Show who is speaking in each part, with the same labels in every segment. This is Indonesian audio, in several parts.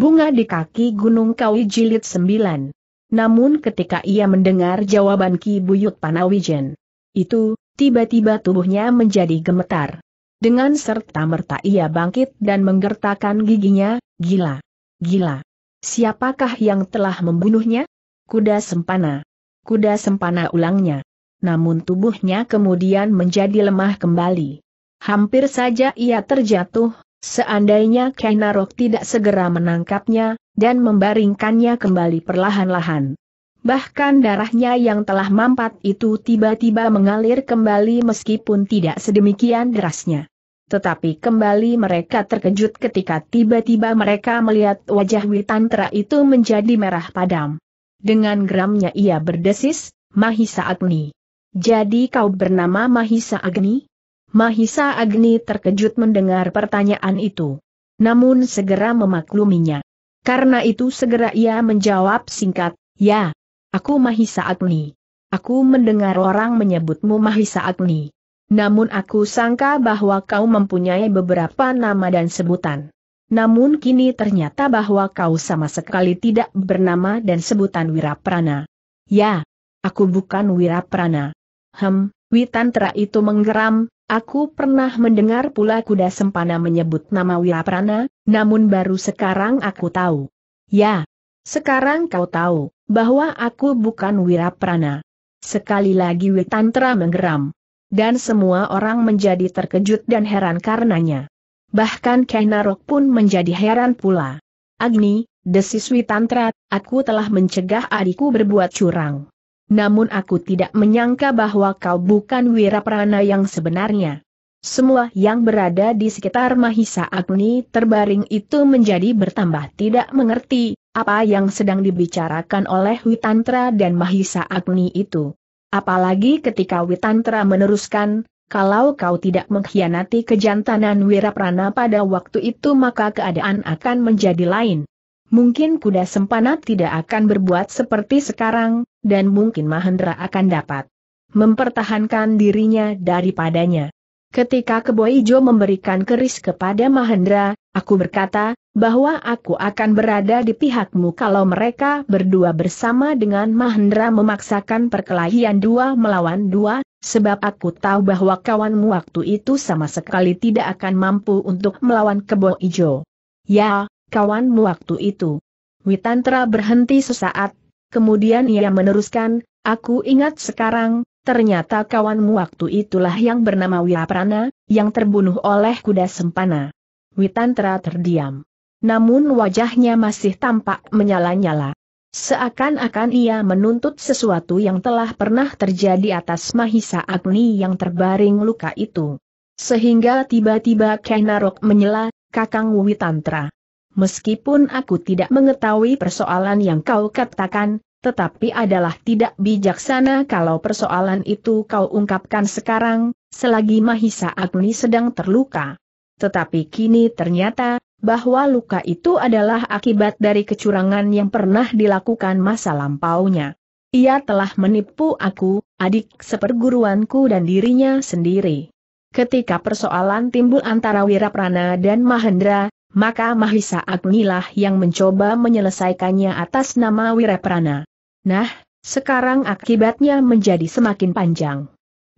Speaker 1: Bunga di kaki Gunung Kawi Jilid 9. Namun ketika ia mendengar jawaban Ki Buyut Panawijen, itu, tiba-tiba tubuhnya menjadi gemetar. Dengan serta merta ia bangkit dan menggertakkan giginya, gila, gila. Siapakah yang telah membunuhnya? Kuda sempana. Kuda sempana ulangnya. Namun tubuhnya kemudian menjadi lemah kembali. Hampir saja ia terjatuh, Seandainya Kainarok tidak segera menangkapnya, dan membaringkannya kembali perlahan-lahan. Bahkan darahnya yang telah mampat itu tiba-tiba mengalir kembali meskipun tidak sedemikian derasnya. Tetapi kembali mereka terkejut ketika tiba-tiba mereka melihat wajah Witantra itu menjadi merah padam. Dengan geramnya ia berdesis, Mahisa Agni. Jadi kau bernama Mahisa Agni? Mahisa Agni terkejut mendengar pertanyaan itu. Namun segera memakluminya. Karena itu segera ia menjawab singkat, Ya, aku Mahisa Agni. Aku mendengar orang menyebutmu Mahisa Agni. Namun aku sangka bahwa kau mempunyai beberapa nama dan sebutan. Namun kini ternyata bahwa kau sama sekali tidak bernama dan sebutan Wiraprana. Ya, aku bukan Wiraprana. Hem, Witantra itu menggeram, Aku pernah mendengar pula kuda sempana menyebut nama Wiraprana, namun baru sekarang aku tahu. Ya, sekarang kau tahu, bahwa aku bukan Wiraprana. Sekali lagi Witantra menggeram. Dan semua orang menjadi terkejut dan heran karenanya. Bahkan Kainarok pun menjadi heran pula. Agni, desis Witantra, aku telah mencegah adikku berbuat curang. Namun aku tidak menyangka bahwa kau bukan Wiraprana yang sebenarnya. Semua yang berada di sekitar Mahisa Agni terbaring itu menjadi bertambah tidak mengerti apa yang sedang dibicarakan oleh Witantra dan Mahisa Agni itu. Apalagi ketika Witantra meneruskan, kalau kau tidak mengkhianati kejantanan Wiraprana pada waktu itu maka keadaan akan menjadi lain. Mungkin kuda sempana tidak akan berbuat seperti sekarang, dan mungkin Mahendra akan dapat mempertahankan dirinya daripadanya. Ketika keboijo Ijo memberikan keris kepada Mahendra, aku berkata, bahwa aku akan berada di pihakmu kalau mereka berdua bersama dengan Mahendra memaksakan perkelahian dua melawan dua, sebab aku tahu bahwa kawanmu waktu itu sama sekali tidak akan mampu untuk melawan keboijo. Ijo. Ya, kawanmu waktu itu. Witantra berhenti sesaat, kemudian ia meneruskan, aku ingat sekarang, ternyata kawanmu waktu itulah yang bernama Wiraprana, yang terbunuh oleh kuda sempana. Witantra terdiam. Namun wajahnya masih tampak menyala-nyala. Seakan-akan ia menuntut sesuatu yang telah pernah terjadi atas Mahisa Agni yang terbaring luka itu. Sehingga tiba-tiba Kenarok menyela, Kakang Witantra meskipun aku tidak mengetahui persoalan yang kau katakan, tetapi adalah tidak bijaksana kalau persoalan itu kau ungkapkan sekarang, selagi Mahisa Agni sedang terluka. Tetapi kini ternyata, bahwa luka itu adalah akibat dari kecurangan yang pernah dilakukan masa lampaunya. Ia telah menipu aku, adik seperguruanku dan dirinya sendiri. Ketika persoalan timbul antara Wiraprana dan Mahendra, maka Mahisa Agnilah yang mencoba menyelesaikannya atas nama Wiraprana. Nah, sekarang akibatnya menjadi semakin panjang.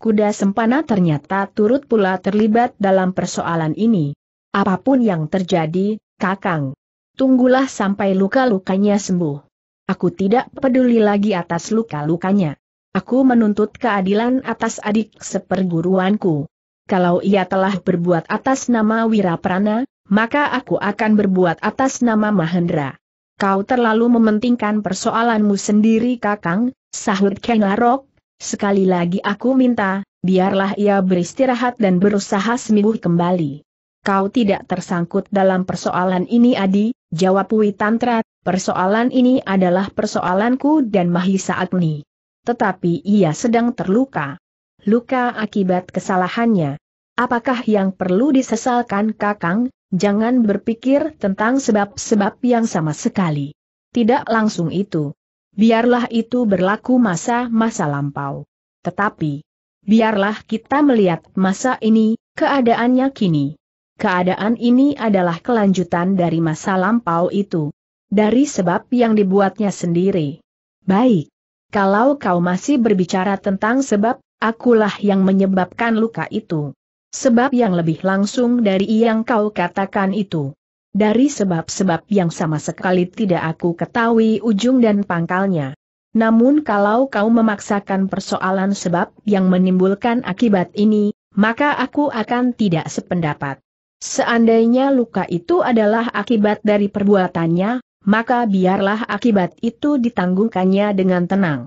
Speaker 1: Kuda Sempana ternyata turut pula terlibat dalam persoalan ini. Apapun yang terjadi, Kakang. Tunggulah sampai luka-lukanya sembuh. Aku tidak peduli lagi atas luka-lukanya. Aku menuntut keadilan atas adik seperguruanku. Kalau ia telah berbuat atas nama Wiraprana, maka aku akan berbuat atas nama Mahendra. Kau terlalu mementingkan persoalanmu sendiri kakang, sahut Kenarok, sekali lagi aku minta, biarlah ia beristirahat dan berusaha sembuh kembali. Kau tidak tersangkut dalam persoalan ini Adi, jawab Witantra, persoalan ini adalah persoalanku dan Mahisa Agni. Tetapi ia sedang terluka. Luka akibat kesalahannya. Apakah yang perlu disesalkan Kakang, Jangan berpikir tentang sebab-sebab yang sama sekali. Tidak langsung itu. Biarlah itu berlaku masa-masa lampau. Tetapi, biarlah kita melihat masa ini, keadaannya kini. Keadaan ini adalah kelanjutan dari masa lampau itu. Dari sebab yang dibuatnya sendiri. Baik. Kalau kau masih berbicara tentang sebab, akulah yang menyebabkan luka itu. Sebab yang lebih langsung dari yang kau katakan itu. Dari sebab-sebab yang sama sekali tidak aku ketahui ujung dan pangkalnya. Namun kalau kau memaksakan persoalan sebab yang menimbulkan akibat ini, maka aku akan tidak sependapat. Seandainya luka itu adalah akibat dari perbuatannya, maka biarlah akibat itu ditanggungkannya dengan tenang.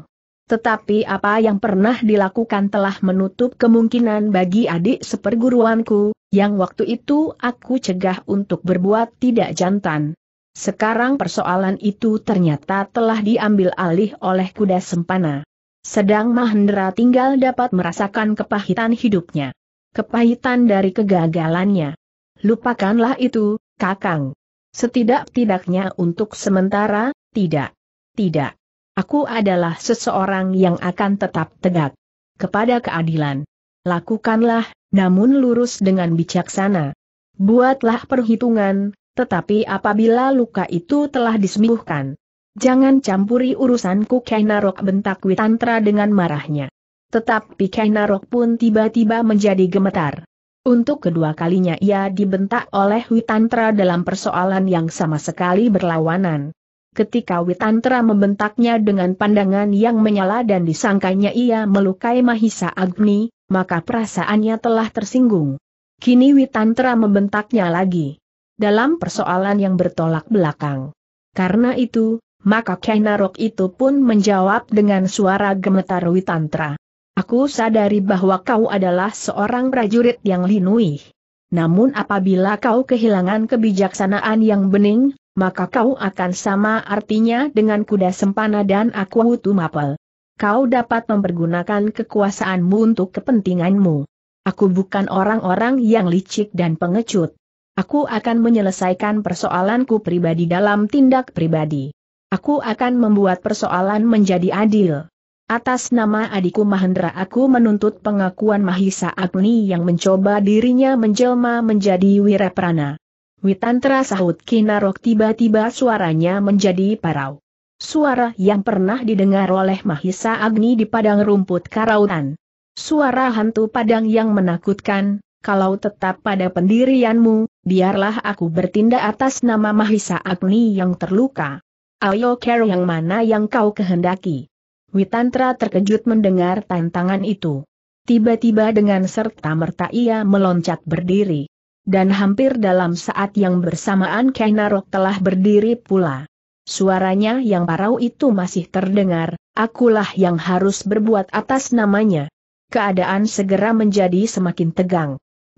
Speaker 1: Tetapi apa yang pernah dilakukan telah menutup kemungkinan bagi adik seperguruanku, yang waktu itu aku cegah untuk berbuat tidak jantan. Sekarang persoalan itu ternyata telah diambil alih oleh kuda sempana. Sedang Mahendra tinggal dapat merasakan kepahitan hidupnya. Kepahitan dari kegagalannya. Lupakanlah itu, Kakang. Setidak-tidaknya untuk sementara, tidak. Tidak. Aku adalah seseorang yang akan tetap tegak kepada keadilan. Lakukanlah, namun lurus dengan bijaksana. Buatlah perhitungan, tetapi apabila luka itu telah disembuhkan, Jangan campuri urusanku Kainarok bentak Witantra dengan marahnya. Tetapi Kainarok pun tiba-tiba menjadi gemetar. Untuk kedua kalinya ia dibentak oleh Witantra dalam persoalan yang sama sekali berlawanan ketika Witantra membentaknya dengan pandangan yang menyala dan disangkanya ia melukai Mahisa Agni, maka perasaannya telah tersinggung. Kini Witantra membentaknya lagi. Dalam persoalan yang bertolak belakang. Karena itu, maka Kainarok itu pun menjawab dengan suara gemetar Witantra. Aku sadari bahwa kau adalah seorang prajurit yang linuih. Namun apabila kau kehilangan kebijaksanaan yang bening, maka kau akan sama artinya dengan kuda sempana dan aku utu mapel. Kau dapat mempergunakan kekuasaanmu untuk kepentinganmu. Aku bukan orang-orang yang licik dan pengecut. Aku akan menyelesaikan persoalanku pribadi dalam tindak pribadi. Aku akan membuat persoalan menjadi adil. Atas nama adikku Mahendra aku menuntut pengakuan Mahisa Agni yang mencoba dirinya menjelma menjadi Wiraprana. Witantra sahut Kinarok tiba-tiba suaranya menjadi parau. Suara yang pernah didengar oleh Mahisa Agni di padang rumput Karautan. Suara hantu padang yang menakutkan, kalau tetap pada pendirianmu, biarlah aku bertindak atas nama Mahisa Agni yang terluka. Ayo care yang mana yang kau kehendaki. Witantra terkejut mendengar tantangan itu. Tiba-tiba dengan serta merta ia meloncat berdiri dan hampir dalam saat yang bersamaan Kainarok telah berdiri pula. Suaranya yang parau itu masih terdengar, akulah yang harus berbuat atas namanya. Keadaan segera menjadi semakin tegang.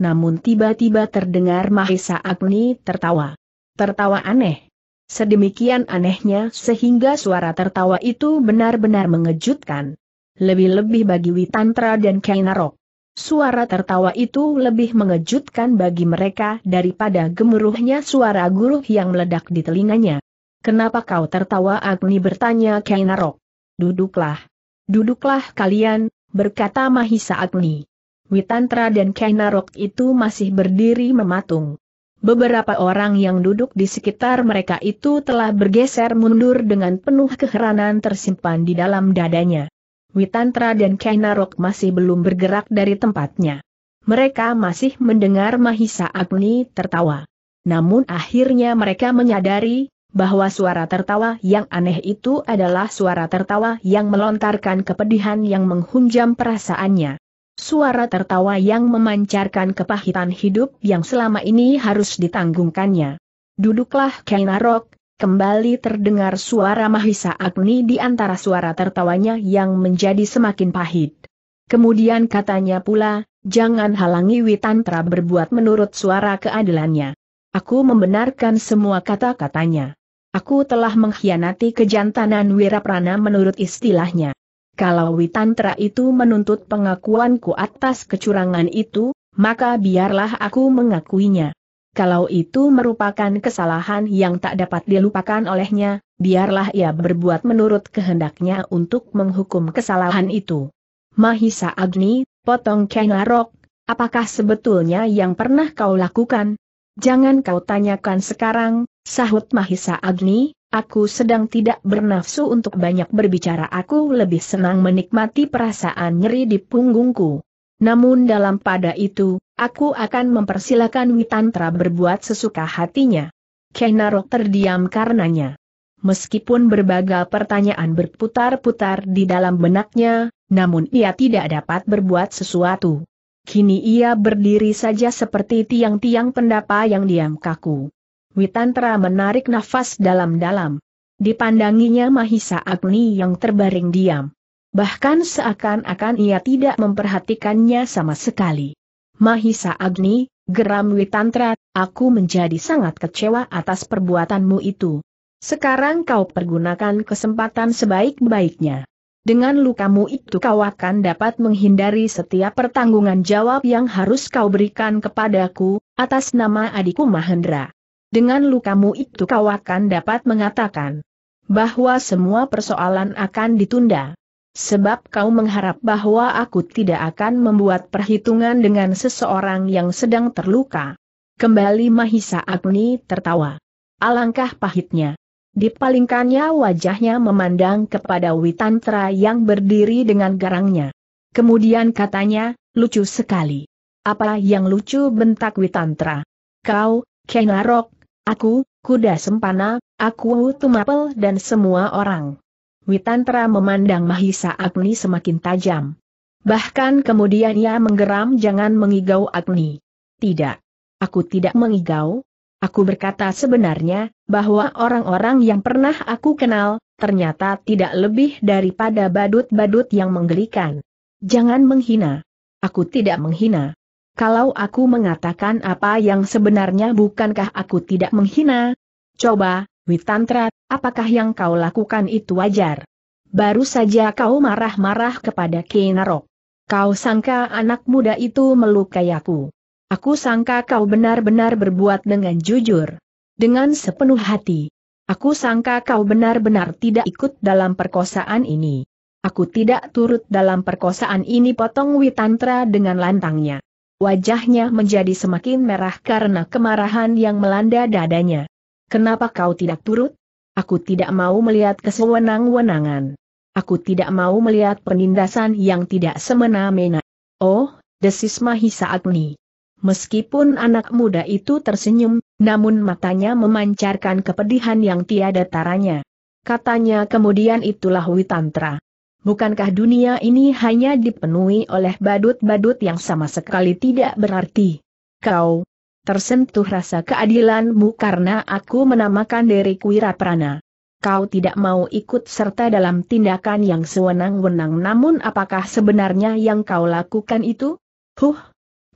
Speaker 1: Namun tiba-tiba terdengar Mahesa Agni tertawa. Tertawa aneh. Sedemikian anehnya sehingga suara tertawa itu benar-benar mengejutkan. Lebih-lebih bagi Witantra dan Kainarok. Suara tertawa itu lebih mengejutkan bagi mereka daripada gemuruhnya suara guru yang meledak di telinganya. Kenapa kau tertawa Agni bertanya Kainarok. Duduklah. Duduklah kalian, berkata Mahisa Agni. Witantra dan Kainarok itu masih berdiri mematung. Beberapa orang yang duduk di sekitar mereka itu telah bergeser mundur dengan penuh keheranan tersimpan di dalam dadanya. Witantra dan Kainarok masih belum bergerak dari tempatnya. Mereka masih mendengar Mahisa Agni tertawa. Namun akhirnya mereka menyadari, bahwa suara tertawa yang aneh itu adalah suara tertawa yang melontarkan kepedihan yang menghunjam perasaannya. Suara tertawa yang memancarkan kepahitan hidup yang selama ini harus ditanggungkannya. Duduklah Kainarok, kembali terdengar suara Mahisa Agni di antara suara tertawanya yang menjadi semakin pahit. Kemudian katanya pula, jangan halangi Witantra berbuat menurut suara keadilannya. Aku membenarkan semua kata-katanya. Aku telah mengkhianati kejantanan Wiraprana menurut istilahnya. Kalau Witantra itu menuntut pengakuanku atas kecurangan itu, maka biarlah aku mengakuinya. Kalau itu merupakan kesalahan yang tak dapat dilupakan olehnya, biarlah ia berbuat menurut kehendaknya untuk menghukum kesalahan itu. Mahisa Agni, potong Kenarok, apakah sebetulnya yang pernah kau lakukan? Jangan kau tanyakan sekarang, sahut Mahisa Agni, aku sedang tidak bernafsu untuk banyak berbicara aku lebih senang menikmati perasaan nyeri di punggungku. Namun dalam pada itu, aku akan mempersilakan Witantra berbuat sesuka hatinya. Kenarok terdiam karenanya. Meskipun berbagai pertanyaan berputar-putar di dalam benaknya, namun ia tidak dapat berbuat sesuatu. Kini ia berdiri saja seperti tiang-tiang pendapa yang diam kaku. Witantra menarik nafas dalam-dalam. Dipandanginya Mahisa Agni yang terbaring diam. Bahkan seakan-akan ia tidak memperhatikannya sama sekali. Mahisa Agni, geram Witantra, aku menjadi sangat kecewa atas perbuatanmu itu. Sekarang kau pergunakan kesempatan sebaik-baiknya. Dengan lukamu itu kau akan dapat menghindari setiap pertanggungan jawab yang harus kau berikan kepadaku, atas nama adikku Mahendra. Dengan lukamu itu kau akan dapat mengatakan bahwa semua persoalan akan ditunda. Sebab kau mengharap bahwa aku tidak akan membuat perhitungan dengan seseorang yang sedang terluka. Kembali Mahisa Agni tertawa. Alangkah pahitnya. Dipalingkannya wajahnya memandang kepada Witantra yang berdiri dengan garangnya. Kemudian katanya, lucu sekali. Apa yang lucu bentak Witantra? Kau, Kenarok, aku, kuda sempana, aku Tumapel dan semua orang. Witantra memandang Mahisa Agni semakin tajam. Bahkan kemudian ia menggeram jangan mengigau Agni. Tidak. Aku tidak mengigau. Aku berkata sebenarnya, bahwa orang-orang yang pernah aku kenal, ternyata tidak lebih daripada badut-badut yang menggelikan. Jangan menghina. Aku tidak menghina. Kalau aku mengatakan apa yang sebenarnya bukankah aku tidak menghina? Coba, Witantra, apakah yang kau lakukan itu wajar? Baru saja kau marah-marah kepada Kinarok. Kau sangka anak muda itu melukai aku. Aku sangka kau benar-benar berbuat dengan jujur. Dengan sepenuh hati. Aku sangka kau benar-benar tidak ikut dalam perkosaan ini. Aku tidak turut dalam perkosaan ini potong Witantra dengan lantangnya. Wajahnya menjadi semakin merah karena kemarahan yang melanda dadanya. Kenapa kau tidak turut? Aku tidak mau melihat kesewenang-wenangan. Aku tidak mau melihat penindasan yang tidak semena-mena. Oh, desis Mahisa Agni. Meskipun anak muda itu tersenyum, namun matanya memancarkan kepedihan yang tiada taranya. Katanya kemudian itulah Witantra. Bukankah dunia ini hanya dipenuhi oleh badut-badut yang sama sekali tidak berarti? Kau, tersentuh rasa keadilanmu karena aku menamakan diriku Prana. Kau tidak mau ikut serta dalam tindakan yang sewenang-wenang namun apakah sebenarnya yang kau lakukan itu? Huh!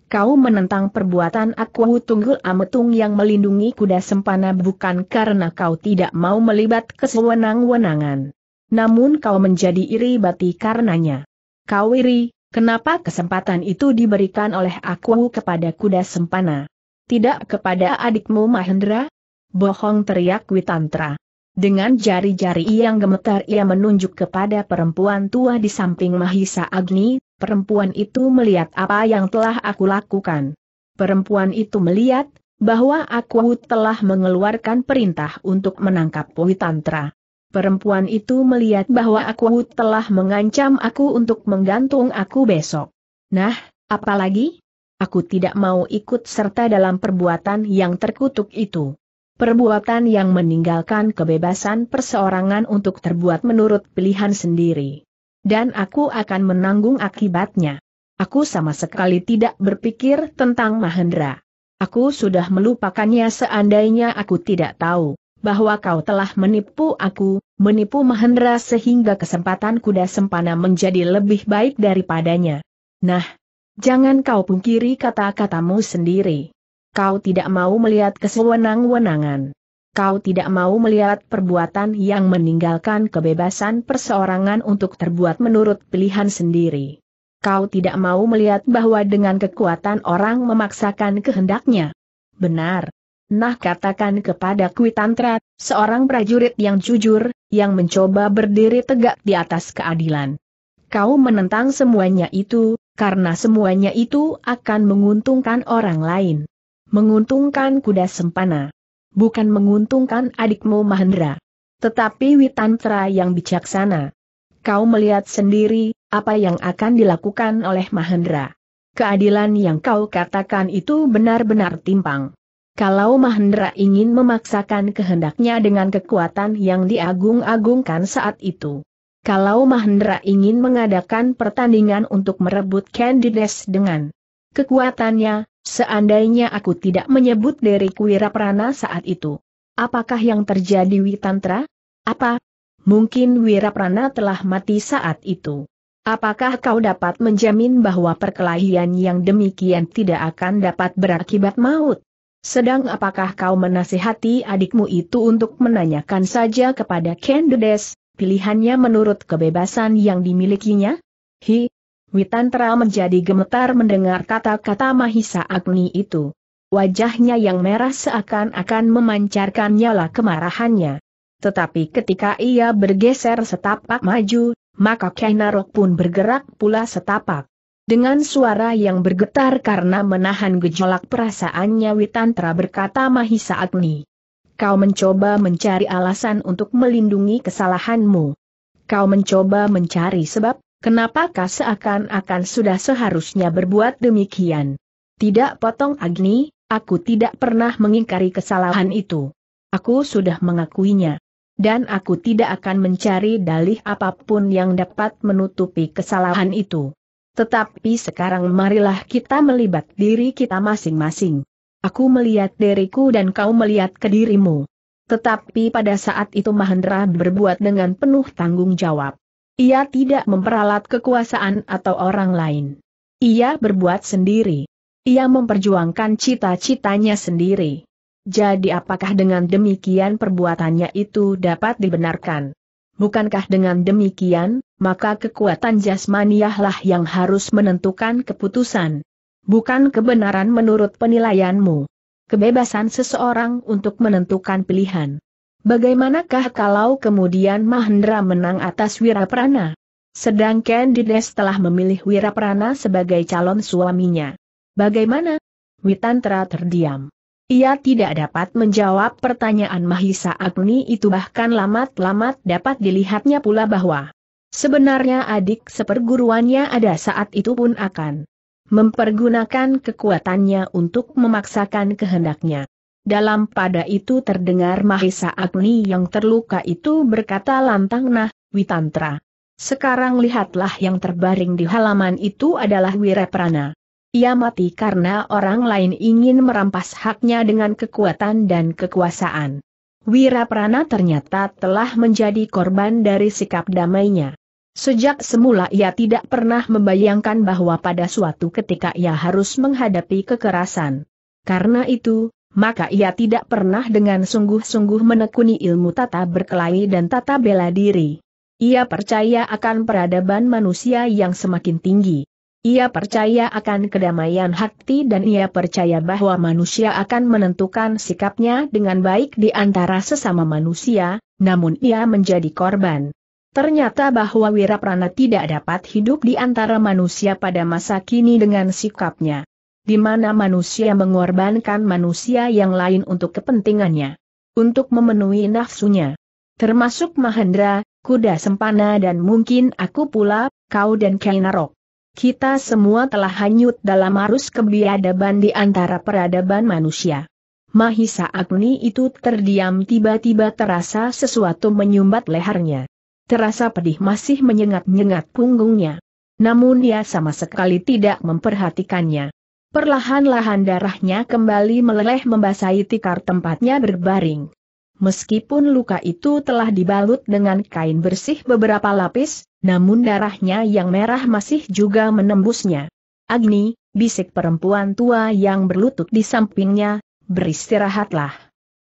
Speaker 1: Kau menentang perbuatan aku Tunggul Ametung yang melindungi kuda sempana bukan karena kau tidak mau melibat kesewenang-wenangan. Namun kau menjadi iri bati karenanya. Kau iri, kenapa kesempatan itu diberikan oleh aku kepada kuda sempana? tidak kepada adikmu Mahendra? Bohong teriak Witantra. Dengan jari-jari yang gemetar ia menunjuk kepada perempuan tua di samping Mahisa Agni, perempuan itu melihat apa yang telah aku lakukan. Perempuan itu melihat, bahwa aku telah mengeluarkan perintah untuk menangkap Witantra. Perempuan itu melihat bahwa aku telah mengancam aku untuk menggantung aku besok. Nah, apalagi? aku tidak mau ikut serta dalam perbuatan yang terkutuk itu. Perbuatan yang meninggalkan kebebasan perseorangan untuk terbuat menurut pilihan sendiri. Dan aku akan menanggung akibatnya. Aku sama sekali tidak berpikir tentang Mahendra. Aku sudah melupakannya seandainya aku tidak tahu bahwa kau telah menipu aku, menipu Mahendra sehingga kesempatan kuda sempana menjadi lebih baik daripadanya. Nah, Jangan kau pungkiri kata-katamu sendiri. Kau tidak mau melihat kesewenang-wenangan. Kau tidak mau melihat perbuatan yang meninggalkan kebebasan perseorangan untuk terbuat menurut pilihan sendiri. Kau tidak mau melihat bahwa dengan kekuatan orang memaksakan kehendaknya. Benar. Nah katakan kepada Kuitantra, seorang prajurit yang jujur, yang mencoba berdiri tegak di atas keadilan kau menentang semuanya itu, karena semuanya itu akan menguntungkan orang lain. Menguntungkan kuda sempana. Bukan menguntungkan adikmu Mahendra. Tetapi Witantra yang bijaksana. Kau melihat sendiri, apa yang akan dilakukan oleh Mahendra. Keadilan yang kau katakan itu benar-benar timpang. Kalau Mahendra ingin memaksakan kehendaknya dengan kekuatan yang diagung-agungkan saat itu, kalau Mahendra ingin mengadakan pertandingan untuk merebut Candides dengan kekuatannya, seandainya aku tidak menyebut dari Kuira saat itu. Apakah yang terjadi Witantra? Apa? Mungkin Wiraprana telah mati saat itu. Apakah kau dapat menjamin bahwa perkelahian yang demikian tidak akan dapat berakibat maut? Sedang apakah kau menasihati adikmu itu untuk menanyakan saja kepada Candides, pilihannya menurut kebebasan yang dimilikinya? Hi, Witantra menjadi gemetar mendengar kata-kata Mahisa Agni itu. Wajahnya yang merah seakan-akan memancarkan nyala kemarahannya. Tetapi ketika ia bergeser setapak maju, maka Kainarok pun bergerak pula setapak. Dengan suara yang bergetar karena menahan gejolak perasaannya Witantra berkata Mahisa Agni. Kau mencoba mencari alasan untuk melindungi kesalahanmu. Kau mencoba mencari sebab, kenapakah seakan-akan sudah seharusnya berbuat demikian. Tidak potong Agni, aku tidak pernah mengingkari kesalahan itu. Aku sudah mengakuinya. Dan aku tidak akan mencari dalih apapun yang dapat menutupi kesalahan itu. Tetapi sekarang marilah kita melibat diri kita masing-masing. Aku melihat diriku dan kau melihat ke dirimu. Tetapi pada saat itu Mahendra berbuat dengan penuh tanggung jawab. Ia tidak memperalat kekuasaan atau orang lain. Ia berbuat sendiri. Ia memperjuangkan cita-citanya sendiri. Jadi apakah dengan demikian perbuatannya itu dapat dibenarkan? Bukankah dengan demikian, maka kekuatan jasmaniahlah yang harus menentukan keputusan? bukan kebenaran menurut penilaianmu. Kebebasan seseorang untuk menentukan pilihan. Bagaimanakah kalau kemudian Mahendra menang atas Wiraprana? Sedangkan Dines telah memilih Wiraprana sebagai calon suaminya. Bagaimana? Witantra terdiam. Ia tidak dapat menjawab pertanyaan Mahisa Agni itu bahkan lamat-lamat dapat dilihatnya pula bahwa sebenarnya adik seperguruannya ada saat itu pun akan mempergunakan kekuatannya untuk memaksakan kehendaknya. Dalam pada itu terdengar Mahesa Agni yang terluka itu berkata lantang nah, Witantra. Sekarang lihatlah yang terbaring di halaman itu adalah Wiraprana. Ia mati karena orang lain ingin merampas haknya dengan kekuatan dan kekuasaan. Wiraprana ternyata telah menjadi korban dari sikap damainya. Sejak semula ia tidak pernah membayangkan bahwa pada suatu ketika ia harus menghadapi kekerasan. Karena itu, maka ia tidak pernah dengan sungguh-sungguh menekuni ilmu tata berkelahi dan tata bela diri. Ia percaya akan peradaban manusia yang semakin tinggi. Ia percaya akan kedamaian hati dan ia percaya bahwa manusia akan menentukan sikapnya dengan baik di antara sesama manusia, namun ia menjadi korban. Ternyata bahwa Wiraprana tidak dapat hidup di antara manusia pada masa kini dengan sikapnya. Di mana manusia mengorbankan manusia yang lain untuk kepentingannya. Untuk memenuhi nafsunya. Termasuk Mahendra, kuda sempana dan mungkin aku pula, kau dan Kainarok. Kita semua telah hanyut dalam arus kebiadaban di antara peradaban manusia. Mahisa Agni itu terdiam tiba-tiba terasa sesuatu menyumbat lehernya terasa pedih masih menyengat-nyengat punggungnya. Namun ia sama sekali tidak memperhatikannya. Perlahan-lahan darahnya kembali meleleh membasahi tikar tempatnya berbaring. Meskipun luka itu telah dibalut dengan kain bersih beberapa lapis, namun darahnya yang merah masih juga menembusnya. Agni, bisik perempuan tua yang berlutut di sampingnya, beristirahatlah.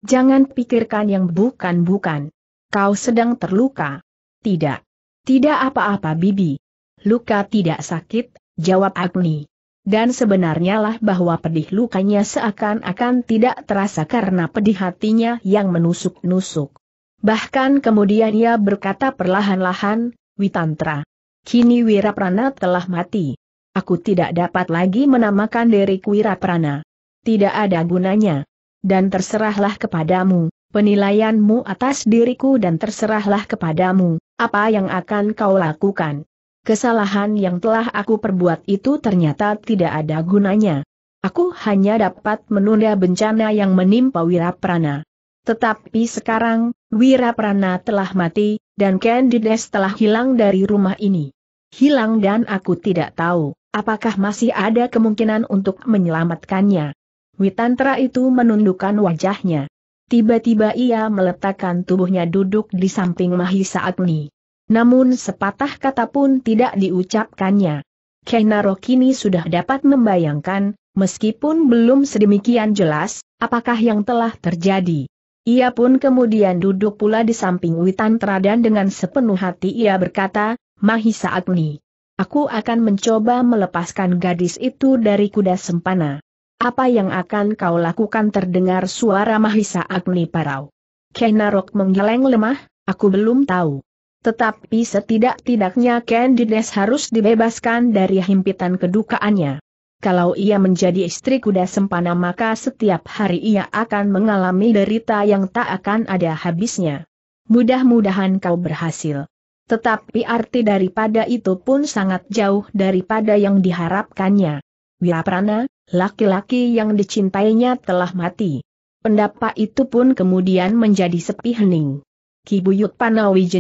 Speaker 1: Jangan pikirkan yang bukan-bukan. Kau sedang terluka. Tidak. Tidak apa-apa Bibi. Luka tidak sakit, jawab Agni. Dan sebenarnya lah bahwa pedih lukanya seakan-akan tidak terasa karena pedih hatinya yang menusuk-nusuk. Bahkan kemudian ia berkata perlahan-lahan, Witantra. Kini Wiraprana telah mati. Aku tidak dapat lagi menamakan diriku Wiraprana. Tidak ada gunanya. Dan terserahlah kepadamu, penilaianmu atas diriku dan terserahlah kepadamu, apa yang akan kau lakukan? Kesalahan yang telah aku perbuat itu ternyata tidak ada gunanya. Aku hanya dapat menunda bencana yang menimpa Wiraprana. Tetapi sekarang, Wiraprana telah mati, dan Candides telah hilang dari rumah ini. Hilang dan aku tidak tahu, apakah masih ada kemungkinan untuk menyelamatkannya. Witantra itu menundukkan wajahnya. Tiba-tiba ia meletakkan tubuhnya duduk di samping Mahisa Agni. Namun sepatah kata pun tidak diucapkannya. Kenaro kini sudah dapat membayangkan, meskipun belum sedemikian jelas, apakah yang telah terjadi. Ia pun kemudian duduk pula di samping Witantra dan dengan sepenuh hati ia berkata, Mahisa Agni. Aku akan mencoba melepaskan gadis itu dari kuda sempana. Apa yang akan kau lakukan terdengar suara Mahisa Agni Parau. Kenarok menggeleng lemah, aku belum tahu. Tetapi setidak-tidaknya Ken Candides harus dibebaskan dari himpitan kedukaannya. Kalau ia menjadi istri kuda sempana maka setiap hari ia akan mengalami derita yang tak akan ada habisnya. Mudah-mudahan kau berhasil. Tetapi arti daripada itu pun sangat jauh daripada yang diharapkannya. Wiraprana, Laki-laki yang dicintainya telah mati. Pendapat itu pun kemudian menjadi sepi hening. Ki Buyut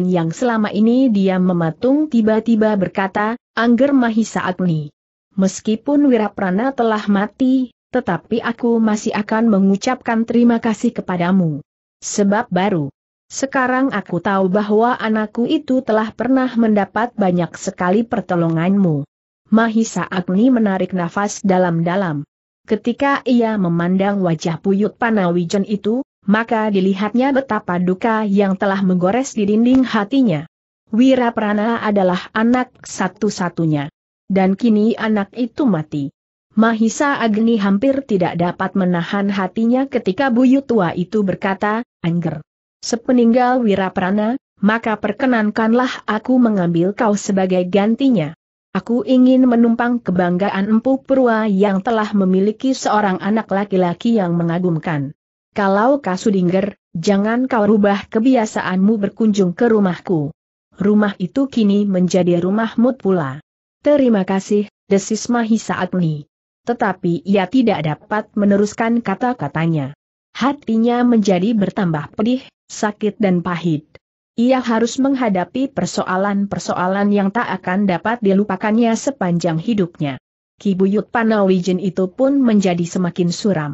Speaker 1: yang selama ini dia mematung tiba-tiba berkata, Angger Mahisa Agni. Meskipun Wiraprana telah mati, tetapi aku masih akan mengucapkan terima kasih kepadamu. Sebab baru. Sekarang aku tahu bahwa anakku itu telah pernah mendapat banyak sekali pertolonganmu. Mahisa Agni menarik nafas dalam-dalam. Ketika ia memandang wajah Puyut Panawijen itu, maka dilihatnya betapa duka yang telah menggores di dinding hatinya. Wira Prana adalah anak satu-satunya. Dan kini anak itu mati. Mahisa Agni hampir tidak dapat menahan hatinya ketika buyut tua itu berkata, Angger. Sepeninggal Wiraprana, maka perkenankanlah aku mengambil kau sebagai gantinya. Aku ingin menumpang kebanggaan Empu Perua yang telah memiliki seorang anak laki-laki yang mengagumkan. Kalau Kasudinger, jangan kau rubah kebiasaanmu berkunjung ke rumahku. Rumah itu kini menjadi rumahmu pula. Terima kasih, desis Mahisa Agni. Tetapi ia tidak dapat meneruskan kata-katanya. Hatinya menjadi bertambah pedih, sakit dan pahit. Ia harus menghadapi persoalan-persoalan yang tak akan dapat dilupakannya sepanjang hidupnya. Kibuyut Panawijen itu pun menjadi semakin suram.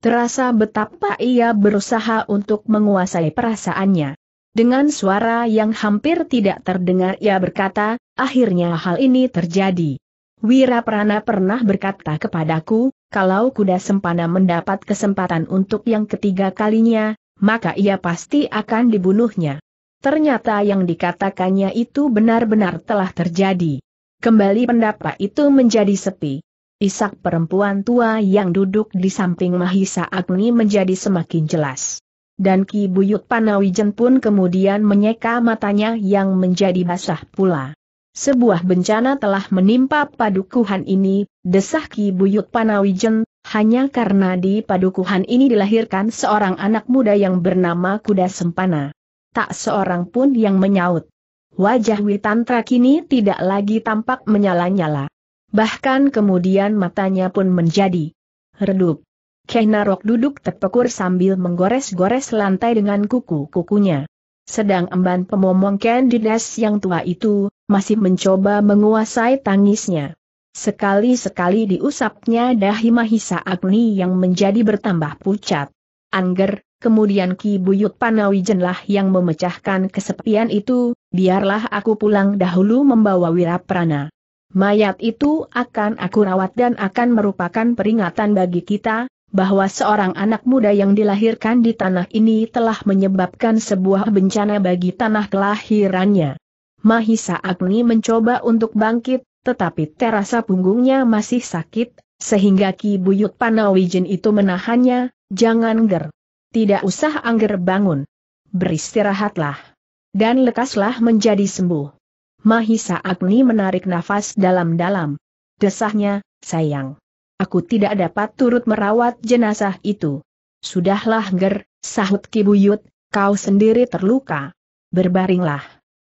Speaker 1: Terasa betapa ia berusaha untuk menguasai perasaannya. Dengan suara yang hampir tidak terdengar ia berkata, akhirnya hal ini terjadi. Wiraprana pernah berkata kepadaku, kalau kuda sempana mendapat kesempatan untuk yang ketiga kalinya, maka ia pasti akan dibunuhnya. Ternyata yang dikatakannya itu benar-benar telah terjadi. Kembali pendapat itu menjadi sepi. Isak perempuan tua yang duduk di samping Mahisa Agni menjadi semakin jelas. Dan Ki Buyut Panawijen pun kemudian menyeka matanya yang menjadi basah pula. Sebuah bencana telah menimpa padukuhan ini, desah Ki Buyut Panawijen, hanya karena di padukuhan ini dilahirkan seorang anak muda yang bernama Kuda Sempana tak seorang pun yang menyaut. Wajah Witantra kini tidak lagi tampak menyala-nyala. Bahkan kemudian matanya pun menjadi redup. Kenarok duduk terpekur sambil menggores-gores lantai dengan kuku-kukunya. Sedang emban pemomong Candides yang tua itu, masih mencoba menguasai tangisnya. Sekali-sekali diusapnya dahi Mahisa Agni yang menjadi bertambah pucat. Angger, Kemudian Ki Buyut Panawijenlah yang memecahkan kesepian itu, biarlah aku pulang dahulu membawa Wiraprana. Mayat itu akan aku rawat dan akan merupakan peringatan bagi kita, bahwa seorang anak muda yang dilahirkan di tanah ini telah menyebabkan sebuah bencana bagi tanah kelahirannya. Mahisa Agni mencoba untuk bangkit, tetapi terasa punggungnya masih sakit, sehingga Ki Buyut Panawijen itu menahannya, jangan ger. Tidak usah angger bangun. Beristirahatlah. Dan lekaslah menjadi sembuh. Mahisa Agni menarik nafas dalam-dalam. Desahnya, sayang. Aku tidak dapat turut merawat jenazah itu. Sudahlah ger, sahut Kibuyut, kau sendiri terluka. Berbaringlah.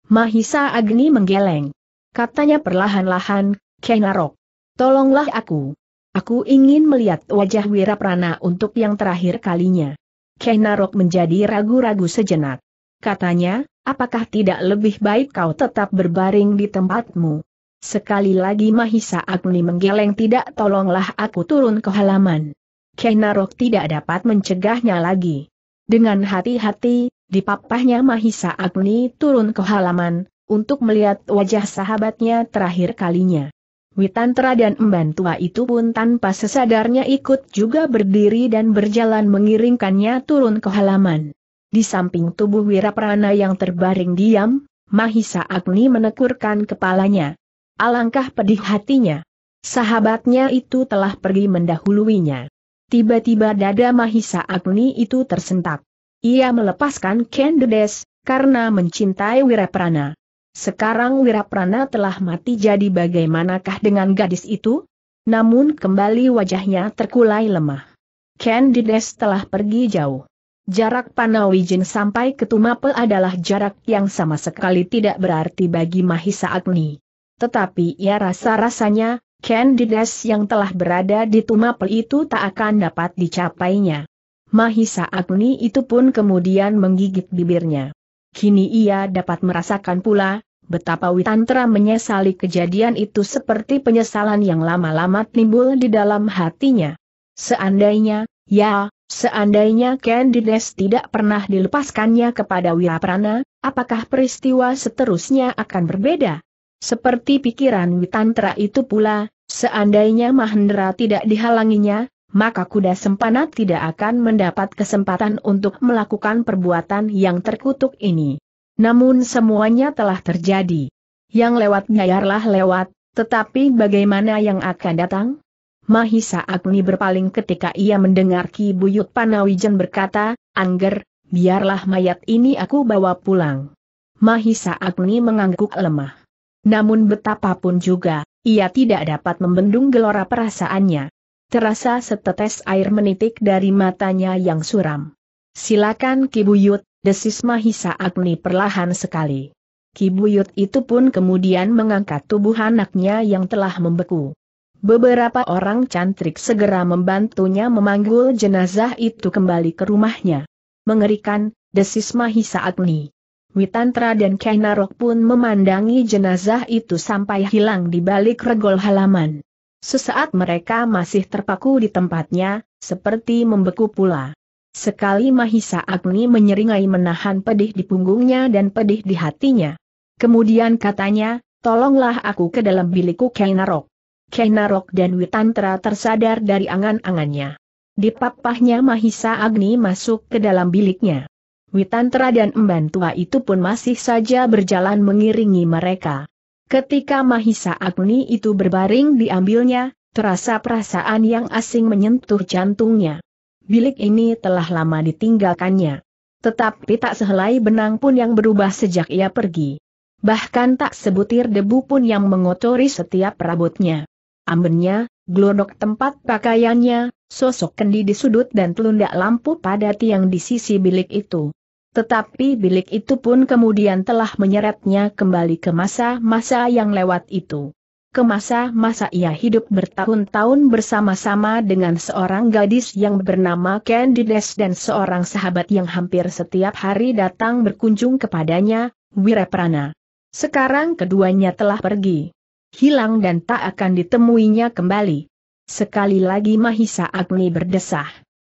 Speaker 1: Mahisa Agni menggeleng. Katanya perlahan-lahan, Kenarok. Tolonglah aku. Aku ingin melihat wajah Wiraprana untuk yang terakhir kalinya. Kenarok menjadi ragu-ragu sejenak. Katanya, apakah tidak lebih baik kau tetap berbaring di tempatmu? Sekali lagi Mahisa Agni menggeleng tidak tolonglah aku turun ke halaman. Kenarok tidak dapat mencegahnya lagi. Dengan hati-hati, dipapahnya Mahisa Agni turun ke halaman, untuk melihat wajah sahabatnya terakhir kalinya. Witantra dan emban tua itu pun tanpa sesadarnya ikut juga berdiri dan berjalan mengiringkannya turun ke halaman. Di samping tubuh Wiraprana yang terbaring diam, Mahisa Agni menekurkan kepalanya. Alangkah pedih hatinya. Sahabatnya itu telah pergi mendahuluinya. Tiba-tiba dada Mahisa Agni itu tersentak. Ia melepaskan Kendedes, karena mencintai Wiraprana. Sekarang Wiraprana telah mati jadi bagaimanakah dengan gadis itu? Namun kembali wajahnya terkulai lemah. Candides telah pergi jauh. Jarak Panawijin sampai ke Tumapel adalah jarak yang sama sekali tidak berarti bagi Mahisa Agni. Tetapi ia ya rasa-rasanya, Candides yang telah berada di Tumapel itu tak akan dapat dicapainya. Mahisa Agni itu pun kemudian menggigit bibirnya. Kini ia dapat merasakan pula, betapa Witantra menyesali kejadian itu seperti penyesalan yang lama-lama timbul di dalam hatinya. Seandainya, ya, Seandainya Candides tidak pernah dilepaskannya kepada Wiraprana, apakah peristiwa seterusnya akan berbeda? Seperti pikiran Witantra itu pula, seandainya Mahendra tidak dihalanginya, maka kuda sempana tidak akan mendapat kesempatan untuk melakukan perbuatan yang terkutuk ini. Namun semuanya telah terjadi. Yang lewat nyayarlah lewat, tetapi bagaimana yang akan datang? Mahisa Agni berpaling ketika ia mendengar Ki Buyut Panawijen berkata, Angger, biarlah mayat ini aku bawa pulang. Mahisa Agni mengangguk lemah. Namun betapapun juga, ia tidak dapat membendung gelora perasaannya terasa setetes air menitik dari matanya yang suram. Silakan Kibuyut, desis Mahisa Agni perlahan sekali. Kibuyut itu pun kemudian mengangkat tubuh anaknya yang telah membeku. Beberapa orang cantrik segera membantunya memanggul jenazah itu kembali ke rumahnya. Mengerikan, desis Mahisa Agni. Witantra dan Kainarok pun memandangi jenazah itu sampai hilang di balik regol halaman. Sesaat mereka masih terpaku di tempatnya, seperti membeku pula. Sekali Mahisa Agni menyeringai menahan pedih di punggungnya dan pedih di hatinya. Kemudian katanya, tolonglah aku ke dalam bilikku Kainarok. Kainarok dan Witantra tersadar dari angan-angannya. Di Dipapahnya Mahisa Agni masuk ke dalam biliknya. Witantra dan Emban Tua itu pun masih saja berjalan mengiringi mereka. Ketika Mahisa Agni itu berbaring diambilnya, terasa perasaan yang asing menyentuh jantungnya. Bilik ini telah lama ditinggalkannya. Tetapi tak sehelai benang pun yang berubah sejak ia pergi. Bahkan tak sebutir debu pun yang mengotori setiap perabotnya. Ambennya, glodok tempat pakaiannya, sosok kendi di sudut dan telundak lampu pada tiang di sisi bilik itu. Tetapi bilik itu pun kemudian telah menyeretnya kembali ke masa-masa yang lewat itu. Ke masa-masa ia hidup bertahun-tahun bersama-sama dengan seorang gadis yang bernama Candides dan seorang sahabat yang hampir setiap hari datang berkunjung kepadanya, Wireprana. Sekarang keduanya telah pergi. Hilang dan tak akan ditemuinya kembali. Sekali lagi Mahisa Agni berdesah.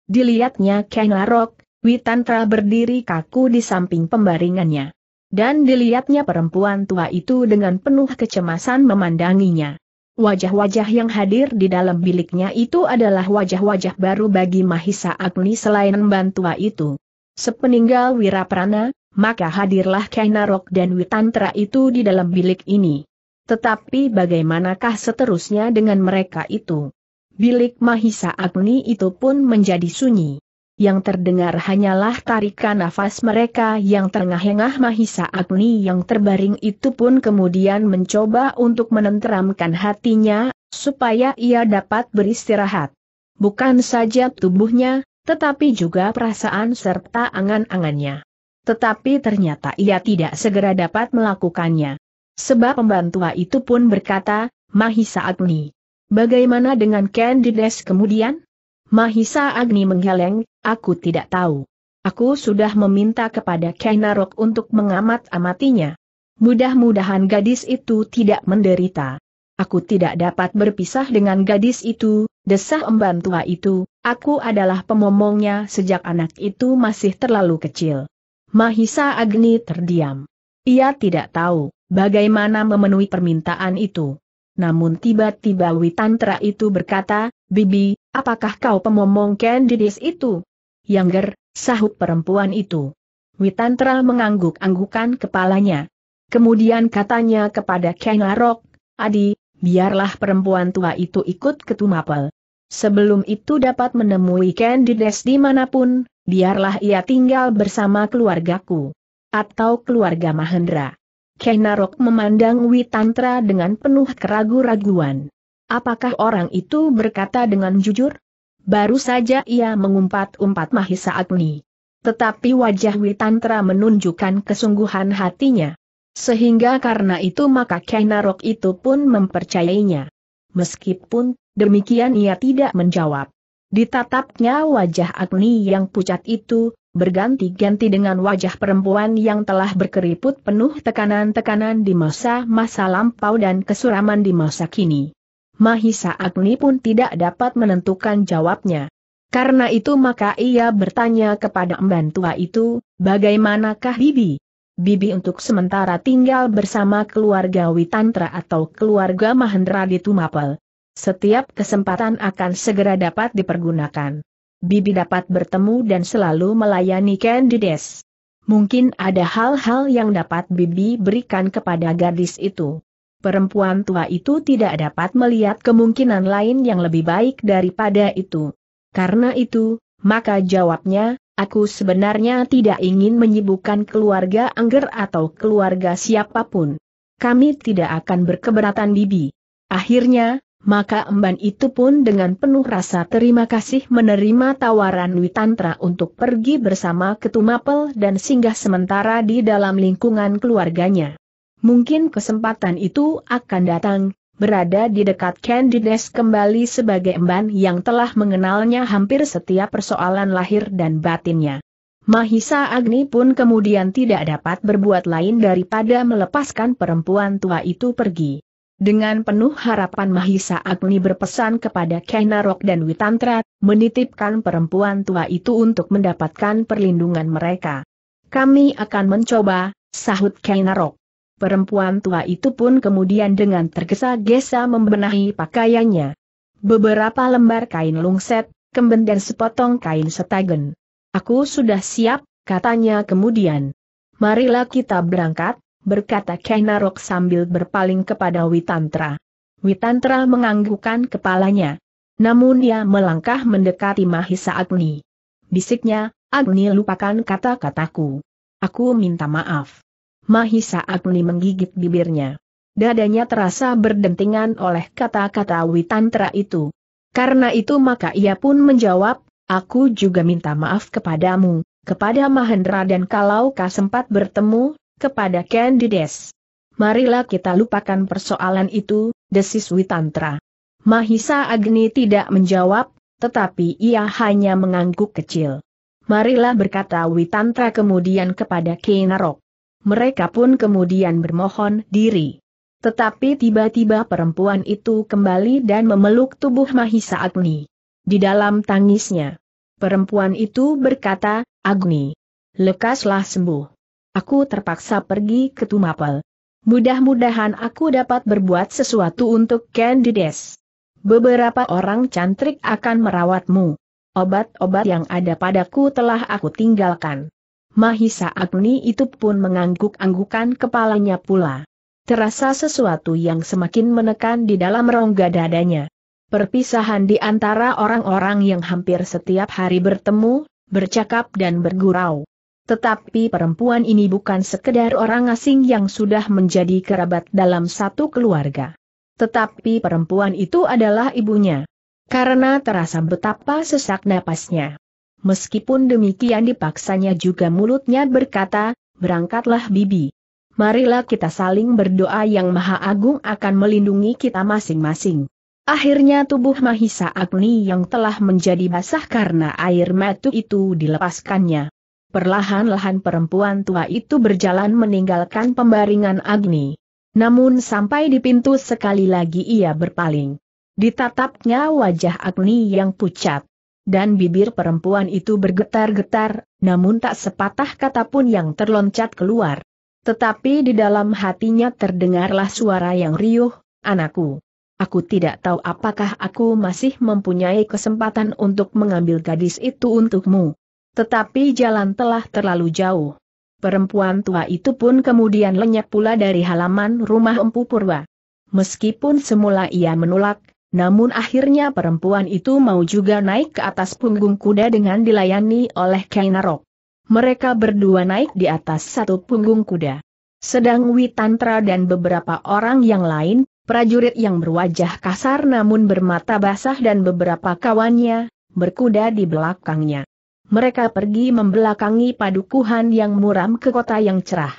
Speaker 1: Dilihatnya Kenarok, Witantra berdiri kaku di samping pembaringannya. Dan dilihatnya perempuan tua itu dengan penuh kecemasan memandanginya. Wajah-wajah yang hadir di dalam biliknya itu adalah wajah-wajah baru bagi Mahisa Agni selain emban tua itu. Sepeninggal Wiraprana, maka hadirlah Kainarok dan Witantra itu di dalam bilik ini. Tetapi bagaimanakah seterusnya dengan mereka itu? Bilik Mahisa Agni itu pun menjadi sunyi yang terdengar hanyalah tarikan nafas mereka yang terengah-engah Mahisa Agni yang terbaring itu pun kemudian mencoba untuk menenteramkan hatinya, supaya ia dapat beristirahat. Bukan saja tubuhnya, tetapi juga perasaan serta angan-angannya. Tetapi ternyata ia tidak segera dapat melakukannya. Sebab pembantua itu pun berkata, Mahisa Agni. Bagaimana dengan Candides kemudian? Mahisa Agni menggeleng, aku tidak tahu. Aku sudah meminta kepada Kainarok untuk mengamat-amatinya. Mudah-mudahan gadis itu tidak menderita. Aku tidak dapat berpisah dengan gadis itu, desah emban tua itu, aku adalah pemomongnya sejak anak itu masih terlalu kecil. Mahisa Agni terdiam. Ia tidak tahu bagaimana memenuhi permintaan itu. Namun tiba-tiba Witantra itu berkata, Bibi, apakah kau pemomong Candides itu? Yangger, sahut perempuan itu. Witantra mengangguk-anggukan kepalanya. Kemudian katanya kepada Arok, Adi, biarlah perempuan tua itu ikut ke Tumapel. Sebelum itu dapat menemui Candides dimanapun, biarlah ia tinggal bersama keluargaku. Atau keluarga Mahendra. Narok memandang Witantra dengan penuh keraguan raguan Apakah orang itu berkata dengan jujur? Baru saja ia mengumpat-umpat Mahisa Agni. Tetapi wajah Witantra menunjukkan kesungguhan hatinya. Sehingga karena itu maka Narok itu pun mempercayainya. Meskipun, demikian ia tidak menjawab. Ditatapnya wajah Agni yang pucat itu, berganti-ganti dengan wajah perempuan yang telah berkeriput penuh tekanan-tekanan di masa-masa lampau dan kesuraman di masa kini. Mahisa Agni pun tidak dapat menentukan jawabnya. Karena itu maka ia bertanya kepada emban tua itu, bagaimanakah Bibi? Bibi untuk sementara tinggal bersama keluarga Witantra atau keluarga Mahendra di Tumapel. Setiap kesempatan akan segera dapat dipergunakan. Bibi dapat bertemu dan selalu melayani Candides. Mungkin ada hal-hal yang dapat Bibi berikan kepada gadis itu. Perempuan tua itu tidak dapat melihat kemungkinan lain yang lebih baik daripada itu. Karena itu, maka jawabnya, aku sebenarnya tidak ingin menyibukkan keluarga Angger atau keluarga siapapun. Kami tidak akan berkeberatan Bibi. Akhirnya, maka emban itu pun dengan penuh rasa terima kasih menerima tawaran Witantra untuk pergi bersama Ketumapel dan singgah sementara di dalam lingkungan keluarganya. Mungkin kesempatan itu akan datang, berada di dekat Candides kembali sebagai emban yang telah mengenalnya hampir setiap persoalan lahir dan batinnya. Mahisa Agni pun kemudian tidak dapat berbuat lain daripada melepaskan perempuan tua itu pergi. Dengan penuh harapan Mahisa Agni berpesan kepada Kainarok dan Witantra, menitipkan perempuan tua itu untuk mendapatkan perlindungan mereka. Kami akan mencoba, sahut Kainarok. Perempuan tua itu pun kemudian dengan tergesa-gesa membenahi pakaiannya. Beberapa lembar kain lungset, kemben dan sepotong kain setagen. Aku sudah siap, katanya kemudian. Marilah kita berangkat, berkata Kainarok sambil berpaling kepada Witantra. Witantra menganggukkan kepalanya. Namun ia melangkah mendekati Mahisa Agni. Bisiknya, Agni lupakan kata-kataku. Aku minta maaf. Mahisa Agni menggigit bibirnya. Dadanya terasa berdentingan oleh kata-kata Witantra itu. Karena itu maka ia pun menjawab, aku juga minta maaf kepadamu, kepada Mahendra dan kalau kau sempat bertemu, kepada Candides. Marilah kita lupakan persoalan itu, desis Witantra. Mahisa Agni tidak menjawab, tetapi ia hanya mengangguk kecil. Marilah berkata Witantra kemudian kepada Kinarok. Mereka pun kemudian bermohon diri. Tetapi tiba-tiba perempuan itu kembali dan memeluk tubuh Mahisa Agni. Di dalam tangisnya, perempuan itu berkata, Agni, lekaslah sembuh aku terpaksa pergi ke Tumapel. Mudah-mudahan aku dapat berbuat sesuatu untuk Candides. Beberapa orang cantrik akan merawatmu. Obat-obat yang ada padaku telah aku tinggalkan. Mahisa Agni itu pun mengangguk-anggukan kepalanya pula. Terasa sesuatu yang semakin menekan di dalam rongga dadanya. Perpisahan di antara orang-orang yang hampir setiap hari bertemu, bercakap dan bergurau. Tetapi perempuan ini bukan sekedar orang asing yang sudah menjadi kerabat dalam satu keluarga. Tetapi perempuan itu adalah ibunya. Karena terasa betapa sesak napasnya. Meskipun demikian dipaksanya juga mulutnya berkata, berangkatlah bibi. Marilah kita saling berdoa yang maha agung akan melindungi kita masing-masing. Akhirnya tubuh Mahisa Agni yang telah menjadi basah karena air matu itu dilepaskannya. Perlahan-lahan perempuan tua itu berjalan meninggalkan pembaringan Agni. Namun sampai di pintu sekali lagi ia berpaling. Ditatapnya wajah Agni yang pucat. Dan bibir perempuan itu bergetar-getar, namun tak sepatah kata pun yang terloncat keluar. Tetapi di dalam hatinya terdengarlah suara yang riuh, anakku. Aku tidak tahu apakah aku masih mempunyai kesempatan untuk mengambil gadis itu untukmu. Tetapi jalan telah terlalu jauh. Perempuan tua itu pun kemudian lenyap pula dari halaman rumah Empu Purwa. Meskipun semula ia menolak, namun akhirnya perempuan itu mau juga naik ke atas punggung kuda dengan dilayani oleh Kainarok. Mereka berdua naik di atas satu punggung kuda. Sedang Witantra dan beberapa orang yang lain, prajurit yang berwajah kasar namun bermata basah dan beberapa kawannya, berkuda di belakangnya mereka pergi membelakangi padukuhan yang muram ke kota yang cerah.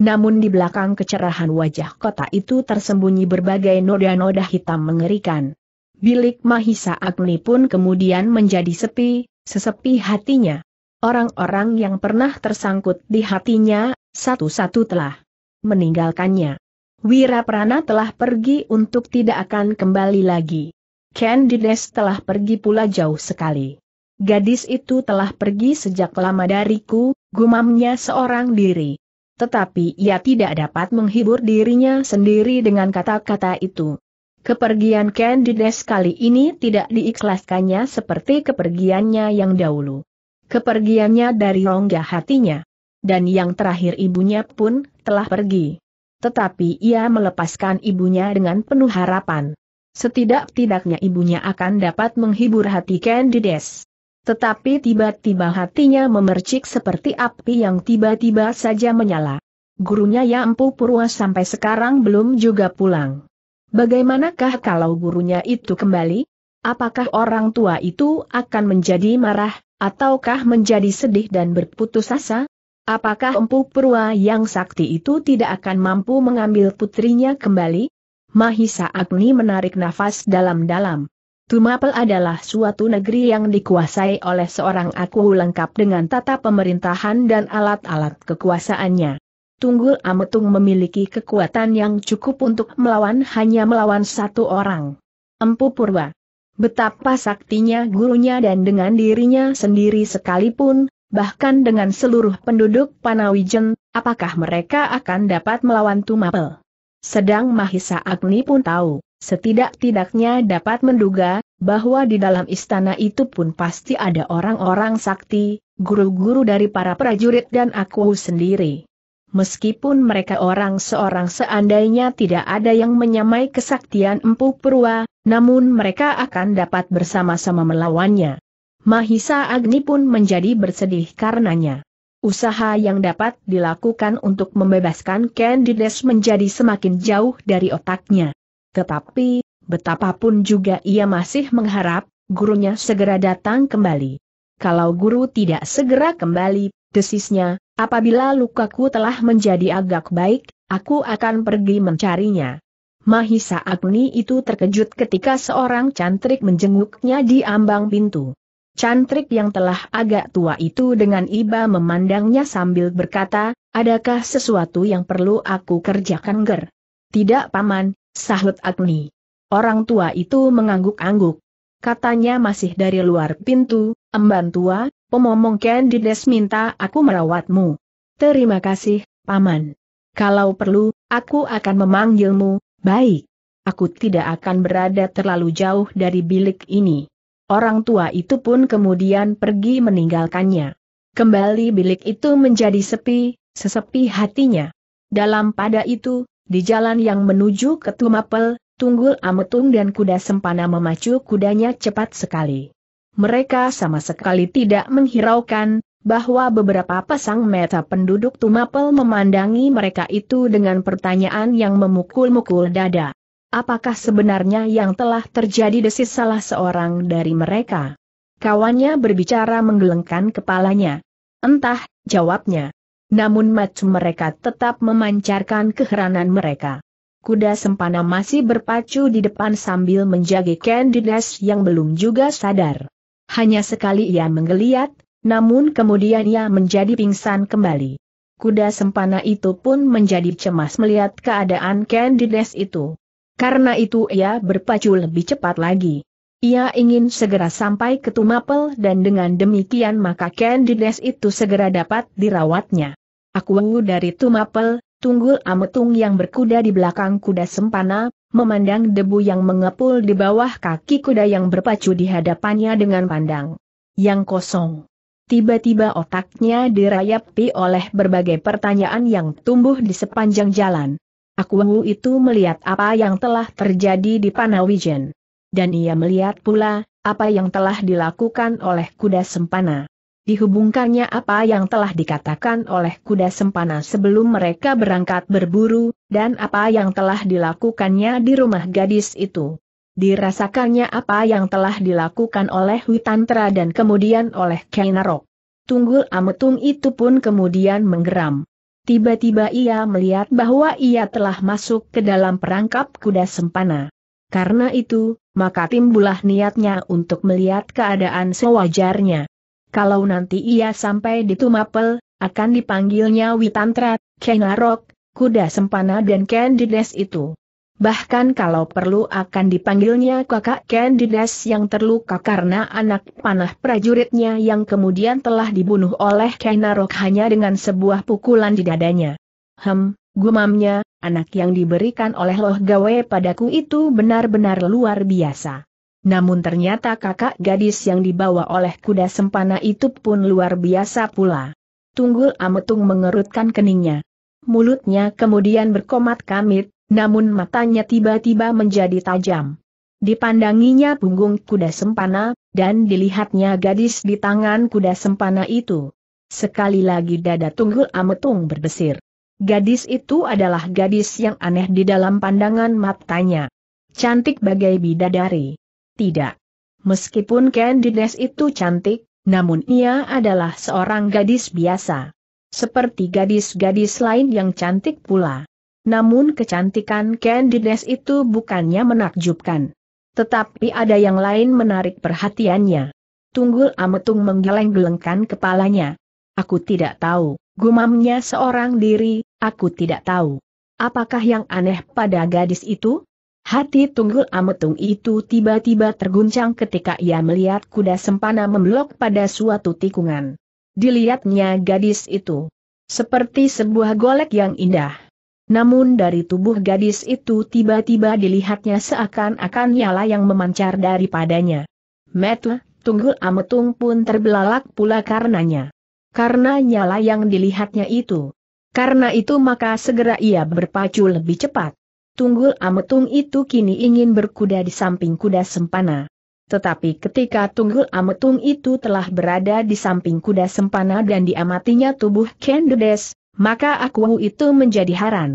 Speaker 1: Namun di belakang kecerahan wajah kota itu tersembunyi berbagai noda-noda hitam mengerikan. Bilik Mahisa Agni pun kemudian menjadi sepi, sesepi hatinya. Orang-orang yang pernah tersangkut di hatinya, satu-satu telah meninggalkannya. Wira Prana telah pergi untuk tidak akan kembali lagi. Candides telah pergi pula jauh sekali. Gadis itu telah pergi sejak lama dariku, gumamnya seorang diri. Tetapi ia tidak dapat menghibur dirinya sendiri dengan kata-kata itu. Kepergian Candides kali ini tidak diikhlaskannya seperti kepergiannya yang dahulu. Kepergiannya dari rongga hatinya. Dan yang terakhir ibunya pun telah pergi. Tetapi ia melepaskan ibunya dengan penuh harapan. Setidak-tidaknya ibunya akan dapat menghibur hati Candides. Tetapi tiba-tiba hatinya memercik seperti api yang tiba-tiba saja menyala. Gurunya Ya Empu Purwa sampai sekarang belum juga pulang. Bagaimanakah kalau gurunya itu kembali? Apakah orang tua itu akan menjadi marah, ataukah menjadi sedih dan berputus asa? Apakah Empu Purwa yang sakti itu tidak akan mampu mengambil putrinya kembali? Mahisa Agni menarik nafas dalam-dalam. Tumapel adalah suatu negeri yang dikuasai oleh seorang aku lengkap dengan tata pemerintahan dan alat-alat kekuasaannya. Tunggul Ametung memiliki kekuatan yang cukup untuk melawan hanya melawan satu orang. Empu Purwa. Betapa saktinya gurunya dan dengan dirinya sendiri sekalipun, bahkan dengan seluruh penduduk Panawijen, apakah mereka akan dapat melawan Tumapel? Sedang Mahisa Agni pun tahu Setidak-tidaknya dapat menduga, bahwa di dalam istana itu pun pasti ada orang-orang sakti, guru-guru dari para prajurit dan aku sendiri. Meskipun mereka orang seorang seandainya tidak ada yang menyamai kesaktian Empu Purwa, namun mereka akan dapat bersama-sama melawannya. Mahisa Agni pun menjadi bersedih karenanya. Usaha yang dapat dilakukan untuk membebaskan Candides menjadi semakin jauh dari otaknya. Tetapi, betapapun juga ia masih mengharap, gurunya segera datang kembali. Kalau guru tidak segera kembali, desisnya, apabila lukaku telah menjadi agak baik, aku akan pergi mencarinya. Mahisa Agni itu terkejut ketika seorang cantrik menjenguknya di ambang pintu. Cantrik yang telah agak tua itu dengan iba memandangnya sambil berkata, adakah sesuatu yang perlu aku kerjakan ger? Tidak paman, Sahut Agni. Orang tua itu mengangguk-angguk. Katanya masih dari luar pintu, emban tua, pemomong Candides minta aku merawatmu. Terima kasih, Paman. Kalau perlu, aku akan memanggilmu, baik. Aku tidak akan berada terlalu jauh dari bilik ini. Orang tua itu pun kemudian pergi meninggalkannya. Kembali bilik itu menjadi sepi, sesepi hatinya. Dalam pada itu, di jalan yang menuju ke Tumapel, Tunggul Ametung dan kuda sempana memacu kudanya cepat sekali. Mereka sama sekali tidak menghiraukan, bahwa beberapa pasang mata penduduk Tumapel memandangi mereka itu dengan pertanyaan yang memukul-mukul dada. Apakah sebenarnya yang telah terjadi desis salah seorang dari mereka? Kawannya berbicara menggelengkan kepalanya. Entah, jawabnya. Namun mata mereka tetap memancarkan keheranan mereka. Kuda sempana masih berpacu di depan sambil menjaga Candides yang belum juga sadar. Hanya sekali ia menggeliat, namun kemudian ia menjadi pingsan kembali. Kuda sempana itu pun menjadi cemas melihat keadaan Candides itu. Karena itu ia berpacu lebih cepat lagi. Ia ingin segera sampai ke Tumapel dan dengan demikian maka Candides itu segera dapat dirawatnya. Aku wengu dari Tumapel, Tunggul Ametung yang berkuda di belakang kuda sempana, memandang debu yang mengepul di bawah kaki kuda yang berpacu di hadapannya dengan pandang yang kosong. Tiba-tiba otaknya dirayapi oleh berbagai pertanyaan yang tumbuh di sepanjang jalan. wengu itu melihat apa yang telah terjadi di Panawijen. Dan ia melihat pula, apa yang telah dilakukan oleh kuda sempana dihubungkannya apa yang telah dikatakan oleh kuda sempana sebelum mereka berangkat berburu, dan apa yang telah dilakukannya di rumah gadis itu. Dirasakannya apa yang telah dilakukan oleh Witantra dan kemudian oleh Kainarok. Tunggul Ametung itu pun kemudian menggeram. Tiba-tiba ia melihat bahwa ia telah masuk ke dalam perangkap kuda sempana. Karena itu, maka timbulah niatnya untuk melihat keadaan sewajarnya. Kalau nanti ia sampai di Tumapel, akan dipanggilnya Witantra, Kenarok, Kuda Sempana dan Candides itu. Bahkan kalau perlu akan dipanggilnya kakak Candides yang terluka karena anak panah prajuritnya yang kemudian telah dibunuh oleh Kenarok hanya dengan sebuah pukulan di dadanya. Hem, gumamnya, anak yang diberikan oleh Loh Gawe padaku itu benar-benar luar biasa. Namun ternyata kakak gadis yang dibawa oleh kuda sempana itu pun luar biasa pula. Tunggul Ametung mengerutkan keningnya. Mulutnya kemudian berkomat kamit, namun matanya tiba-tiba menjadi tajam. Dipandanginya punggung kuda sempana, dan dilihatnya gadis di tangan kuda sempana itu. Sekali lagi dada Tunggul Ametung berdesir. Gadis itu adalah gadis yang aneh di dalam pandangan matanya. Cantik bagai bidadari tidak. Meskipun Candides itu cantik, namun ia adalah seorang gadis biasa. Seperti gadis-gadis lain yang cantik pula. Namun kecantikan Candides itu bukannya menakjubkan. Tetapi ada yang lain menarik perhatiannya. Tunggul Ametung menggeleng-gelengkan kepalanya. Aku tidak tahu, gumamnya seorang diri, aku tidak tahu. Apakah yang aneh pada gadis itu? Hati Tunggul Ametung itu tiba-tiba terguncang ketika ia melihat kuda sempana memblok pada suatu tikungan. Dilihatnya gadis itu seperti sebuah golek yang indah. Namun dari tubuh gadis itu tiba-tiba dilihatnya seakan-akan nyala yang memancar daripadanya. Metu, Tunggul Ametung pun terbelalak pula karenanya. Karena nyala yang dilihatnya itu. Karena itu maka segera ia berpacu lebih cepat. Tunggul Ametung itu kini ingin berkuda di samping kuda Sempana. Tetapi ketika Tunggul Ametung itu telah berada di samping kuda Sempana dan diamatinya tubuh Kendedes, maka aku itu menjadi haran.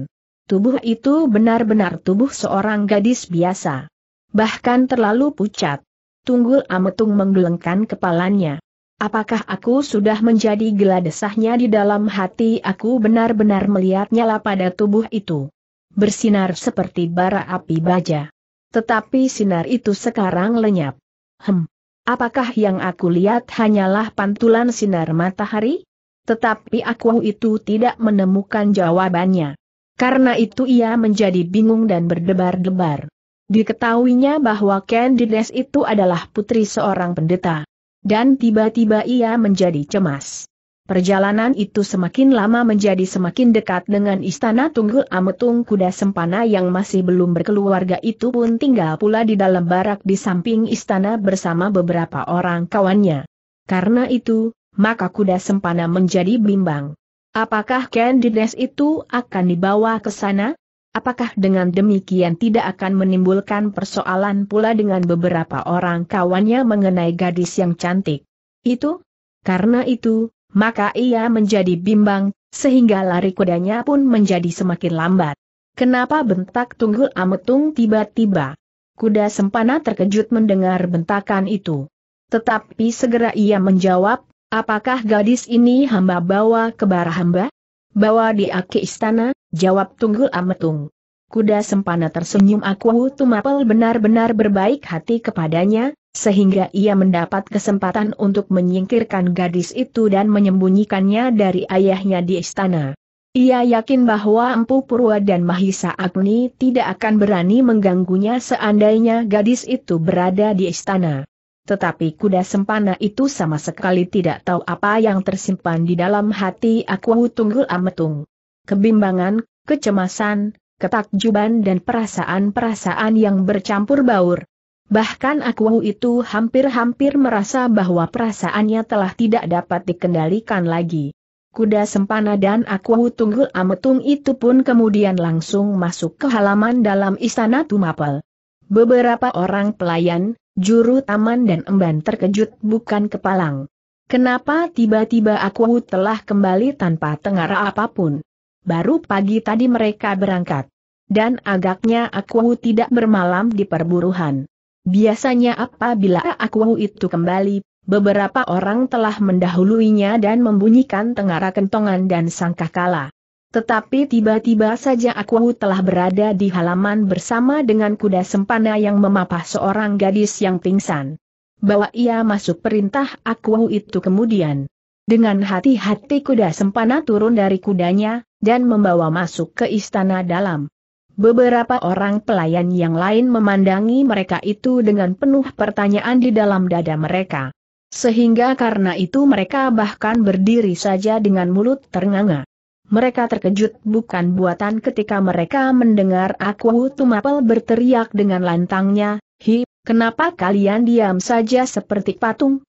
Speaker 1: Tubuh itu benar-benar tubuh seorang gadis biasa. Bahkan terlalu pucat. Tunggul Ametung menggelengkan kepalanya. Apakah aku sudah menjadi geladesahnya di dalam hati aku benar-benar melihat nyala pada tubuh itu? bersinar seperti bara api baja. Tetapi sinar itu sekarang lenyap. Hem. Apakah yang aku lihat hanyalah pantulan sinar matahari? Tetapi aku itu tidak menemukan jawabannya. Karena itu ia menjadi bingung dan berdebar-debar. Diketahuinya bahwa Candides itu adalah putri seorang pendeta. Dan tiba-tiba ia menjadi cemas. Perjalanan itu semakin lama menjadi semakin dekat dengan istana Tunggul Ametung kuda sempana yang masih belum berkeluarga itu pun tinggal pula di dalam barak di samping istana bersama beberapa orang kawannya. Karena itu, maka kuda sempana menjadi bimbang. Apakah Candides itu akan dibawa ke sana? Apakah dengan demikian tidak akan menimbulkan persoalan pula dengan beberapa orang kawannya mengenai gadis yang cantik? Itu? Karena itu, maka ia menjadi bimbang, sehingga lari kudanya pun menjadi semakin lambat. Kenapa bentak tunggul ametung tiba-tiba? Kuda sempana terkejut mendengar bentakan itu. Tetapi segera ia menjawab, apakah gadis ini hamba bawa ke bara hamba? Bawa dia ke istana, jawab tunggul ametung. Kuda sempana tersenyum aku tumapel benar-benar berbaik hati kepadanya, sehingga ia mendapat kesempatan untuk menyingkirkan gadis itu dan menyembunyikannya dari ayahnya di istana. Ia yakin bahwa Empu Purwa dan Mahisa Agni tidak akan berani mengganggunya seandainya gadis itu berada di istana. Tetapi kuda sempana itu sama sekali tidak tahu apa yang tersimpan di dalam hati Aku Tunggul Ametung. Kebimbangan, kecemasan, ketakjuban dan perasaan-perasaan yang bercampur baur, Bahkan aku itu hampir-hampir merasa bahwa perasaannya telah tidak dapat dikendalikan lagi. Kuda sempana dan aku tunggul ametung itu pun kemudian langsung masuk ke halaman dalam istana Tumapel. Beberapa orang pelayan, juru taman dan emban terkejut bukan kepalang. Kenapa tiba-tiba aku telah kembali tanpa tengara apapun? Baru pagi tadi mereka berangkat. Dan agaknya aku tidak bermalam di perburuhan. Biasanya apabila aku itu kembali, beberapa orang telah mendahuluinya dan membunyikan tengara kentongan dan sangkakala. Tetapi tiba-tiba saja aku telah berada di halaman bersama dengan kuda sempana yang memapah seorang gadis yang pingsan. Bawa ia masuk perintah aku itu kemudian. Dengan hati-hati kuda sempana turun dari kudanya, dan membawa masuk ke istana dalam. Beberapa orang pelayan yang lain memandangi mereka itu dengan penuh pertanyaan di dalam dada mereka. Sehingga karena itu mereka bahkan berdiri saja dengan mulut ternganga. Mereka terkejut bukan buatan ketika mereka mendengar Aku Tumapel berteriak dengan lantangnya, Hi, kenapa kalian diam saja seperti patung?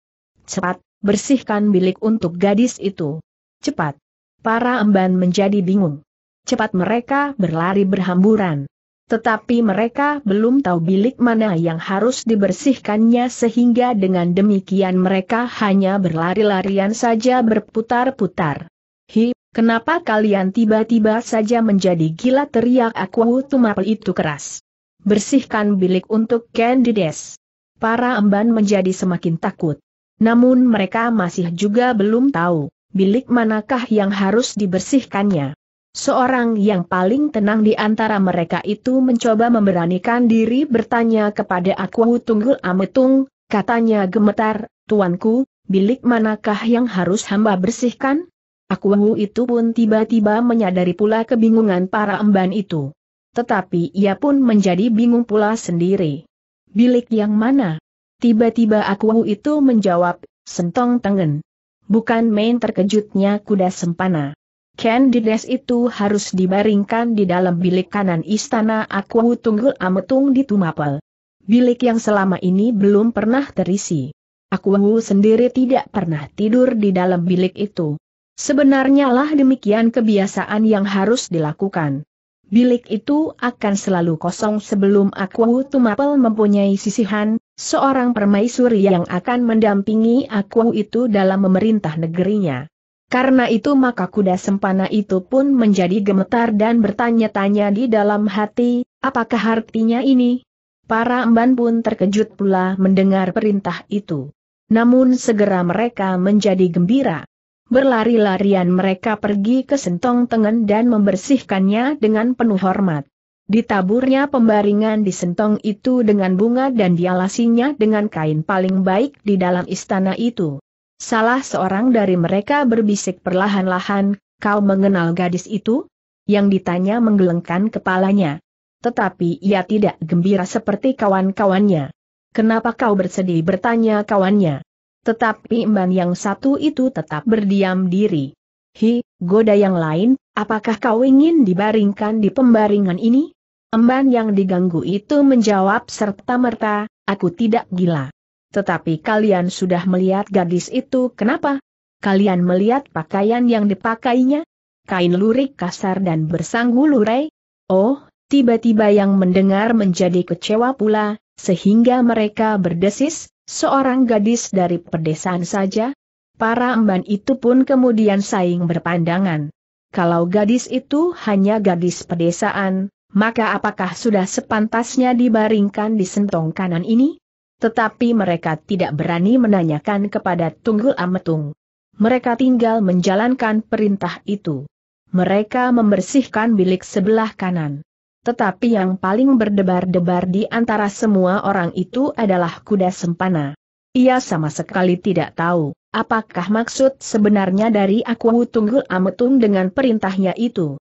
Speaker 1: Cepat, bersihkan bilik untuk gadis itu. Cepat. Para emban menjadi bingung cepat mereka berlari berhamburan. Tetapi mereka belum tahu bilik mana yang harus dibersihkannya sehingga dengan demikian mereka hanya berlari-larian saja berputar-putar. Hi, kenapa kalian tiba-tiba saja menjadi gila teriak aku tumapel itu keras. Bersihkan bilik untuk Candides. Para emban menjadi semakin takut. Namun mereka masih juga belum tahu, bilik manakah yang harus dibersihkannya. Seorang yang paling tenang di antara mereka itu mencoba memberanikan diri bertanya kepada aku Tunggul Ametung, katanya gemetar, Tuanku, bilik manakah yang harus hamba bersihkan? Aku itu pun tiba-tiba menyadari pula kebingungan para emban itu. Tetapi ia pun menjadi bingung pula sendiri. Bilik yang mana? Tiba-tiba aku itu menjawab, sentong tengen. Bukan main terkejutnya kuda sempana. Candides itu harus dibaringkan di dalam bilik kanan istana Aku Tunggul Ametung di Tumapel. Bilik yang selama ini belum pernah terisi. Aku sendiri tidak pernah tidur di dalam bilik itu. Sebenarnya lah demikian kebiasaan yang harus dilakukan. Bilik itu akan selalu kosong sebelum Aku Tumapel mempunyai sisihan, seorang permaisuri yang akan mendampingi Aku itu dalam memerintah negerinya. Karena itu maka kuda sempana itu pun menjadi gemetar dan bertanya-tanya di dalam hati, apakah artinya ini? Para emban pun terkejut pula mendengar perintah itu. Namun segera mereka menjadi gembira. Berlari-larian mereka pergi ke sentong tengen dan membersihkannya dengan penuh hormat. Ditaburnya pembaringan di sentong itu dengan bunga dan dialasinya dengan kain paling baik di dalam istana itu. Salah seorang dari mereka berbisik perlahan-lahan, kau mengenal gadis itu? Yang ditanya menggelengkan kepalanya. Tetapi ia tidak gembira seperti kawan-kawannya. Kenapa kau bersedih bertanya kawannya? Tetapi emban yang satu itu tetap berdiam diri. Hi, goda yang lain, apakah kau ingin dibaringkan di pembaringan ini? Emban yang diganggu itu menjawab serta merta, aku tidak gila. Tetapi kalian sudah melihat gadis itu kenapa? Kalian melihat pakaian yang dipakainya? Kain lurik kasar dan bersanggu lurai? Oh, tiba-tiba yang mendengar menjadi kecewa pula, sehingga mereka berdesis, seorang gadis dari pedesaan saja? Para emban itu pun kemudian saing berpandangan. Kalau gadis itu hanya gadis pedesaan, maka apakah sudah sepantasnya dibaringkan di sentong kanan ini? Tetapi mereka tidak berani menanyakan kepada Tunggul Ametung. Mereka tinggal menjalankan perintah itu. Mereka membersihkan bilik sebelah kanan. Tetapi yang paling berdebar-debar di antara semua orang itu adalah kuda sempana. Ia sama sekali tidak tahu, apakah maksud sebenarnya dari aku Tunggul Ametung dengan perintahnya itu.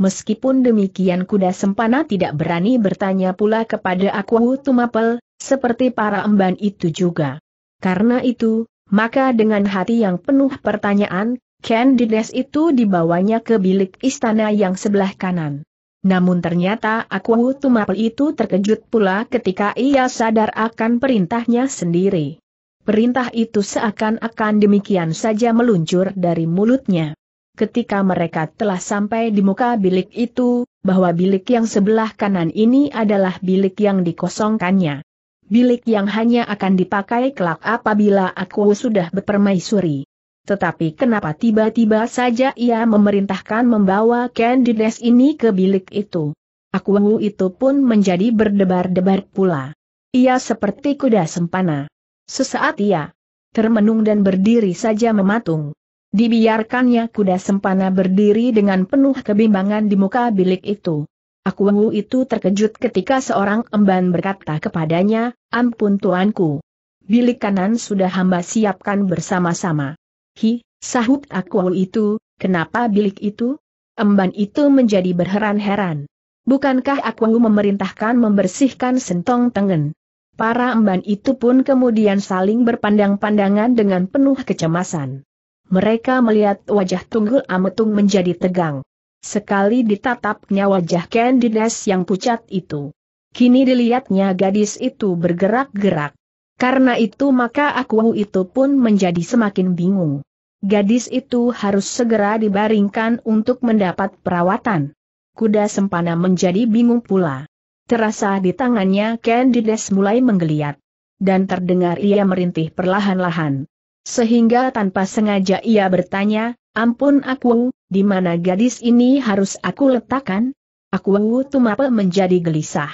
Speaker 1: Meskipun demikian kuda sempana tidak berani bertanya pula kepada aku Tumapel, seperti para emban itu juga. Karena itu, maka dengan hati yang penuh pertanyaan, Candides itu dibawanya ke bilik istana yang sebelah kanan. Namun ternyata aku Tumapel itu terkejut pula ketika ia sadar akan perintahnya sendiri. Perintah itu seakan-akan demikian saja meluncur dari mulutnya ketika mereka telah sampai di muka bilik itu, bahwa bilik yang sebelah kanan ini adalah bilik yang dikosongkannya. Bilik yang hanya akan dipakai kelak apabila aku sudah berpermaisuri. Tetapi kenapa tiba-tiba saja ia memerintahkan membawa Candides ini ke bilik itu? Aku itu pun menjadi berdebar-debar pula. Ia seperti kuda sempana. Sesaat ia termenung dan berdiri saja mematung. Dibiarkannya kuda sempana berdiri dengan penuh kebimbangan di muka bilik itu. Aku itu terkejut ketika seorang emban berkata kepadanya, ampun tuanku. Bilik kanan sudah hamba siapkan bersama-sama. Hi, sahut aku itu, kenapa bilik itu? Emban itu menjadi berheran-heran. Bukankah aku memerintahkan membersihkan sentong tengen? Para emban itu pun kemudian saling berpandang-pandangan dengan penuh kecemasan. Mereka melihat wajah Tunggul Ametung menjadi tegang. Sekali ditatapnya wajah Candides yang pucat itu. Kini dilihatnya gadis itu bergerak-gerak. Karena itu maka aku itu pun menjadi semakin bingung. Gadis itu harus segera dibaringkan untuk mendapat perawatan. Kuda sempana menjadi bingung pula. Terasa di tangannya Candides mulai menggeliat. Dan terdengar ia merintih perlahan-lahan. Sehingga tanpa sengaja ia bertanya, Ampun aku, di mana gadis ini harus aku letakkan? Aku Tumape menjadi gelisah.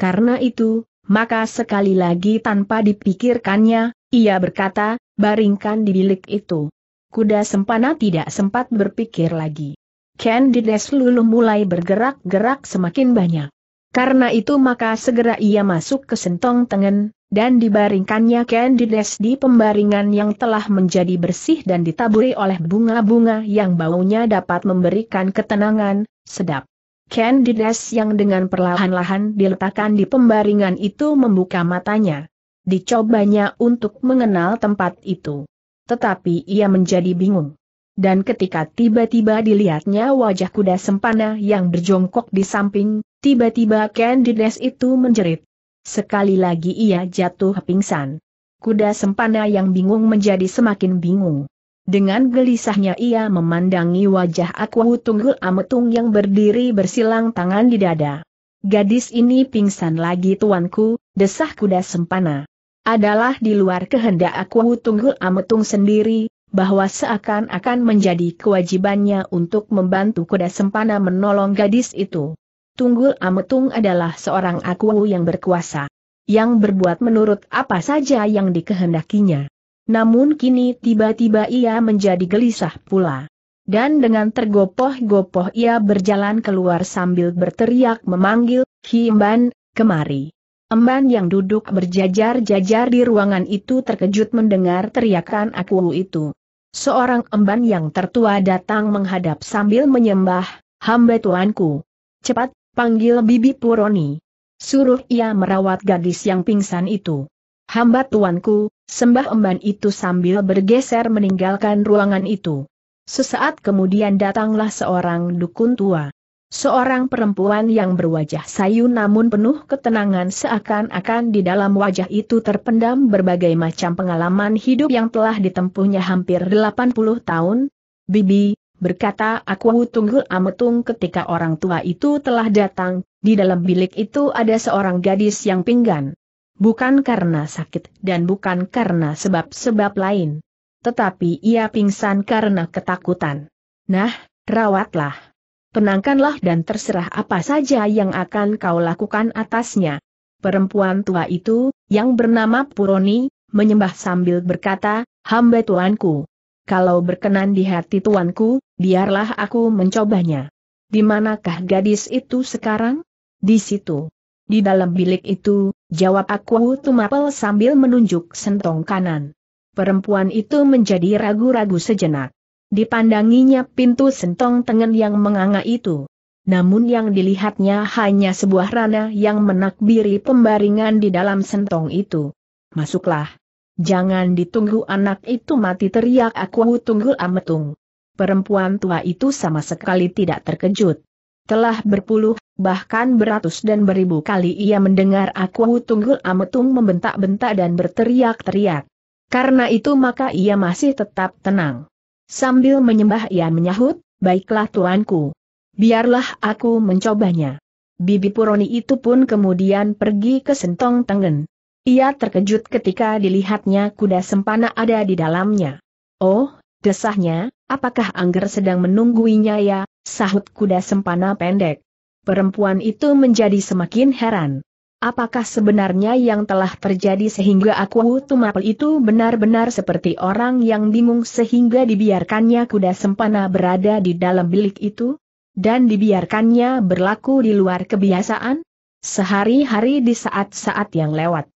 Speaker 1: Karena itu, maka sekali lagi tanpa dipikirkannya, ia berkata, baringkan di bilik itu. Kuda sempana tidak sempat berpikir lagi. Candides lulu mulai bergerak-gerak semakin banyak. Karena itu maka segera ia masuk ke sentong tengen, dan dibaringkannya Candides di pembaringan yang telah menjadi bersih dan ditaburi oleh bunga-bunga yang baunya dapat memberikan ketenangan, sedap. Candides yang dengan perlahan-lahan diletakkan di pembaringan itu membuka matanya. Dicobanya untuk mengenal tempat itu. Tetapi ia menjadi bingung. Dan ketika tiba-tiba dilihatnya wajah kuda sempana yang berjongkok di samping, tiba-tiba Candides itu menjerit. Sekali lagi ia jatuh pingsan. Kuda sempana yang bingung menjadi semakin bingung. Dengan gelisahnya ia memandangi wajah Akwahu Tunggul Ametung yang berdiri bersilang tangan di dada. Gadis ini pingsan lagi tuanku, desah kuda sempana. Adalah di luar kehendak Akwahu Tunggul Ametung sendiri, bahwa seakan-akan menjadi kewajibannya untuk membantu kuda sempana menolong gadis itu. Tunggul Ametung adalah seorang akuwu yang berkuasa. Yang berbuat menurut apa saja yang dikehendakinya. Namun kini tiba-tiba ia menjadi gelisah pula. Dan dengan tergopoh-gopoh ia berjalan keluar sambil berteriak memanggil, Himban, kemari. Emban yang duduk berjajar-jajar di ruangan itu terkejut mendengar teriakan aku itu. Seorang emban yang tertua datang menghadap sambil menyembah, hamba tuanku. Cepat, Panggil Bibi Puroni. Suruh ia merawat gadis yang pingsan itu. Hamba tuanku, sembah emban itu sambil bergeser meninggalkan ruangan itu. Sesaat kemudian datanglah seorang dukun tua. Seorang perempuan yang berwajah sayu namun penuh ketenangan seakan-akan di dalam wajah itu terpendam berbagai macam pengalaman hidup yang telah ditempuhnya hampir 80 tahun. Bibi, berkata aku tunggu ametung ketika orang tua itu telah datang, di dalam bilik itu ada seorang gadis yang pinggan. Bukan karena sakit dan bukan karena sebab-sebab lain. Tetapi ia pingsan karena ketakutan. Nah, rawatlah. Tenangkanlah dan terserah apa saja yang akan kau lakukan atasnya. Perempuan tua itu, yang bernama Puroni, menyembah sambil berkata, hamba tuanku kalau berkenan di hati tuanku, biarlah aku mencobanya. Di manakah gadis itu sekarang? Di situ. Di dalam bilik itu, jawab aku Tumapel sambil menunjuk sentong kanan. Perempuan itu menjadi ragu-ragu sejenak. Dipandanginya pintu sentong tengen yang menganga itu. Namun yang dilihatnya hanya sebuah rana yang menakbiri pembaringan di dalam sentong itu. Masuklah. Jangan ditunggu anak itu mati teriak aku tunggul ametung. Perempuan tua itu sama sekali tidak terkejut. Telah berpuluh, bahkan beratus dan beribu kali ia mendengar aku tunggul ametung membentak-bentak dan berteriak-teriak. Karena itu maka ia masih tetap tenang. Sambil menyembah ia menyahut, baiklah tuanku. Biarlah aku mencobanya. Bibi Puroni itu pun kemudian pergi ke Sentong Tengen. Ia terkejut ketika dilihatnya kuda sempana ada di dalamnya. Oh, desahnya, apakah Angger sedang menungguinya ya, sahut kuda sempana pendek. Perempuan itu menjadi semakin heran. Apakah sebenarnya yang telah terjadi sehingga aku Tumapel itu benar-benar seperti orang yang bingung sehingga dibiarkannya kuda sempana berada di dalam bilik itu? Dan dibiarkannya berlaku di luar kebiasaan? Sehari-hari di saat-saat yang lewat.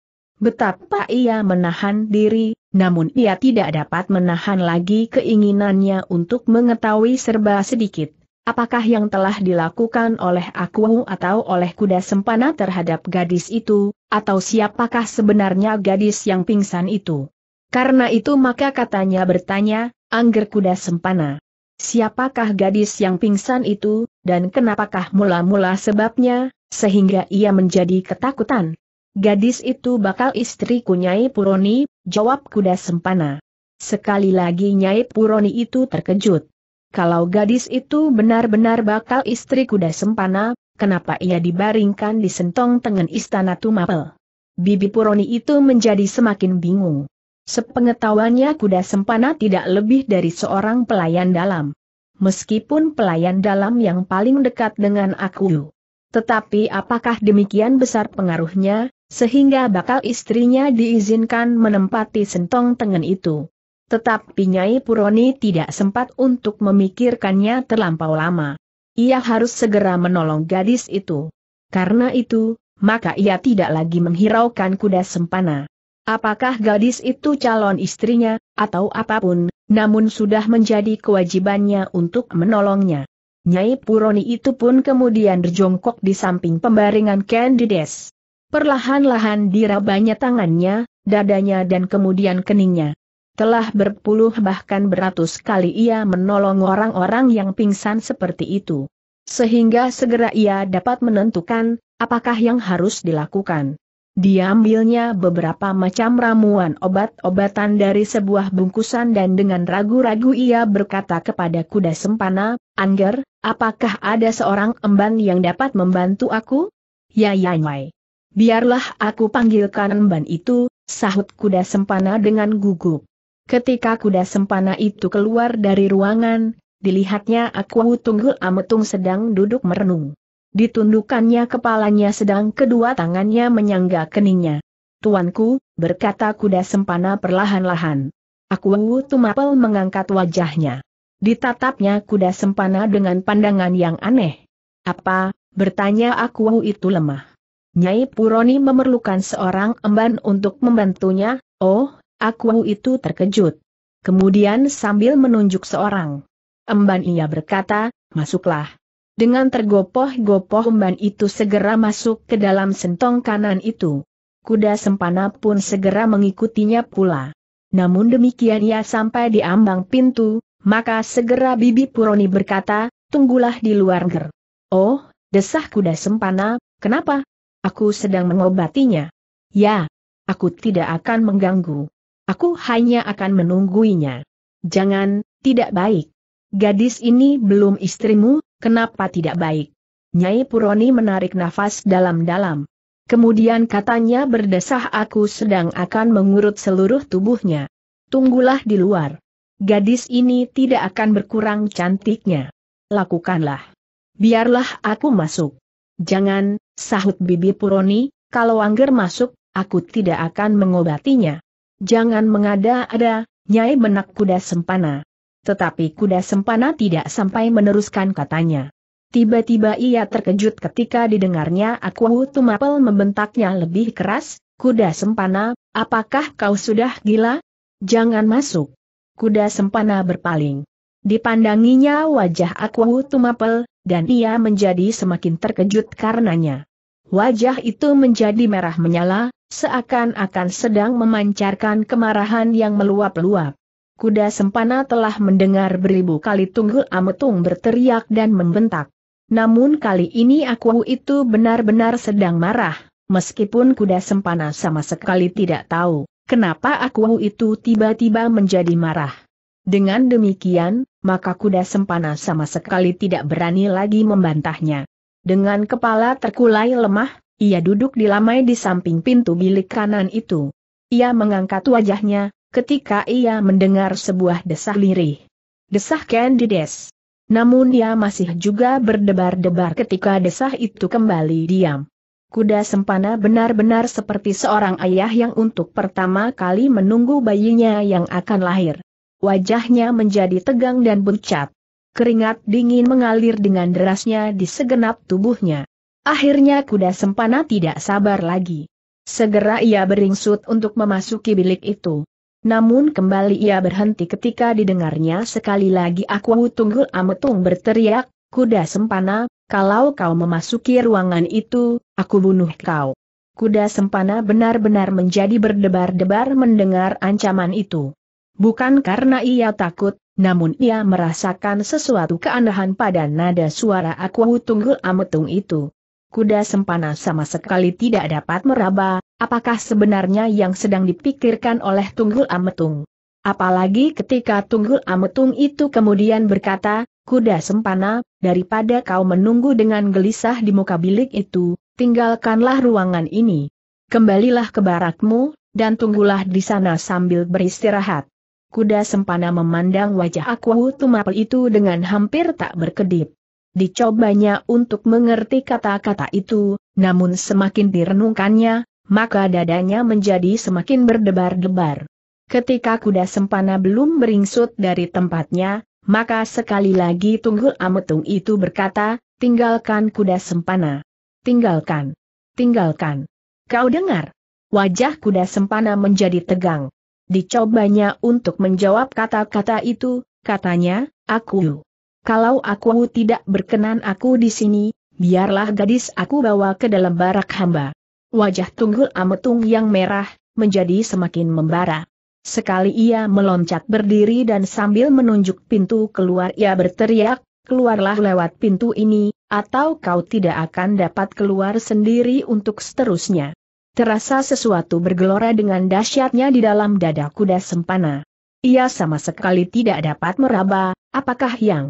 Speaker 1: Betapa ia menahan diri, namun ia tidak dapat menahan lagi keinginannya untuk mengetahui serba sedikit. Apakah yang telah dilakukan oleh aku atau oleh kuda sempana terhadap gadis itu, atau siapakah sebenarnya gadis yang pingsan itu? Karena itu maka katanya bertanya, Angger kuda sempana. Siapakah gadis yang pingsan itu, dan kenapakah mula-mula sebabnya, sehingga ia menjadi ketakutan? Gadis itu bakal istri Nyai Puroni, jawab kuda sempana. Sekali lagi Nyai Puroni itu terkejut. Kalau gadis itu benar-benar bakal istri kuda sempana, kenapa ia dibaringkan di sentong tengen istana Tumapel? Bibi Puroni itu menjadi semakin bingung. Sepengetahuannya kuda sempana tidak lebih dari seorang pelayan dalam. Meskipun pelayan dalam yang paling dekat dengan aku. Tetapi apakah demikian besar pengaruhnya, sehingga bakal istrinya diizinkan menempati sentong tengen itu. Tetapi Nyai Puroni tidak sempat untuk memikirkannya terlampau lama. Ia harus segera menolong gadis itu. Karena itu, maka ia tidak lagi menghiraukan kuda sempana. Apakah gadis itu calon istrinya, atau apapun, namun sudah menjadi kewajibannya untuk menolongnya. Nyai Puroni itu pun kemudian berjongkok di samping pembaringan Candides. Perlahan-lahan dirabanya tangannya, dadanya dan kemudian keningnya. Telah berpuluh bahkan beratus kali ia menolong orang-orang yang pingsan seperti itu. Sehingga segera ia dapat menentukan, apakah yang harus dilakukan. Diambilnya beberapa macam ramuan obat-obatan dari sebuah bungkusan dan dengan ragu-ragu ia berkata kepada kuda sempana, Angger, apakah ada seorang emban yang dapat membantu aku? Ya ya nyai. Biarlah aku panggilkan emban itu, sahut kuda sempana dengan gugup. Ketika kuda sempana itu keluar dari ruangan, dilihatnya aku tunggul ametung sedang duduk merenung. Ditundukannya kepalanya sedang kedua tangannya menyangga keningnya. Tuanku, berkata kuda sempana perlahan-lahan. Aku tumapel mengangkat wajahnya. Ditatapnya kuda sempana dengan pandangan yang aneh. Apa, bertanya aku itu lemah. Nyai Puroni memerlukan seorang emban untuk membantunya, oh, aku itu terkejut. Kemudian sambil menunjuk seorang emban ia berkata, masuklah. Dengan tergopoh-gopoh emban itu segera masuk ke dalam sentong kanan itu. Kuda sempana pun segera mengikutinya pula. Namun demikian ia sampai di ambang pintu, maka segera Bibi Puroni berkata, tunggulah di luar ger. Oh, desah kuda sempana, kenapa? Aku sedang mengobatinya. Ya, aku tidak akan mengganggu. Aku hanya akan menungguinya. Jangan, tidak baik. Gadis ini belum istrimu, kenapa tidak baik? Nyai Puroni menarik nafas dalam-dalam. Kemudian katanya berdesah aku sedang akan mengurut seluruh tubuhnya. Tunggulah di luar. Gadis ini tidak akan berkurang cantiknya. Lakukanlah. Biarlah aku masuk. Jangan, sahut Bibi Puroni, kalau Angger masuk, aku tidak akan mengobatinya. Jangan mengada-ada, Nyai menak kuda sempana. Tetapi kuda sempana tidak sampai meneruskan katanya. Tiba-tiba ia terkejut ketika didengarnya aku Tumapel membentaknya lebih keras, kuda sempana, apakah kau sudah gila? Jangan masuk. Kuda sempana berpaling. Dipandanginya wajah aku Tumapel, dan ia menjadi semakin terkejut karenanya. Wajah itu menjadi merah menyala, seakan-akan sedang memancarkan kemarahan yang meluap-luap. Kuda sempana telah mendengar beribu kali tunggul ametung berteriak dan membentak. Namun kali ini aku itu benar-benar sedang marah, meskipun kuda sempana sama sekali tidak tahu, kenapa aku itu tiba-tiba menjadi marah. Dengan demikian, maka kuda sempana sama sekali tidak berani lagi membantahnya. Dengan kepala terkulai lemah, ia duduk di dilamai di samping pintu bilik kanan itu. Ia mengangkat wajahnya, ketika ia mendengar sebuah desah lirih. Desah Candides. Namun ia masih juga berdebar-debar ketika desah itu kembali diam. Kuda sempana benar-benar seperti seorang ayah yang untuk pertama kali menunggu bayinya yang akan lahir wajahnya menjadi tegang dan pucat. Keringat dingin mengalir dengan derasnya di segenap tubuhnya. Akhirnya kuda sempana tidak sabar lagi. Segera ia beringsut untuk memasuki bilik itu. Namun kembali ia berhenti ketika didengarnya sekali lagi aku tunggul ametung berteriak, kuda sempana, kalau kau memasuki ruangan itu, aku bunuh kau. Kuda sempana benar-benar menjadi berdebar-debar mendengar ancaman itu. Bukan karena ia takut, namun ia merasakan sesuatu keanehan pada nada suara aku tunggul ametung itu. Kuda sempana sama sekali tidak dapat meraba, apakah sebenarnya yang sedang dipikirkan oleh tunggul ametung. Apalagi ketika tunggul ametung itu kemudian berkata, kuda sempana, daripada kau menunggu dengan gelisah di muka bilik itu, tinggalkanlah ruangan ini. Kembalilah ke barakmu, dan tunggulah di sana sambil beristirahat. Kuda sempana memandang wajah Akwahu Tumapel itu dengan hampir tak berkedip. Dicobanya untuk mengerti kata-kata itu, namun semakin direnungkannya, maka dadanya menjadi semakin berdebar-debar. Ketika kuda sempana belum beringsut dari tempatnya, maka sekali lagi Tunggul Ametung itu berkata, tinggalkan kuda sempana. Tinggalkan. Tinggalkan. Kau dengar? Wajah kuda sempana menjadi tegang. Dicobanya untuk menjawab kata-kata itu, katanya, aku. Kalau aku tidak berkenan aku di sini, biarlah gadis aku bawa ke dalam barak hamba. Wajah Tunggul Ametung yang merah, menjadi semakin membara. Sekali ia meloncat berdiri dan sambil menunjuk pintu keluar ia berteriak, keluarlah lewat pintu ini, atau kau tidak akan dapat keluar sendiri untuk seterusnya. Terasa sesuatu bergelora dengan dahsyatnya di dalam dada kuda sempana. Ia sama sekali tidak dapat meraba, apakah yang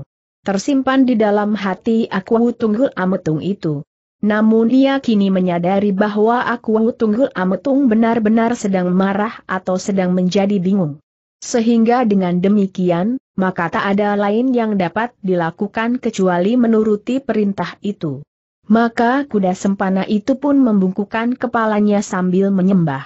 Speaker 1: tersimpan di dalam hati aku tunggul ametung itu. Namun ia kini menyadari bahwa aku tunggul ametung benar-benar sedang marah atau sedang menjadi bingung. Sehingga dengan demikian, maka tak ada lain yang dapat dilakukan kecuali menuruti perintah itu. Maka kuda sempana itu pun membungkukkan kepalanya sambil menyembah.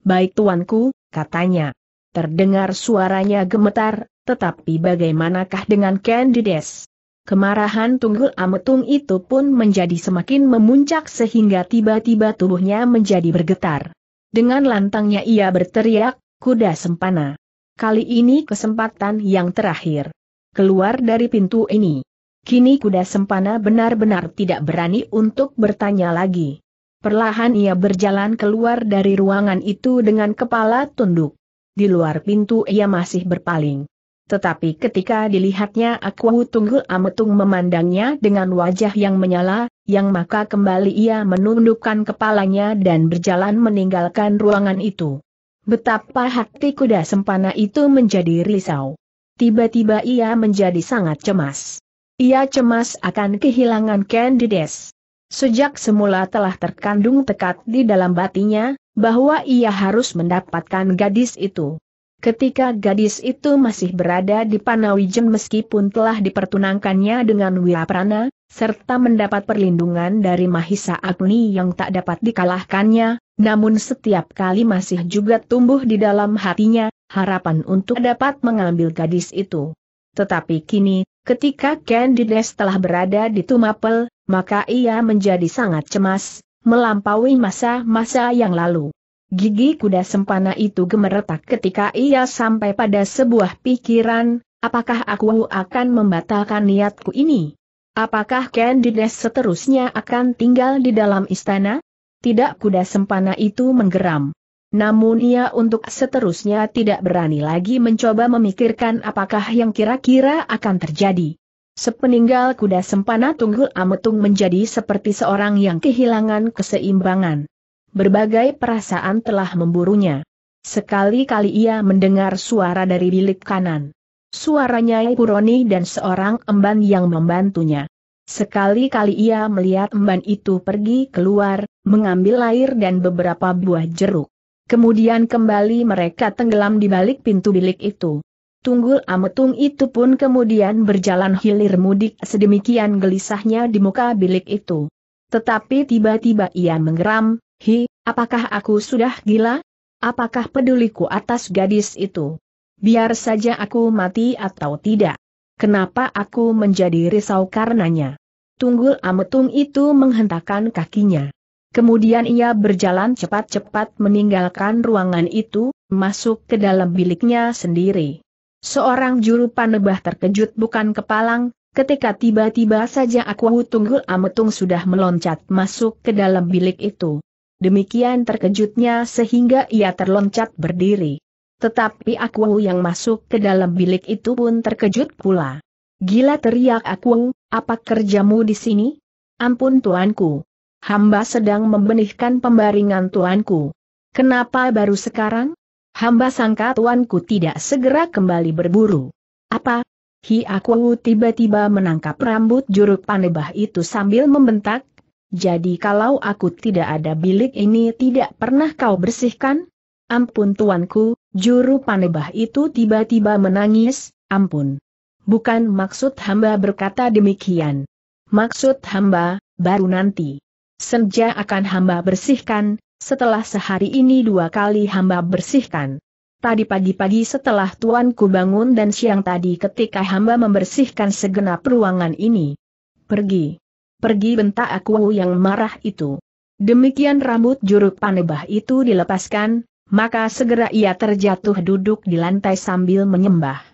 Speaker 1: Baik tuanku, katanya. Terdengar suaranya gemetar, tetapi bagaimanakah dengan Candides? Kemarahan Tunggul Ametung itu pun menjadi semakin memuncak sehingga tiba-tiba tubuhnya menjadi bergetar. Dengan lantangnya ia berteriak, kuda sempana. Kali ini kesempatan yang terakhir. Keluar dari pintu ini. Kini kuda sempana benar-benar tidak berani untuk bertanya lagi. Perlahan ia berjalan keluar dari ruangan itu dengan kepala tunduk. Di luar pintu ia masih berpaling. Tetapi ketika dilihatnya Aku Tunggul Ametung memandangnya dengan wajah yang menyala, yang maka kembali ia menundukkan kepalanya dan berjalan meninggalkan ruangan itu. Betapa hati kuda sempana itu menjadi risau. Tiba-tiba ia menjadi sangat cemas. Ia cemas akan kehilangan Candides. Sejak semula telah terkandung tekad di dalam batinya, bahwa ia harus mendapatkan gadis itu. Ketika gadis itu masih berada di Panawijen meskipun telah dipertunangkannya dengan Wilaprana, serta mendapat perlindungan dari Mahisa Agni yang tak dapat dikalahkannya, namun setiap kali masih juga tumbuh di dalam hatinya, harapan untuk dapat mengambil gadis itu. Tetapi kini Ketika Candides telah berada di Tumapel, maka ia menjadi sangat cemas, melampaui masa-masa yang lalu. Gigi kuda sempana itu gemeretak ketika ia sampai pada sebuah pikiran, apakah aku akan membatalkan niatku ini? Apakah Candides seterusnya akan tinggal di dalam istana? Tidak kuda sempana itu menggeram. Namun ia untuk seterusnya tidak berani lagi mencoba memikirkan apakah yang kira-kira akan terjadi. Sepeninggal kuda sempana Tunggul Ametung menjadi seperti seorang yang kehilangan keseimbangan. Berbagai perasaan telah memburunya. Sekali-kali ia mendengar suara dari bilik kanan. Suaranya Puroni dan seorang emban yang membantunya. Sekali-kali ia melihat emban itu pergi keluar, mengambil air dan beberapa buah jeruk. Kemudian kembali mereka tenggelam di balik pintu bilik itu. Tunggul ametung itu pun kemudian berjalan hilir mudik sedemikian gelisahnya di muka bilik itu. Tetapi tiba-tiba ia menggeram, hi, apakah aku sudah gila? Apakah peduliku atas gadis itu? Biar saja aku mati atau tidak. Kenapa aku menjadi risau karenanya? Tunggul ametung itu menghentakkan kakinya. Kemudian ia berjalan cepat-cepat meninggalkan ruangan itu, masuk ke dalam biliknya sendiri. Seorang juru panebah terkejut bukan kepalang, ketika tiba-tiba saja Aku Tunggul Ametung sudah meloncat masuk ke dalam bilik itu. Demikian terkejutnya sehingga ia terloncat berdiri. Tetapi Aku yang masuk ke dalam bilik itu pun terkejut pula. Gila teriak Aku, apa kerjamu di sini? Ampun tuanku, hamba sedang membenihkan pembaringan tuanku. Kenapa baru sekarang? Hamba sangka tuanku tidak segera kembali berburu. Apa? Hi aku tiba-tiba menangkap rambut juruk panebah itu sambil membentak, jadi kalau aku tidak ada bilik ini tidak pernah kau bersihkan? Ampun tuanku, juru panebah itu tiba-tiba menangis, ampun. Bukan maksud hamba berkata demikian. Maksud hamba, baru nanti senja akan hamba bersihkan, setelah sehari ini dua kali hamba bersihkan. Tadi pagi-pagi setelah tuanku bangun dan siang tadi ketika hamba membersihkan segenap ruangan ini. Pergi. Pergi bentak aku yang marah itu. Demikian rambut juru panebah itu dilepaskan, maka segera ia terjatuh duduk di lantai sambil menyembah.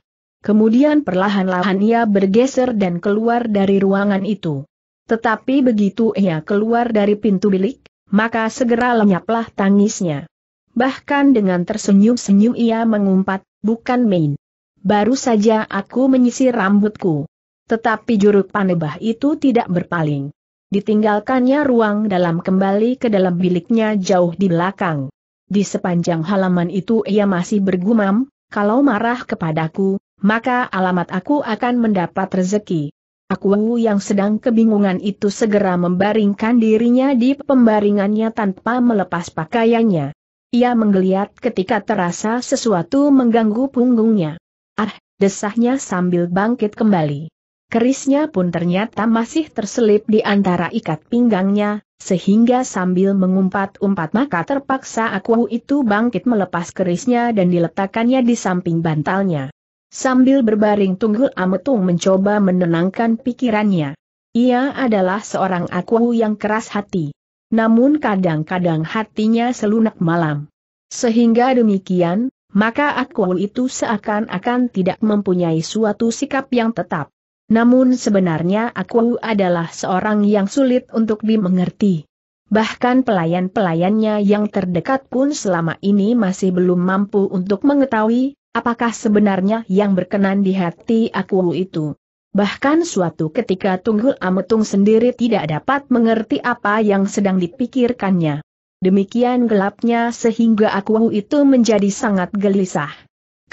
Speaker 1: Kemudian perlahan-lahan ia bergeser dan keluar dari ruangan itu. Tetapi begitu ia keluar dari pintu bilik, maka segera lenyaplah tangisnya. Bahkan dengan tersenyum-senyum ia mengumpat, bukan main. Baru saja aku menyisir rambutku. Tetapi juru panebah itu tidak berpaling. Ditinggalkannya ruang dalam kembali ke dalam biliknya jauh di belakang. Di sepanjang halaman itu ia masih bergumam, kalau marah kepadaku, maka alamat aku akan mendapat rezeki. Aku yang sedang kebingungan itu segera membaringkan dirinya di pembaringannya tanpa melepas pakaiannya. Ia menggeliat ketika terasa sesuatu mengganggu punggungnya. Ah, desahnya sambil bangkit kembali. Kerisnya pun ternyata masih terselip di antara ikat pinggangnya, sehingga sambil mengumpat-umpat maka terpaksa aku itu bangkit melepas kerisnya dan diletakkannya di samping bantalnya. Sambil berbaring Tunggul Ametung mencoba menenangkan pikirannya. Ia adalah seorang aku yang keras hati. Namun kadang-kadang hatinya selunak malam. Sehingga demikian, maka aku itu seakan-akan tidak mempunyai suatu sikap yang tetap. Namun sebenarnya aku adalah seorang yang sulit untuk dimengerti. Bahkan pelayan-pelayannya yang terdekat pun selama ini masih belum mampu untuk mengetahui Apakah sebenarnya yang berkenan di hati aku itu? Bahkan suatu ketika Tunggul Ametung sendiri tidak dapat mengerti apa yang sedang dipikirkannya. Demikian gelapnya sehingga aku itu menjadi sangat gelisah.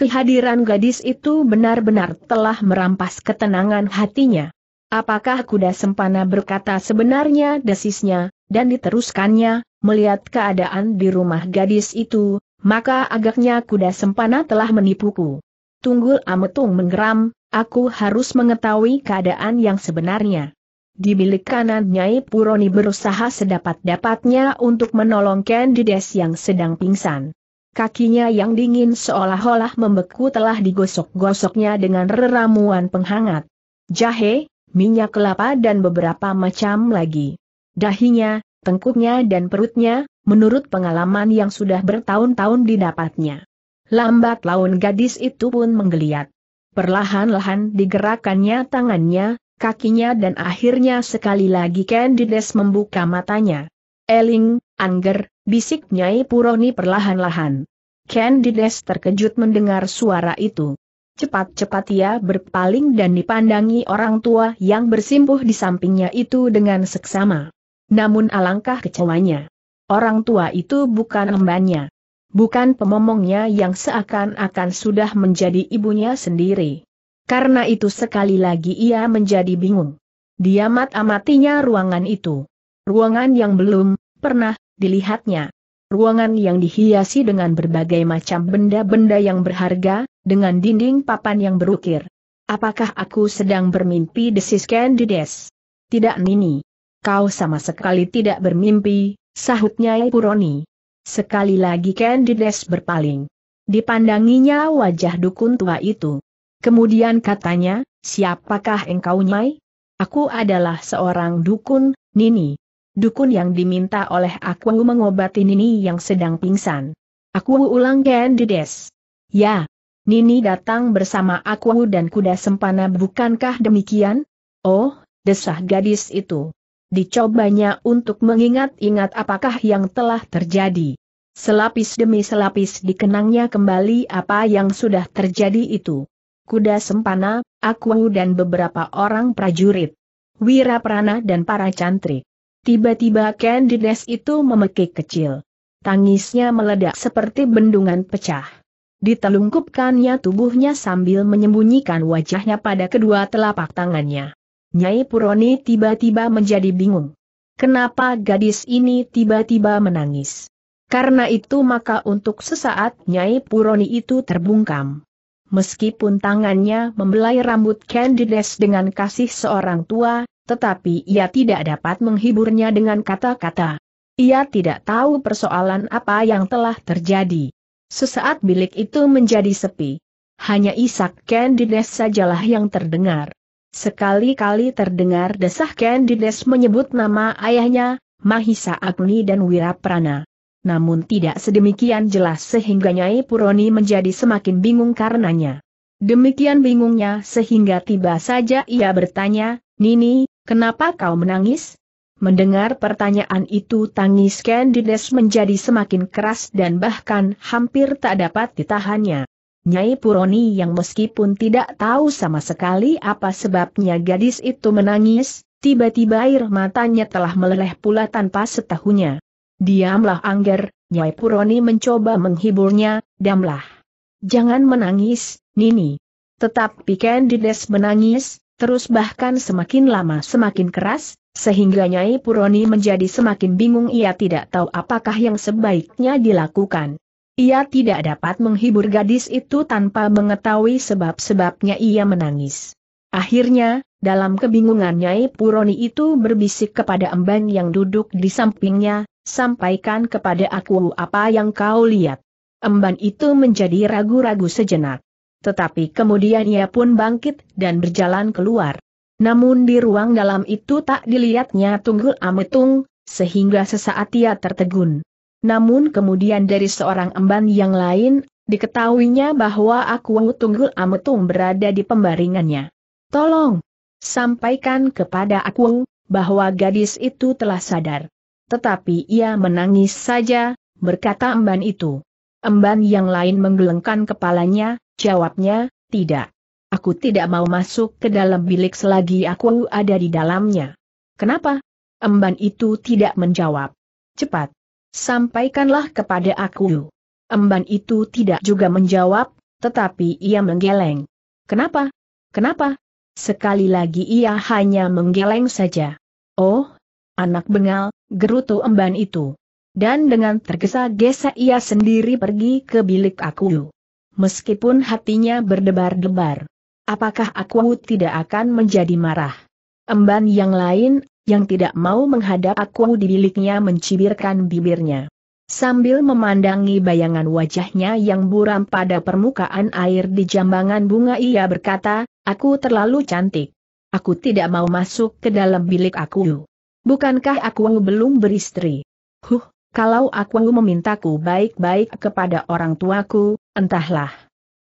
Speaker 1: Kehadiran gadis itu benar-benar telah merampas ketenangan hatinya. Apakah kuda sempana berkata sebenarnya desisnya, dan diteruskannya, melihat keadaan di rumah gadis itu, maka agaknya kuda sempana telah menipuku. Tunggul Ametung menggeram, aku harus mengetahui keadaan yang sebenarnya. Di bilik kanan Nyai Puroni berusaha sedapat-dapatnya untuk menolong Candides yang sedang pingsan. Kakinya yang dingin seolah-olah membeku telah digosok-gosoknya dengan reramuan penghangat. Jahe, minyak kelapa dan beberapa macam lagi. Dahinya, tengkuknya dan perutnya, menurut pengalaman yang sudah bertahun-tahun didapatnya. Lambat laun gadis itu pun menggeliat. Perlahan-lahan digerakannya tangannya, kakinya dan akhirnya sekali lagi Candides membuka matanya. Eling, Angger, bisik Nyai Puroni perlahan-lahan. Candides terkejut mendengar suara itu. Cepat-cepat ia berpaling dan dipandangi orang tua yang bersimpuh di sampingnya itu dengan seksama. Namun alangkah kecewanya. Orang tua itu bukan embannya. Bukan pemomongnya yang seakan-akan sudah menjadi ibunya sendiri. Karena itu sekali lagi ia menjadi bingung. Dia mat-amatinya ruangan itu. Ruangan yang belum pernah dilihatnya. Ruangan yang dihiasi dengan berbagai macam benda-benda yang berharga, dengan dinding papan yang berukir. Apakah aku sedang bermimpi desis Candides? Tidak Nini. Kau sama sekali tidak bermimpi, Sahut Nyai Puroni. Sekali lagi Candides berpaling. Dipandanginya wajah dukun tua itu. Kemudian katanya, siapakah engkau Nyai? Aku adalah seorang dukun, Nini. Dukun yang diminta oleh aku mengobati Nini yang sedang pingsan. Aku ulang Candides. Ya, Nini datang bersama aku dan kuda sempana bukankah demikian? Oh, desah gadis itu dicobanya untuk mengingat-ingat apakah yang telah terjadi. Selapis demi selapis dikenangnya kembali apa yang sudah terjadi itu. Kuda Sempana, aku dan beberapa orang prajurit. Wira Prana dan para cantrik. Tiba-tiba Candides itu memekik kecil. Tangisnya meledak seperti bendungan pecah. Ditelungkupkannya tubuhnya sambil menyembunyikan wajahnya pada kedua telapak tangannya. Nyai Puroni tiba-tiba menjadi bingung. Kenapa gadis ini tiba-tiba menangis? Karena itu maka untuk sesaat Nyai Puroni itu terbungkam. Meskipun tangannya membelai rambut Candides dengan kasih seorang tua, tetapi ia tidak dapat menghiburnya dengan kata-kata. Ia tidak tahu persoalan apa yang telah terjadi. Sesaat bilik itu menjadi sepi. Hanya isak Candides sajalah yang terdengar. Sekali-kali terdengar desah Candides menyebut nama ayahnya, Mahisa Agni dan Wiraprana. Namun tidak sedemikian jelas sehingga Nyai Puroni menjadi semakin bingung karenanya. Demikian bingungnya sehingga tiba saja ia bertanya, Nini, kenapa kau menangis? Mendengar pertanyaan itu tangis Candides menjadi semakin keras dan bahkan hampir tak dapat ditahannya. Nyai Puroni yang meskipun tidak tahu sama sekali apa sebabnya gadis itu menangis, tiba-tiba air matanya telah meleleh pula tanpa setahunya. Diamlah Angger, Nyai Puroni mencoba menghiburnya, damlah. Jangan menangis, Nini. Tetapi Candides menangis, terus bahkan semakin lama semakin keras, sehingga Nyai Puroni menjadi semakin bingung ia tidak tahu apakah yang sebaiknya dilakukan. Ia tidak dapat menghibur gadis itu tanpa mengetahui sebab-sebabnya ia menangis. Akhirnya, dalam kebingungan Nyai Puroni itu berbisik kepada emban yang duduk di sampingnya, sampaikan kepada aku apa yang kau lihat. Emban itu menjadi ragu-ragu sejenak. Tetapi kemudian ia pun bangkit dan berjalan keluar. Namun di ruang dalam itu tak dilihatnya Tunggul Ametung, sehingga sesaat ia tertegun namun kemudian dari seorang emban yang lain, diketahuinya bahwa aku Tunggul Ametung berada di pembaringannya. Tolong! Sampaikan kepada aku, bahwa gadis itu telah sadar. Tetapi ia menangis saja, berkata emban itu. Emban yang lain menggelengkan kepalanya, jawabnya, tidak. Aku tidak mau masuk ke dalam bilik selagi aku ada di dalamnya. Kenapa? Emban itu tidak menjawab. Cepat, sampaikanlah kepada aku. Emban itu tidak juga menjawab, tetapi ia menggeleng. Kenapa? Kenapa? Sekali lagi ia hanya menggeleng saja. Oh, anak bengal, gerutu emban itu. Dan dengan tergesa-gesa ia sendiri pergi ke bilik aku. Meskipun hatinya berdebar-debar. Apakah aku tidak akan menjadi marah? Emban yang lain yang tidak mau menghadap aku di biliknya mencibirkan bibirnya. Sambil memandangi bayangan wajahnya yang buram pada permukaan air di jambangan bunga ia berkata, aku terlalu cantik. Aku tidak mau masuk ke dalam bilik aku. Bukankah aku belum beristri? Huh, kalau aku memintaku baik-baik kepada orang tuaku, entahlah.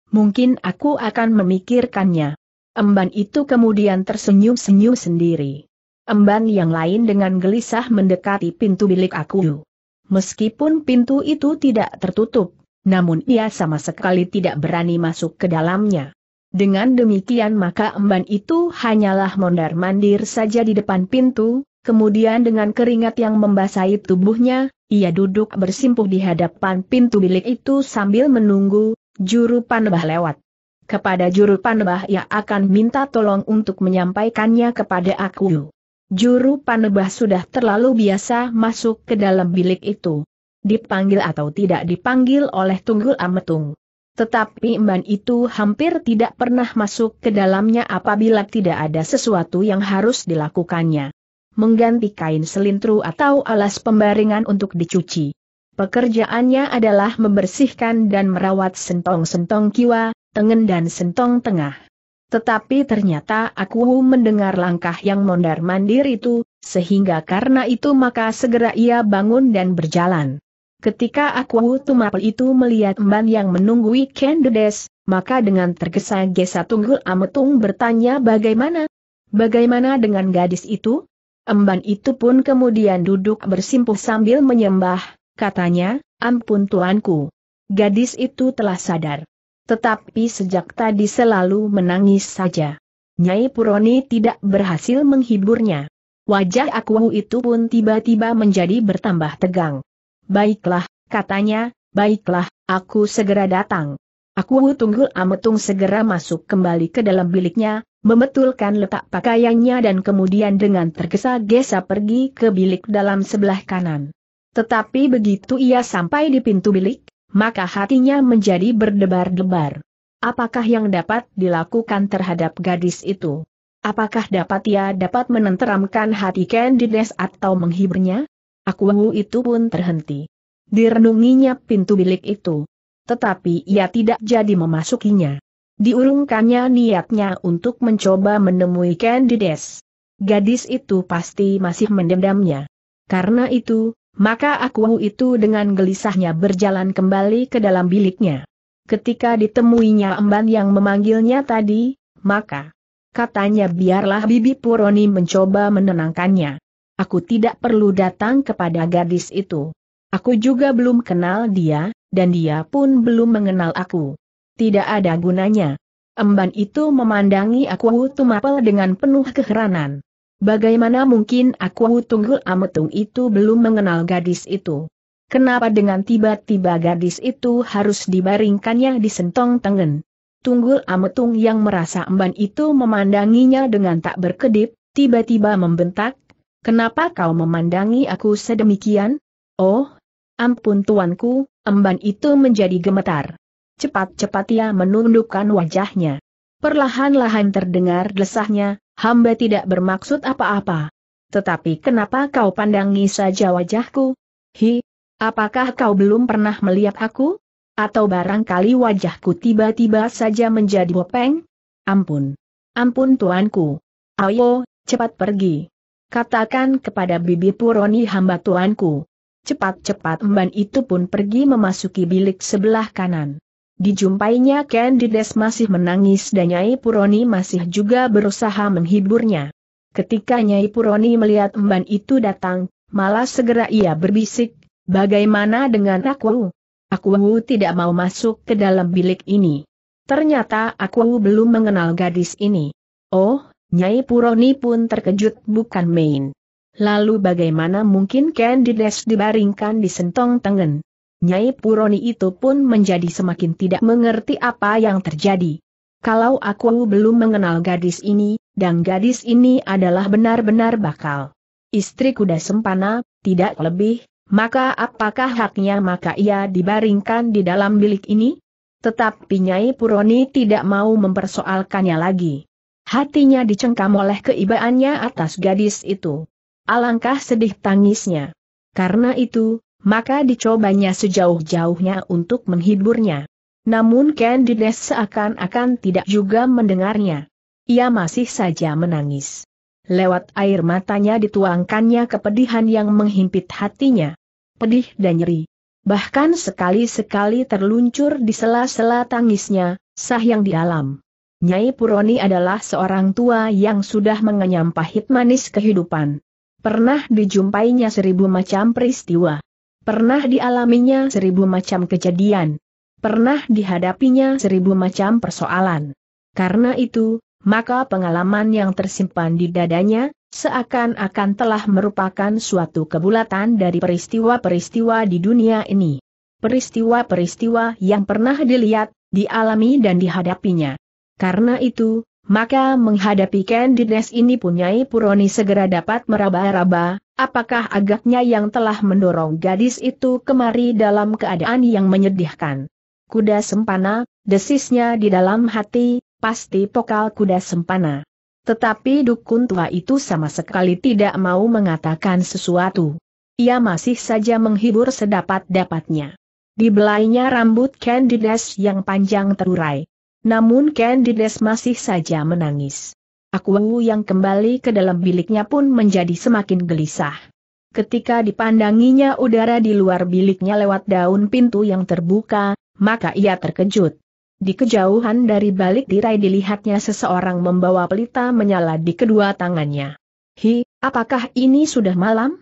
Speaker 1: Mungkin aku akan memikirkannya. Emban itu kemudian tersenyum-senyum sendiri. Emban yang lain dengan gelisah mendekati pintu bilik aku. Meskipun pintu itu tidak tertutup, namun ia sama sekali tidak berani masuk ke dalamnya. Dengan demikian maka emban itu hanyalah mondar-mandir saja di depan pintu, kemudian dengan keringat yang membasahi tubuhnya, ia duduk bersimpuh di hadapan pintu bilik itu sambil menunggu, juru panebah lewat. Kepada juru panebah ia akan minta tolong untuk menyampaikannya kepada aku. Juru panebah sudah terlalu biasa masuk ke dalam bilik itu. Dipanggil atau tidak dipanggil oleh Tunggul Ametung. Tetapi emban itu hampir tidak pernah masuk ke dalamnya apabila tidak ada sesuatu yang harus dilakukannya. Mengganti kain selintru atau alas pembaringan untuk dicuci. Pekerjaannya adalah membersihkan dan merawat sentong-sentong kiwa, tengen dan sentong tengah. Tetapi ternyata aku mendengar langkah yang mondar-mandir itu, sehingga karena itu maka segera ia bangun dan berjalan. Ketika aku tumapel itu melihat Mban yang menunggui Kendedes, maka dengan tergesa-gesa Tunggul Ametung bertanya bagaimana? Bagaimana dengan gadis itu? Emban itu pun kemudian duduk bersimpuh sambil menyembah, katanya, ampun tuanku. Gadis itu telah sadar. Tetapi sejak tadi selalu menangis saja. Nyai Puroni tidak berhasil menghiburnya. Wajah aku itu pun tiba-tiba menjadi bertambah tegang. Baiklah, katanya, baiklah, aku segera datang. Aku tunggu Ametung segera masuk kembali ke dalam biliknya, memetulkan letak pakaiannya dan kemudian dengan tergesa-gesa pergi ke bilik dalam sebelah kanan. Tetapi begitu ia sampai di pintu bilik, maka hatinya menjadi berdebar-debar. Apakah yang dapat dilakukan terhadap gadis itu? Apakah dapat ia dapat menenteramkan hati Candides atau menghiburnya? Aku itu pun terhenti. Direnunginya pintu bilik itu. Tetapi ia tidak jadi memasukinya. Diurungkannya niatnya untuk mencoba menemui Candides. Gadis itu pasti masih mendendamnya. Karena itu, maka aku itu dengan gelisahnya berjalan kembali ke dalam biliknya. Ketika ditemuinya emban yang memanggilnya tadi, maka katanya biarlah Bibi Puroni mencoba menenangkannya. Aku tidak perlu datang kepada gadis itu. Aku juga belum kenal dia, dan dia pun belum mengenal aku. Tidak ada gunanya. Emban itu memandangi aku Tumapel dengan penuh keheranan. Bagaimana mungkin aku tunggul ametung itu belum mengenal gadis itu? Kenapa dengan tiba-tiba gadis itu harus dibaringkannya di sentong tengen? Tunggul ametung yang merasa emban itu memandanginya dengan tak berkedip, tiba-tiba membentak, Kenapa kau memandangi aku sedemikian? Oh, ampun tuanku, emban itu menjadi gemetar. Cepat-cepat ia menundukkan wajahnya. Perlahan-lahan terdengar desahnya, hamba tidak bermaksud apa-apa. Tetapi kenapa kau pandangi saja wajahku? Hi, apakah kau belum pernah melihat aku? Atau barangkali wajahku tiba-tiba saja menjadi bopeng? Ampun. Ampun tuanku. Ayo, cepat pergi. Katakan kepada bibi Puroni hamba tuanku. Cepat-cepat emban itu pun pergi memasuki bilik sebelah kanan. Dijumpainya Candides masih menangis dan Nyai Puroni masih juga berusaha menghiburnya. Ketika Nyai Puroni melihat emban itu datang, malah segera ia berbisik, bagaimana dengan aku? Aku tidak mau masuk ke dalam bilik ini. Ternyata aku belum mengenal gadis ini. Oh, Nyai Puroni pun terkejut bukan main. Lalu bagaimana mungkin Candides dibaringkan di sentong tengen? Nyai Puroni itu pun menjadi semakin tidak mengerti apa yang terjadi. Kalau aku belum mengenal gadis ini, dan gadis ini adalah benar-benar bakal istri kuda sempana, tidak lebih, maka apakah haknya maka ia dibaringkan di dalam bilik ini? Tetapi Nyai Puroni tidak mau mempersoalkannya lagi. Hatinya dicengkam oleh keibaannya atas gadis itu. Alangkah sedih tangisnya. Karena itu, maka dicobanya sejauh-jauhnya untuk menghiburnya. Namun Candides seakan-akan tidak juga mendengarnya. Ia masih saja menangis. Lewat air matanya dituangkannya kepedihan yang menghimpit hatinya. Pedih dan nyeri. Bahkan sekali-sekali terluncur di sela-sela tangisnya, sah yang di alam. Nyai Puroni adalah seorang tua yang sudah mengenyam pahit manis kehidupan. Pernah dijumpainya seribu macam peristiwa. Pernah dialaminya seribu macam kejadian. Pernah dihadapinya seribu macam persoalan. Karena itu, maka pengalaman yang tersimpan di dadanya, seakan-akan telah merupakan suatu kebulatan dari peristiwa-peristiwa di dunia ini. Peristiwa-peristiwa yang pernah dilihat, dialami dan dihadapinya. Karena itu, maka menghadapi Candides ini punyai Puroni segera dapat meraba-raba, apakah agaknya yang telah mendorong gadis itu kemari dalam keadaan yang menyedihkan. Kuda sempana, desisnya di dalam hati, pasti pokal kuda sempana. Tetapi dukun tua itu sama sekali tidak mau mengatakan sesuatu. Ia masih saja menghibur sedapat-dapatnya. Di Dibelainya rambut Candides yang panjang terurai. Namun Candides masih saja menangis. Aku yang kembali ke dalam biliknya pun menjadi semakin gelisah. Ketika dipandanginya udara di luar biliknya lewat daun pintu yang terbuka, maka ia terkejut. Di kejauhan dari balik tirai dilihatnya seseorang membawa pelita menyala di kedua tangannya. Hi, apakah ini sudah malam?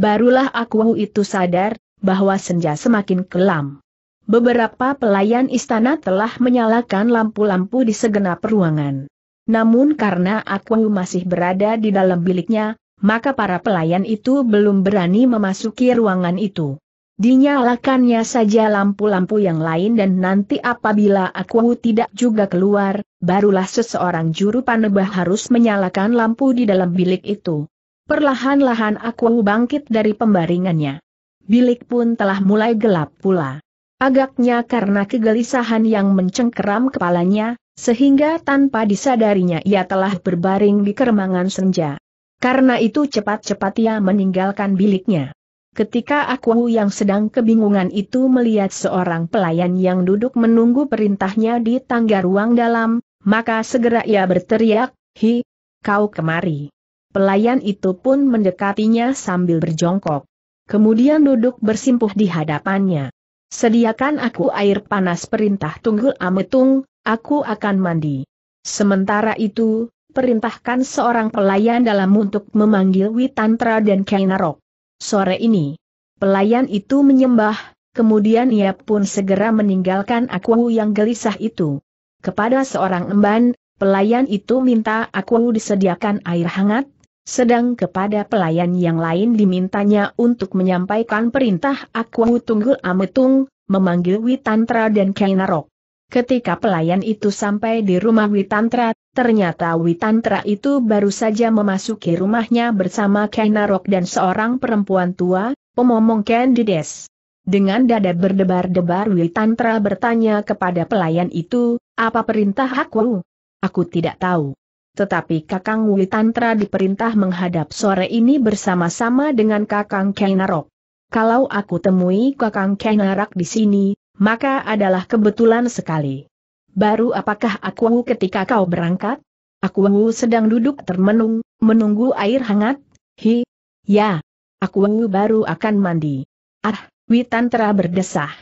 Speaker 1: Barulah aku itu sadar, bahwa senja semakin kelam. Beberapa pelayan istana telah menyalakan lampu-lampu di segenap ruangan. Namun karena aku masih berada di dalam biliknya, maka para pelayan itu belum berani memasuki ruangan itu. Dinyalakannya saja lampu-lampu yang lain dan nanti apabila aku tidak juga keluar, barulah seseorang juru panebah harus menyalakan lampu di dalam bilik itu. Perlahan-lahan aku bangkit dari pembaringannya. Bilik pun telah mulai gelap pula. Agaknya karena kegelisahan yang mencengkeram kepalanya, sehingga tanpa disadarinya ia telah berbaring di keremangan senja. Karena itu cepat-cepat ia meninggalkan biliknya. Ketika aku yang sedang kebingungan itu melihat seorang pelayan yang duduk menunggu perintahnya di tangga ruang dalam, maka segera ia berteriak, Hi, kau kemari. Pelayan itu pun mendekatinya sambil berjongkok. Kemudian duduk bersimpuh di hadapannya. Sediakan aku air panas perintah tunggul ametung, aku akan mandi. Sementara itu, perintahkan seorang pelayan dalam untuk memanggil Witantra dan Kainarok. Sore ini, pelayan itu menyembah, kemudian ia pun segera meninggalkan aku yang gelisah itu. Kepada seorang emban, pelayan itu minta aku disediakan air hangat, sedang kepada pelayan yang lain dimintanya untuk menyampaikan perintah aku Tunggul Ametung, memanggil Witantra dan Kainarok. Ketika pelayan itu sampai di rumah Witantra, ternyata Witantra itu baru saja memasuki rumahnya bersama Kainarok dan seorang perempuan tua, pemomong Candides. Dengan dada berdebar-debar Witantra bertanya kepada pelayan itu, apa perintah aku? Aku tidak tahu tetapi Kakang Witantra diperintah menghadap sore ini bersama-sama dengan Kakang Kainarok. Kalau aku temui Kakang Kainarok di sini, maka adalah kebetulan sekali. Baru apakah aku ketika kau berangkat? Aku sedang duduk termenung, menunggu air hangat, hi, ya, aku baru akan mandi. Ah, Witantra berdesah.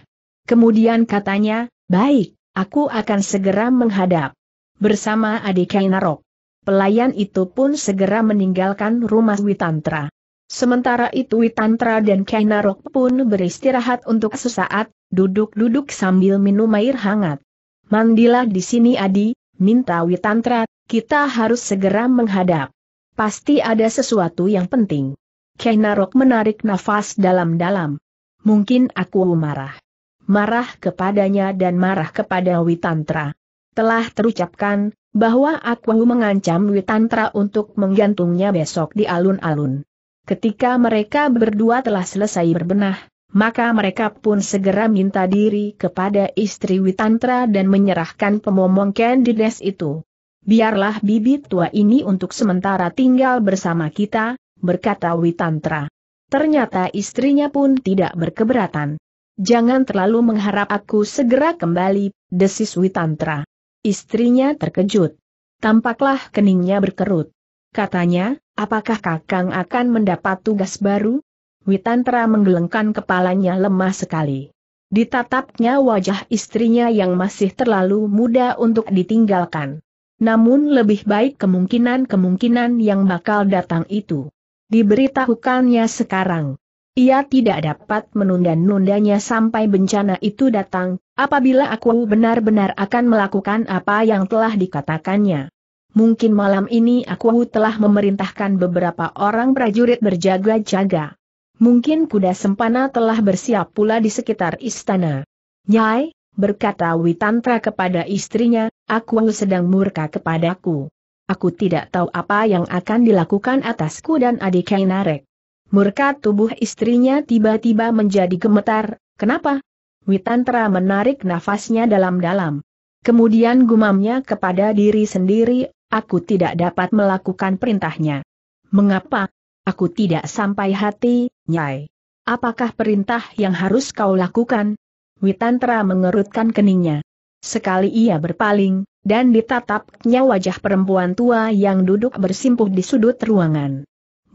Speaker 1: Kemudian katanya, baik, aku akan segera menghadap. Bersama adik Kainarok pelayan itu pun segera meninggalkan rumah Witantra. Sementara itu Witantra dan Kainarok pun beristirahat untuk sesaat, duduk-duduk sambil minum air hangat. Mandilah di sini Adi, minta Witantra, kita harus segera menghadap. Pasti ada sesuatu yang penting. Kainarok menarik nafas dalam-dalam. Mungkin aku marah. Marah kepadanya dan marah kepada Witantra. Telah terucapkan, bahwa aku mengancam Witantra untuk menggantungnya besok di alun-alun. Ketika mereka berdua telah selesai berbenah, maka mereka pun segera minta diri kepada istri Witantra dan menyerahkan pemomong Candides itu. Biarlah bibit tua ini untuk sementara tinggal bersama kita, berkata Witantra. Ternyata istrinya pun tidak berkeberatan. Jangan terlalu mengharap aku segera kembali, desis Witantra. Istrinya terkejut. Tampaklah keningnya berkerut. Katanya, apakah Kakang akan mendapat tugas baru? Witantra menggelengkan kepalanya lemah sekali. Ditatapnya wajah istrinya yang masih terlalu muda untuk ditinggalkan. Namun lebih baik kemungkinan-kemungkinan yang bakal datang itu. Diberitahukannya sekarang. Ia tidak dapat menunda-nundanya sampai bencana itu datang, apabila aku benar-benar akan melakukan apa yang telah dikatakannya. Mungkin malam ini aku telah memerintahkan beberapa orang prajurit berjaga-jaga. Mungkin kuda sempana telah bersiap pula di sekitar istana. Nyai, berkata Witantra kepada istrinya, aku sedang murka kepadaku. Aku tidak tahu apa yang akan dilakukan atasku dan adik Kainarek. Murka tubuh istrinya tiba-tiba menjadi gemetar, kenapa? Witantra menarik nafasnya dalam-dalam. Kemudian gumamnya kepada diri sendiri, aku tidak dapat melakukan perintahnya. Mengapa? Aku tidak sampai hati, Nyai. Apakah perintah yang harus kau lakukan? Witantra mengerutkan keningnya. Sekali ia berpaling, dan ditatapnya wajah perempuan tua yang duduk bersimpuh di sudut ruangan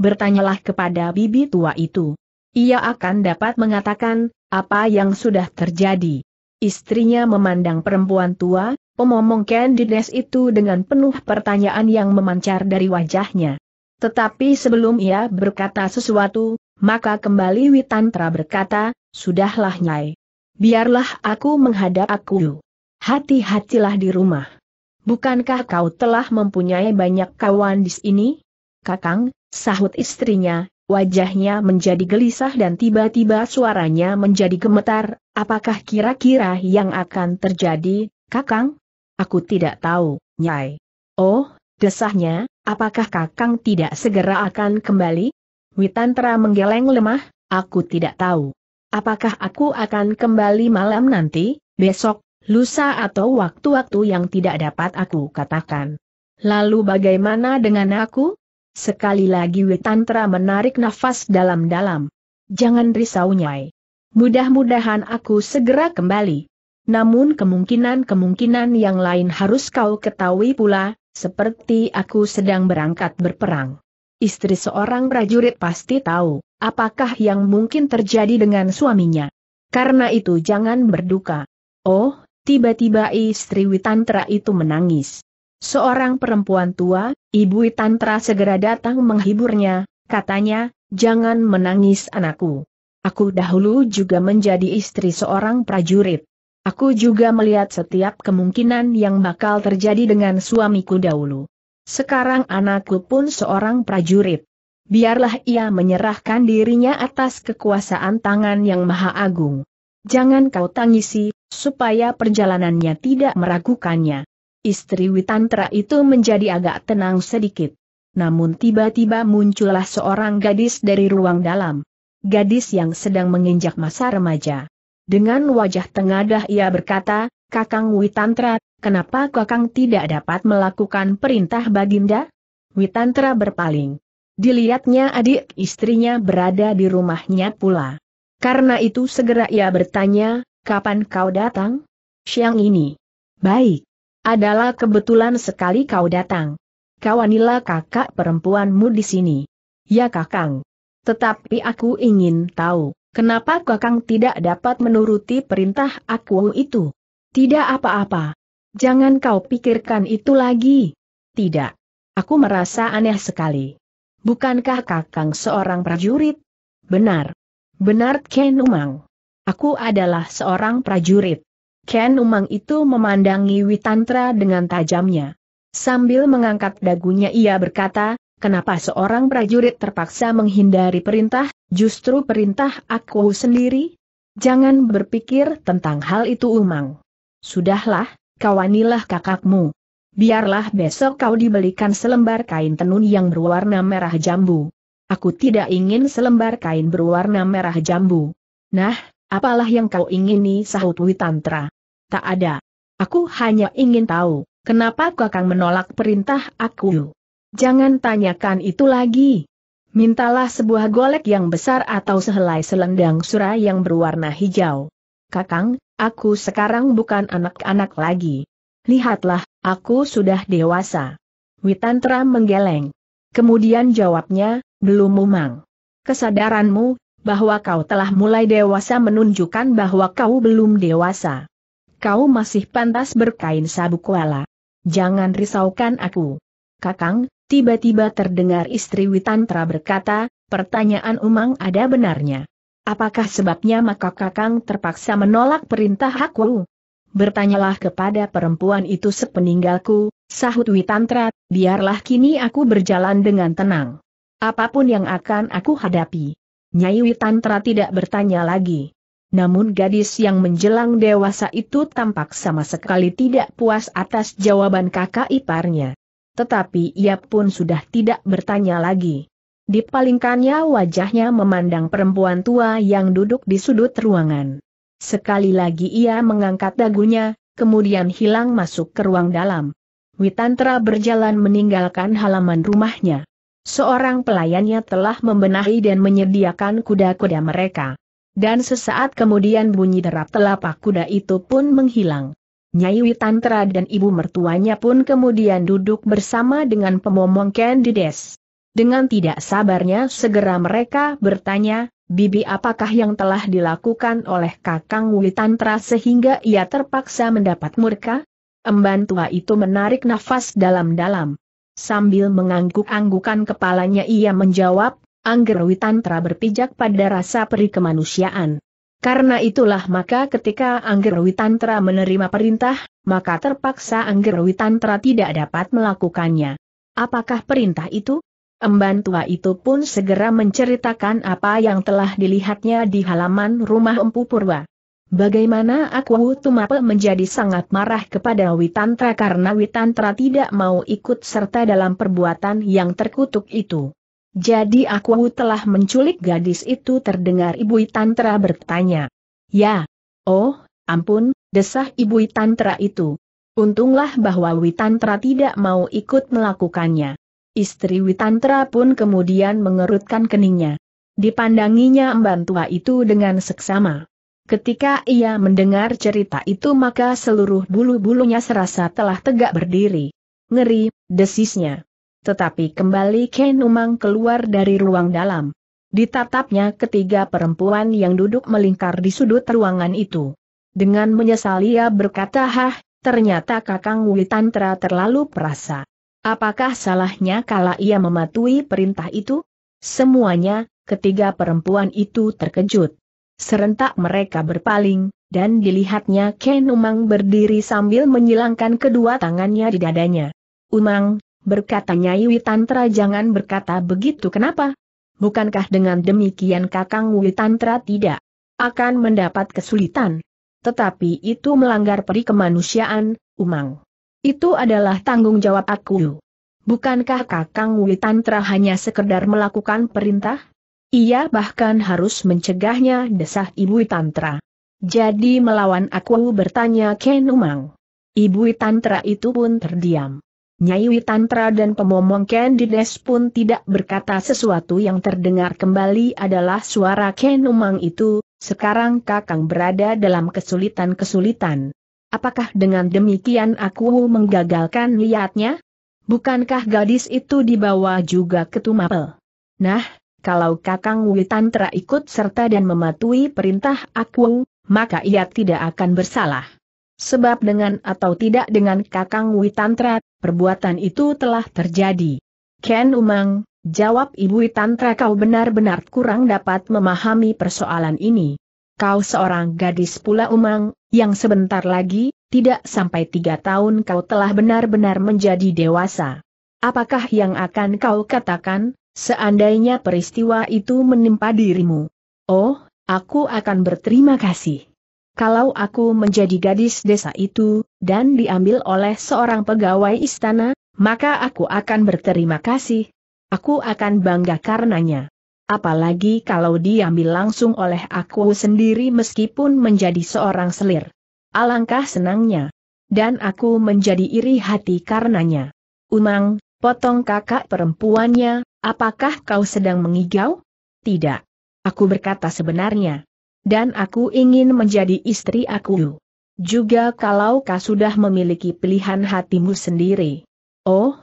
Speaker 1: bertanyalah kepada bibi tua itu. Ia akan dapat mengatakan, apa yang sudah terjadi. Istrinya memandang perempuan tua, pemomong Candides itu dengan penuh pertanyaan yang memancar dari wajahnya. Tetapi sebelum ia berkata sesuatu, maka kembali Witantra berkata, Sudahlah Nyai. Biarlah aku menghadap aku. Hati-hatilah di rumah. Bukankah kau telah mempunyai banyak kawan di sini? Kakang, sahut istrinya, wajahnya menjadi gelisah dan tiba-tiba suaranya menjadi gemetar, apakah kira-kira yang akan terjadi, Kakang? Aku tidak tahu, Nyai. Oh, desahnya, apakah Kakang tidak segera akan kembali? Witantra menggeleng lemah, aku tidak tahu. Apakah aku akan kembali malam nanti, besok, lusa atau waktu-waktu yang tidak dapat aku katakan. Lalu bagaimana dengan aku? Sekali lagi Witantra menarik nafas dalam-dalam. Jangan risau Nyai. Mudah-mudahan aku segera kembali. Namun kemungkinan-kemungkinan yang lain harus kau ketahui pula, seperti aku sedang berangkat berperang. Istri seorang prajurit pasti tahu, apakah yang mungkin terjadi dengan suaminya. Karena itu jangan berduka. Oh, tiba-tiba istri Witantra itu menangis. Seorang perempuan tua, Ibu Tantra segera datang menghiburnya, katanya, jangan menangis anakku. Aku dahulu juga menjadi istri seorang prajurit. Aku juga melihat setiap kemungkinan yang bakal terjadi dengan suamiku dahulu. Sekarang anakku pun seorang prajurit. Biarlah ia menyerahkan dirinya atas kekuasaan tangan yang maha agung. Jangan kau tangisi, supaya perjalanannya tidak meragukannya. Istri Witantra itu menjadi agak tenang sedikit. Namun tiba-tiba muncullah seorang gadis dari ruang dalam. Gadis yang sedang menginjak masa remaja. Dengan wajah tengadah ia berkata, Kakang Witantra, kenapa Kakang tidak dapat melakukan perintah Baginda? Witantra berpaling. Dilihatnya adik istrinya berada di rumahnya pula. Karena itu segera ia bertanya, kapan kau datang? Siang ini. Baik. Adalah kebetulan sekali kau datang. Kawanilah kakak perempuanmu di sini. Ya kakang. Tetapi aku ingin tahu, kenapa kakang tidak dapat menuruti perintah aku itu? Tidak apa-apa. Jangan kau pikirkan itu lagi. Tidak. Aku merasa aneh sekali. Bukankah kakang seorang prajurit? Benar. Benar Ken Umang. Aku adalah seorang prajurit. Ken Umang itu memandangi Witantra dengan tajamnya. Sambil mengangkat dagunya ia berkata, kenapa seorang prajurit terpaksa menghindari perintah, justru perintah aku sendiri? Jangan berpikir tentang hal itu Umang. Sudahlah, kawanilah kakakmu. Biarlah besok kau dibelikan selembar kain tenun yang berwarna merah jambu. Aku tidak ingin selembar kain berwarna merah jambu. Nah, Apalah yang kau ingini sahut Witantra? Tak ada. Aku hanya ingin tahu, kenapa kakang menolak perintah aku? Jangan tanyakan itu lagi. Mintalah sebuah golek yang besar atau sehelai selendang sura yang berwarna hijau. Kakang, aku sekarang bukan anak-anak lagi. Lihatlah, aku sudah dewasa. Witantra menggeleng. Kemudian jawabnya, belum umang. Kesadaranmu, bahwa kau telah mulai dewasa menunjukkan bahwa kau belum dewasa. Kau masih pantas berkain sabuk wala. Jangan risaukan aku. Kakang, tiba-tiba terdengar istri Witantra berkata, pertanyaan Umang ada benarnya. Apakah sebabnya maka Kakang terpaksa menolak perintah aku? Bertanyalah kepada perempuan itu sepeninggalku, sahut Witantra, biarlah kini aku berjalan dengan tenang. Apapun yang akan aku hadapi, Nyai Witantra tidak bertanya lagi. Namun gadis yang menjelang dewasa itu tampak sama sekali tidak puas atas jawaban kakak iparnya. Tetapi ia pun sudah tidak bertanya lagi. Dipalingkannya wajahnya memandang perempuan tua yang duduk di sudut ruangan. Sekali lagi ia mengangkat dagunya, kemudian hilang masuk ke ruang dalam. Witantra berjalan meninggalkan halaman rumahnya. Seorang pelayannya telah membenahi dan menyediakan kuda-kuda mereka. Dan sesaat kemudian bunyi derap telapak kuda itu pun menghilang. Nyai Witantra dan ibu mertuanya pun kemudian duduk bersama dengan pemomong Candides. Dengan tidak sabarnya segera mereka bertanya, Bibi apakah yang telah dilakukan oleh Kakang Witantra sehingga ia terpaksa mendapat murka? Emban tua itu menarik nafas dalam-dalam. Sambil mengangguk-anggukan kepalanya ia menjawab, Angger Witantra berpijak pada rasa peri kemanusiaan. Karena itulah maka ketika Angger Witantra menerima perintah, maka terpaksa Angger Witantra tidak dapat melakukannya. Apakah perintah itu? Emban tua itu pun segera menceritakan apa yang telah dilihatnya di halaman rumah Empu Purwa. Bagaimana aku Tumape menjadi sangat marah kepada Witantra karena Witantra tidak mau ikut serta dalam perbuatan yang terkutuk itu. Jadi aku telah menculik gadis itu terdengar Ibu Witantra bertanya. Ya. Oh, ampun, desah Ibu Witantra itu. Untunglah bahwa Witantra tidak mau ikut melakukannya. Istri Witantra pun kemudian mengerutkan keningnya. Dipandanginya mbantua itu dengan seksama. Ketika ia mendengar cerita itu maka seluruh bulu-bulunya serasa telah tegak berdiri. Ngeri, desisnya. Tetapi kembali Ken Umang keluar dari ruang dalam. Ditatapnya ketiga perempuan yang duduk melingkar di sudut ruangan itu. Dengan menyesal ia berkata hah, ternyata Kakang Witantra terlalu perasa. Apakah salahnya kala ia mematuhi perintah itu? Semuanya, ketiga perempuan itu terkejut. Serentak mereka berpaling, dan dilihatnya Ken Umang berdiri sambil menyilangkan kedua tangannya di dadanya. Umang, berkata Nyai Witantra jangan berkata begitu kenapa? Bukankah dengan demikian Kakang Witantra tidak akan mendapat kesulitan? Tetapi itu melanggar peri kemanusiaan, Umang. Itu adalah tanggung jawab aku. Bukankah Kakang Witantra hanya sekedar melakukan perintah? Ia bahkan harus mencegahnya desah Ibu Tantra. Jadi melawan aku bertanya Ken Umang. Ibu Tantra itu pun terdiam. Nyai Tantra dan pemomong Ken Dides pun tidak berkata sesuatu yang terdengar kembali adalah suara Ken Umang itu, sekarang kakang berada dalam kesulitan-kesulitan. Apakah dengan demikian aku menggagalkan niatnya? Bukankah gadis itu dibawa juga ke Tumapel? Nah, kalau Kakang Witantra ikut serta dan mematuhi perintah aku, maka ia tidak akan bersalah. Sebab dengan atau tidak dengan Kakang Witantra, perbuatan itu telah terjadi. Ken Umang, jawab Ibu Witantra kau benar-benar kurang dapat memahami persoalan ini. Kau seorang gadis pula Umang, yang sebentar lagi, tidak sampai tiga tahun kau telah benar-benar menjadi dewasa. Apakah yang akan kau katakan, Seandainya peristiwa itu menimpa dirimu. Oh, aku akan berterima kasih. Kalau aku menjadi gadis desa itu, dan diambil oleh seorang pegawai istana, maka aku akan berterima kasih. Aku akan bangga karenanya. Apalagi kalau diambil langsung oleh aku sendiri meskipun menjadi seorang selir. Alangkah senangnya. Dan aku menjadi iri hati karenanya. Umang, potong kakak perempuannya, Apakah kau sedang mengigau? Tidak. Aku berkata sebenarnya. Dan aku ingin menjadi istri aku. Juga kalau kau sudah memiliki pilihan hatimu sendiri. Oh,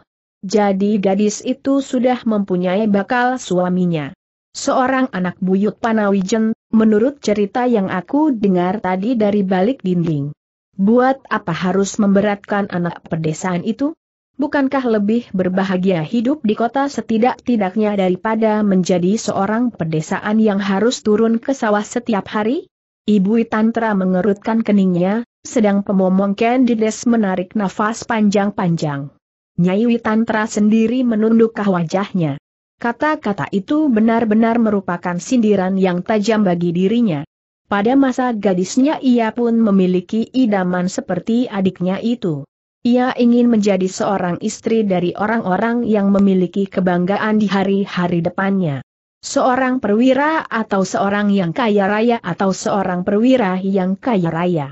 Speaker 1: jadi gadis itu sudah mempunyai bakal suaminya. Seorang anak buyut Panawijen, menurut cerita yang aku dengar tadi dari balik dinding. Buat apa harus memberatkan anak pedesaan itu? Bukankah lebih berbahagia hidup di kota setidak-tidaknya daripada menjadi seorang pedesaan yang harus turun ke sawah setiap hari? Ibu Tantra mengerutkan keningnya, sedang pemomong Candides menarik nafas panjang-panjang. Nyai Witantra sendiri menundukkan wajahnya. Kata-kata itu benar-benar merupakan sindiran yang tajam bagi dirinya. Pada masa gadisnya ia pun memiliki idaman seperti adiknya itu. Ia ingin menjadi seorang istri dari orang-orang yang memiliki kebanggaan di hari-hari depannya. Seorang perwira atau seorang yang kaya raya atau seorang perwira yang kaya raya.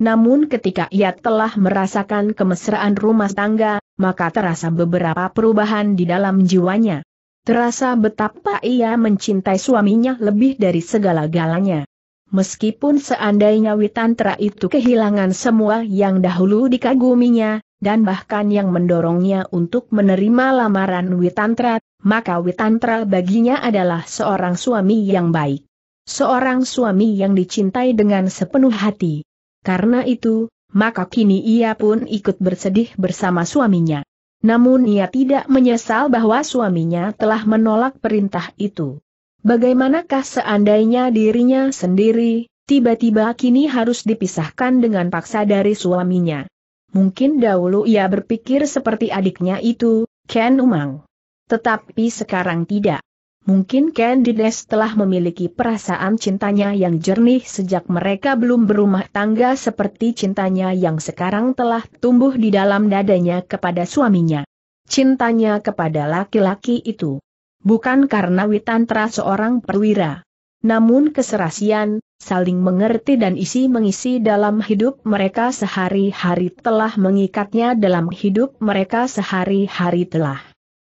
Speaker 1: Namun ketika ia telah merasakan kemesraan rumah tangga, maka terasa beberapa perubahan di dalam jiwanya. Terasa betapa ia mencintai suaminya lebih dari segala-galanya. Meskipun seandainya Witantra itu kehilangan semua yang dahulu dikaguminya, dan bahkan yang mendorongnya untuk menerima lamaran Witantra, maka Witantra baginya adalah seorang suami yang baik. Seorang suami yang dicintai dengan sepenuh hati. Karena itu, maka kini ia pun ikut bersedih bersama suaminya. Namun ia tidak menyesal bahwa suaminya telah menolak perintah itu. Bagaimanakah seandainya dirinya sendiri, tiba-tiba kini harus dipisahkan dengan paksa dari suaminya? Mungkin dahulu ia berpikir seperti adiknya itu, Ken Umang. Tetapi sekarang tidak. Mungkin Ken Dines telah memiliki perasaan cintanya yang jernih sejak mereka belum berumah tangga seperti cintanya yang sekarang telah tumbuh di dalam dadanya kepada suaminya. Cintanya kepada laki-laki itu bukan karena Witantra seorang perwira. Namun keserasian, saling mengerti dan isi mengisi dalam hidup mereka sehari-hari telah mengikatnya dalam hidup mereka sehari-hari telah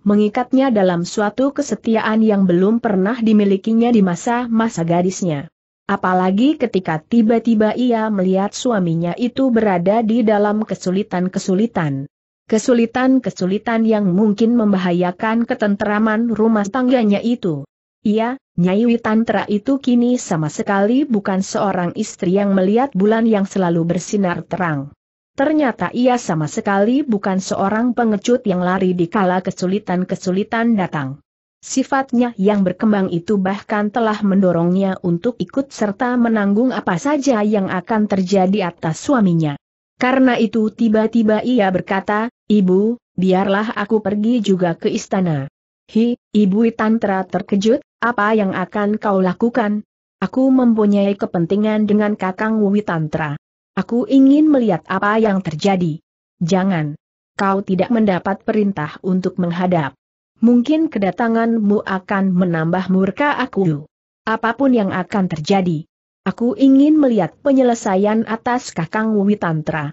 Speaker 1: mengikatnya dalam suatu kesetiaan yang belum pernah dimilikinya di masa-masa gadisnya. Apalagi ketika tiba-tiba ia melihat suaminya itu berada di dalam kesulitan-kesulitan kesulitan-kesulitan yang mungkin membahayakan ketenteraman rumah tangganya itu. Ia, Nyai Witantra itu kini sama sekali bukan seorang istri yang melihat bulan yang selalu bersinar terang. Ternyata ia sama sekali bukan seorang pengecut yang lari di kala kesulitan-kesulitan datang. Sifatnya yang berkembang itu bahkan telah mendorongnya untuk ikut serta menanggung apa saja yang akan terjadi atas suaminya. Karena itu tiba-tiba ia berkata, Ibu, biarlah aku pergi juga ke istana. Hi, Ibu Tantra terkejut, apa yang akan kau lakukan? Aku mempunyai kepentingan dengan Kakang Witantra. Tantra. Aku ingin melihat apa yang terjadi. Jangan. Kau tidak mendapat perintah untuk menghadap. Mungkin kedatanganmu akan menambah murka aku. Apapun yang akan terjadi. Aku ingin melihat penyelesaian atas Kakang Witantra. Tantra.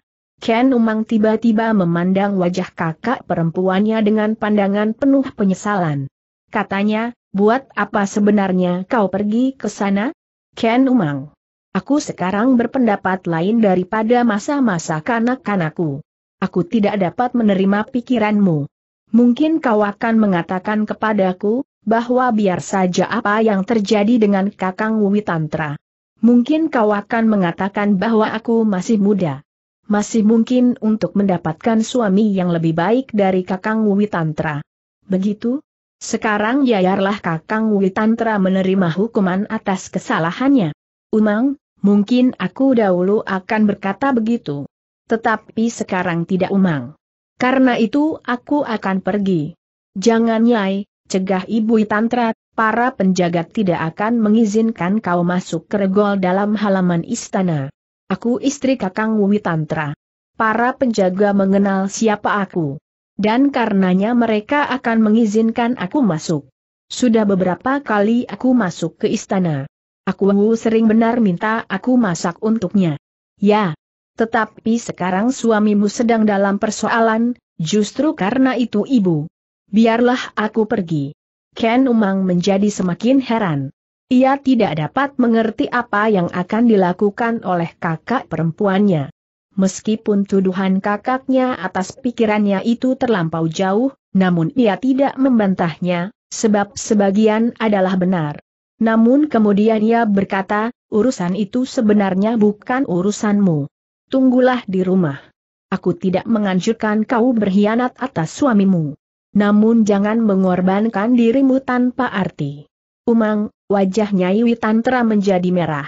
Speaker 1: Ken Umang tiba-tiba memandang wajah kakak perempuannya dengan pandangan penuh penyesalan. Katanya, buat apa sebenarnya kau pergi ke sana? Ken Umang. Aku sekarang berpendapat lain daripada masa-masa kanak-kanakku. Aku tidak dapat menerima pikiranmu. Mungkin kau akan mengatakan kepadaku, bahwa biar saja apa yang terjadi dengan Kakang Witantra. Mungkin kau akan mengatakan bahwa aku masih muda masih mungkin untuk mendapatkan suami yang lebih baik dari Kakang Witantra. Begitu? Sekarang yayarlah Kakang Witantra menerima hukuman atas kesalahannya. Umang, mungkin aku dahulu akan berkata begitu. Tetapi sekarang tidak umang. Karena itu aku akan pergi. Jangan Nyai, cegah Ibu Tantra, para penjaga tidak akan mengizinkan kau masuk ke regol dalam halaman istana. Aku istri Kakang Witantra. Para penjaga mengenal siapa aku. Dan karenanya mereka akan mengizinkan aku masuk. Sudah beberapa kali aku masuk ke istana. Aku sering benar minta aku masak untuknya. Ya. Tetapi sekarang suamimu sedang dalam persoalan, justru karena itu ibu. Biarlah aku pergi. Ken Umang menjadi semakin heran. Ia tidak dapat mengerti apa yang akan dilakukan oleh kakak perempuannya. Meskipun tuduhan kakaknya atas pikirannya itu terlampau jauh, namun ia tidak membantahnya, sebab sebagian adalah benar. Namun kemudian ia berkata, urusan itu sebenarnya bukan urusanmu. Tunggulah di rumah. Aku tidak menganjurkan kau berkhianat atas suamimu. Namun jangan mengorbankan dirimu tanpa arti. Umang, wajah Nyai Witantra menjadi merah.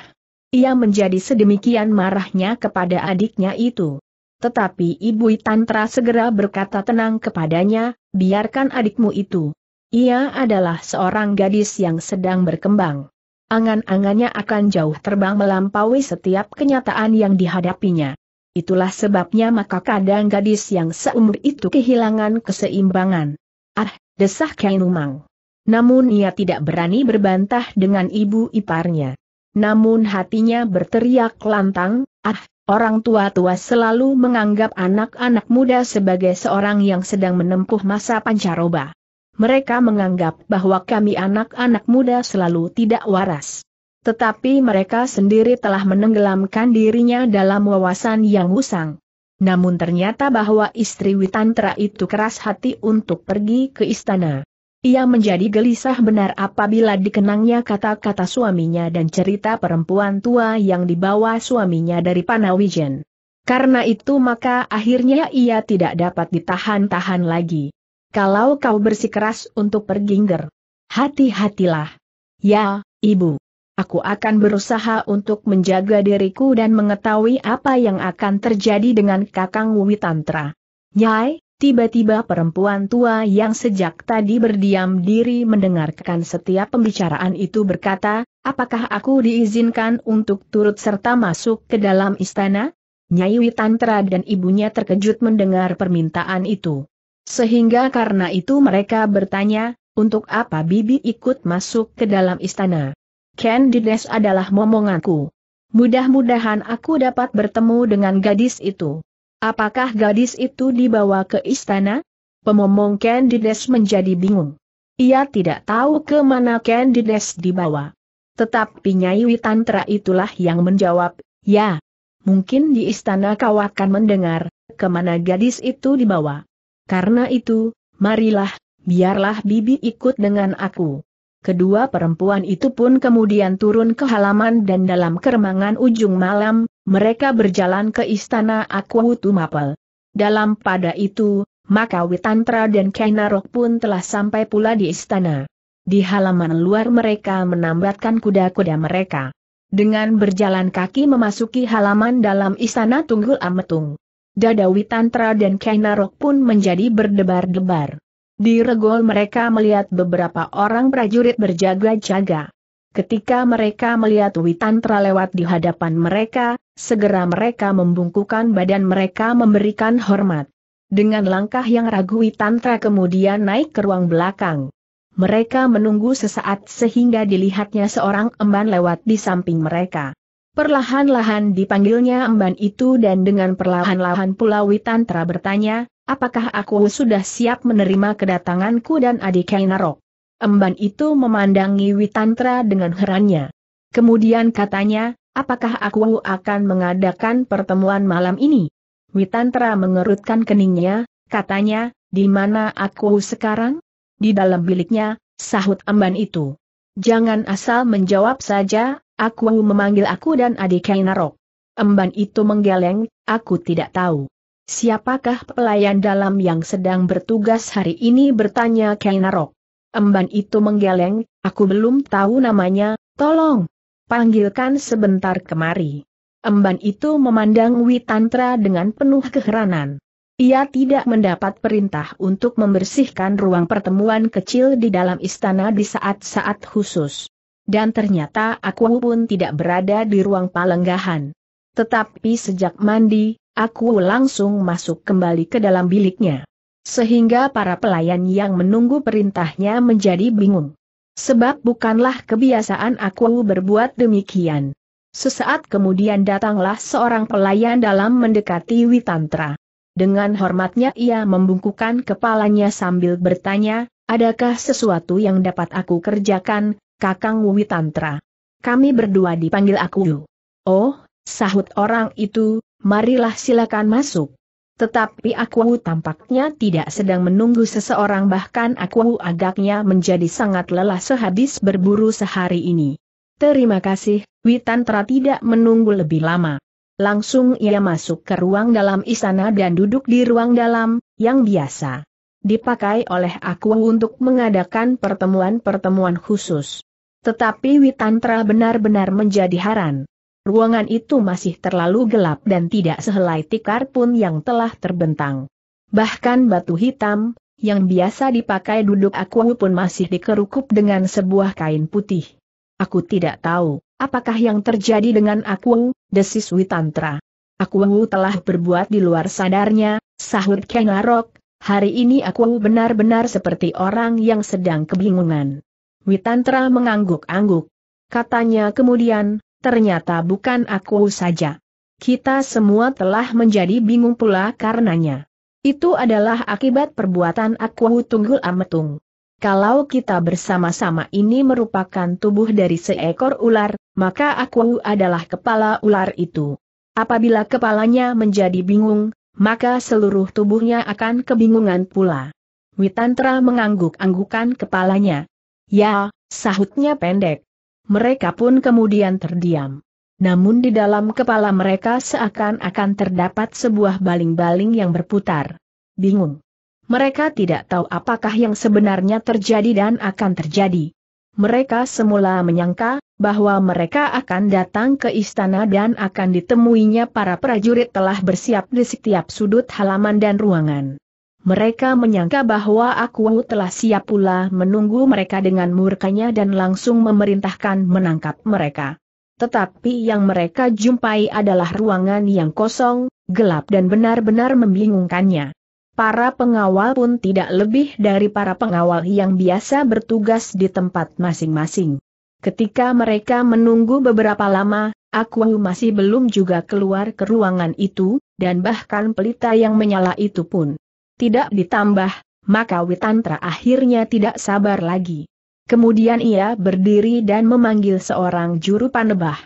Speaker 1: Ia menjadi sedemikian marahnya kepada adiknya itu. Tetapi Ibu Witantra segera berkata tenang kepadanya, biarkan adikmu itu. Ia adalah seorang gadis yang sedang berkembang. Angan-angannya akan jauh terbang melampaui setiap kenyataan yang dihadapinya. Itulah sebabnya maka kadang gadis yang seumur itu kehilangan keseimbangan. Ah, desah Kainumang. Namun ia tidak berani berbantah dengan ibu iparnya. Namun hatinya berteriak lantang, ah, orang tua-tua selalu menganggap anak-anak muda sebagai seorang yang sedang menempuh masa pancaroba. Mereka menganggap bahwa kami anak-anak muda selalu tidak waras. Tetapi mereka sendiri telah menenggelamkan dirinya dalam wawasan yang usang. Namun ternyata bahwa istri Witantra itu keras hati untuk pergi ke istana. Ia menjadi gelisah benar apabila dikenangnya kata-kata suaminya dan cerita perempuan tua yang dibawa suaminya dari Panawijen. Karena itu maka akhirnya ia tidak dapat ditahan-tahan lagi. Kalau kau bersikeras untuk pergingger, hati-hatilah. Ya, ibu. Aku akan berusaha untuk menjaga diriku dan mengetahui apa yang akan terjadi dengan Kakang Witantra. Nyai, Tiba-tiba perempuan tua yang sejak tadi berdiam diri mendengarkan setiap pembicaraan itu berkata, apakah aku diizinkan untuk turut serta masuk ke dalam istana? Nyai Witantra dan ibunya terkejut mendengar permintaan itu. Sehingga karena itu mereka bertanya, untuk apa Bibi ikut masuk ke dalam istana? Candides adalah momonganku. Mudah-mudahan aku dapat bertemu dengan gadis itu. Apakah gadis itu dibawa ke istana? Pemomong Candides menjadi bingung. Ia tidak tahu ke mana Candides dibawa. Tetapi Nyai Witantra itulah yang menjawab, ya. Mungkin di istana kau akan mendengar, ke mana gadis itu dibawa. Karena itu, marilah, biarlah bibi ikut dengan aku. Kedua perempuan itu pun kemudian turun ke halaman dan dalam keremangan ujung malam, mereka berjalan ke istana Akwutu Mapel. Dalam pada itu, maka Witantra dan Kainarok pun telah sampai pula di istana. Di halaman luar mereka menambatkan kuda-kuda mereka. Dengan berjalan kaki memasuki halaman dalam istana Tunggul Ametung. Dada Witantra dan Kainarok pun menjadi berdebar-debar. Di regol mereka melihat beberapa orang prajurit berjaga-jaga. Ketika mereka melihat Witan lewat di hadapan mereka, segera mereka membungkukan badan mereka memberikan hormat. Dengan langkah yang ragu Witantra kemudian naik ke ruang belakang. Mereka menunggu sesaat sehingga dilihatnya seorang emban lewat di samping mereka. Perlahan-lahan dipanggilnya emban itu dan dengan perlahan-lahan pula Witantra bertanya, apakah aku sudah siap menerima kedatanganku dan adik Kainarok? Emban itu memandangi Witantra dengan herannya. Kemudian katanya, apakah aku akan mengadakan pertemuan malam ini? Witantra mengerutkan keningnya, katanya, di mana aku sekarang? Di dalam biliknya, sahut Emban itu. Jangan asal menjawab saja, aku memanggil aku dan adik Kainarok. Emban itu menggeleng, aku tidak tahu. Siapakah pelayan dalam yang sedang bertugas hari ini bertanya Kainarok. Emban itu menggeleng, aku belum tahu namanya, tolong. Panggilkan sebentar kemari. Emban itu memandang Witantra dengan penuh keheranan. Ia tidak mendapat perintah untuk membersihkan ruang pertemuan kecil di dalam istana di saat-saat khusus. Dan ternyata aku pun tidak berada di ruang palenggahan. Tetapi sejak mandi, aku langsung masuk kembali ke dalam biliknya. Sehingga para pelayan yang menunggu perintahnya menjadi bingung. Sebab bukanlah kebiasaan aku berbuat demikian. Sesaat kemudian datanglah seorang pelayan dalam mendekati Witantra. Dengan hormatnya ia membungkukan kepalanya sambil bertanya, adakah sesuatu yang dapat aku kerjakan, Kakang Witantra? Kami berdua dipanggil aku. Oh, sahut orang itu, marilah silakan masuk. Tetapi aku tampaknya tidak sedang menunggu seseorang bahkan aku agaknya menjadi sangat lelah sehabis berburu sehari ini. Terima kasih, Witantra tidak menunggu lebih lama. Langsung ia masuk ke ruang dalam istana dan duduk di ruang dalam, yang biasa. Dipakai oleh aku untuk mengadakan pertemuan-pertemuan khusus. Tetapi Witantra benar-benar menjadi heran. Ruangan itu masih terlalu gelap dan tidak sehelai tikar pun yang telah terbentang. Bahkan batu hitam, yang biasa dipakai duduk aku pun masih dikerukup dengan sebuah kain putih. Aku tidak tahu, apakah yang terjadi dengan aku, desis Witantra. Aku telah berbuat di luar sadarnya, sahut Kenarok, hari ini aku benar-benar seperti orang yang sedang kebingungan. Witantra mengangguk-angguk. Katanya kemudian, ternyata bukan aku saja. Kita semua telah menjadi bingung pula karenanya. Itu adalah akibat perbuatan aku tunggul ametung. Kalau kita bersama-sama ini merupakan tubuh dari seekor ular, maka aku adalah kepala ular itu. Apabila kepalanya menjadi bingung, maka seluruh tubuhnya akan kebingungan pula. Witantra mengangguk-anggukan kepalanya. Ya, sahutnya pendek mereka pun kemudian terdiam. Namun di dalam kepala mereka seakan-akan terdapat sebuah baling-baling yang berputar. Bingung. Mereka tidak tahu apakah yang sebenarnya terjadi dan akan terjadi. Mereka semula menyangka bahwa mereka akan datang ke istana dan akan ditemuinya para prajurit telah bersiap di setiap sudut halaman dan ruangan. Mereka menyangka bahwa aku telah siap pula menunggu mereka dengan murkanya dan langsung memerintahkan menangkap mereka. Tetapi yang mereka jumpai adalah ruangan yang kosong, gelap dan benar-benar membingungkannya. Para pengawal pun tidak lebih dari para pengawal yang biasa bertugas di tempat masing-masing. Ketika mereka menunggu beberapa lama, aku masih belum juga keluar ke ruangan itu, dan bahkan pelita yang menyala itu pun tidak ditambah, maka Witantra akhirnya tidak sabar lagi. Kemudian ia berdiri dan memanggil seorang juru panebah.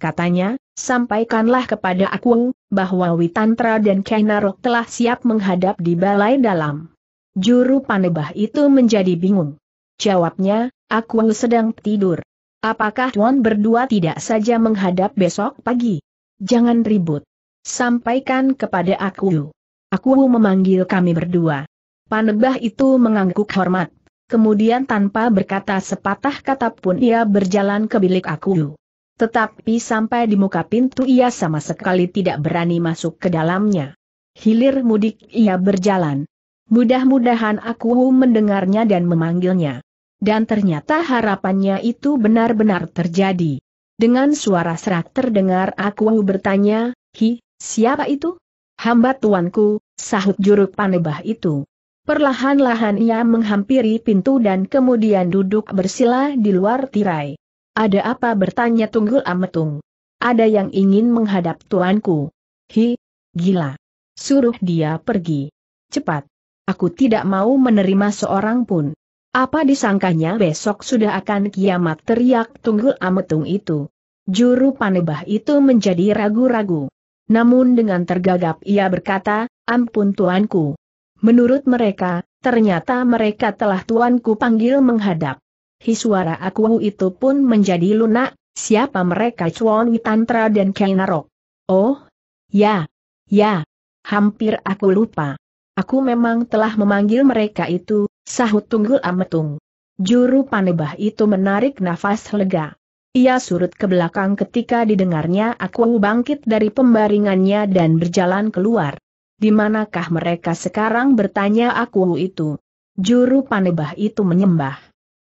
Speaker 1: Katanya, sampaikanlah kepada aku, bahwa Witantra dan Kainarok telah siap menghadap di balai dalam. Juru panebah itu menjadi bingung. Jawabnya, aku sedang tidur. Apakah Tuan berdua tidak saja menghadap besok pagi? Jangan ribut. Sampaikan kepada aku. Aku memanggil kami berdua. Panebah itu mengangguk hormat. Kemudian tanpa berkata sepatah kata pun ia berjalan ke bilik aku. Tetapi sampai di muka pintu ia sama sekali tidak berani masuk ke dalamnya. Hilir mudik ia berjalan. Mudah-mudahan aku mendengarnya dan memanggilnya. Dan ternyata harapannya itu benar-benar terjadi. Dengan suara serak terdengar aku bertanya, Hi, siapa itu? Hamba tuanku, sahut juru panebah itu. Perlahan-lahan ia menghampiri pintu dan kemudian duduk bersila di luar tirai. Ada apa bertanya Tunggul Ametung? Ada yang ingin menghadap tuanku. Hi, gila. Suruh dia pergi. Cepat. Aku tidak mau menerima seorang pun. Apa disangkanya besok sudah akan kiamat teriak Tunggul Ametung itu. Juru panebah itu menjadi ragu-ragu. Namun dengan tergagap ia berkata, ampun tuanku. Menurut mereka, ternyata mereka telah tuanku panggil menghadap. Hisuara aku itu pun menjadi lunak, siapa mereka Chuan Witantra dan Kainarok. Oh, ya, ya, hampir aku lupa. Aku memang telah memanggil mereka itu, sahut Tunggul Ametung. Juru panebah itu menarik nafas lega. Ia surut ke belakang ketika didengarnya aku bangkit dari pembaringannya dan berjalan keluar. Di manakah mereka sekarang bertanya aku itu? Juru panebah itu menyembah.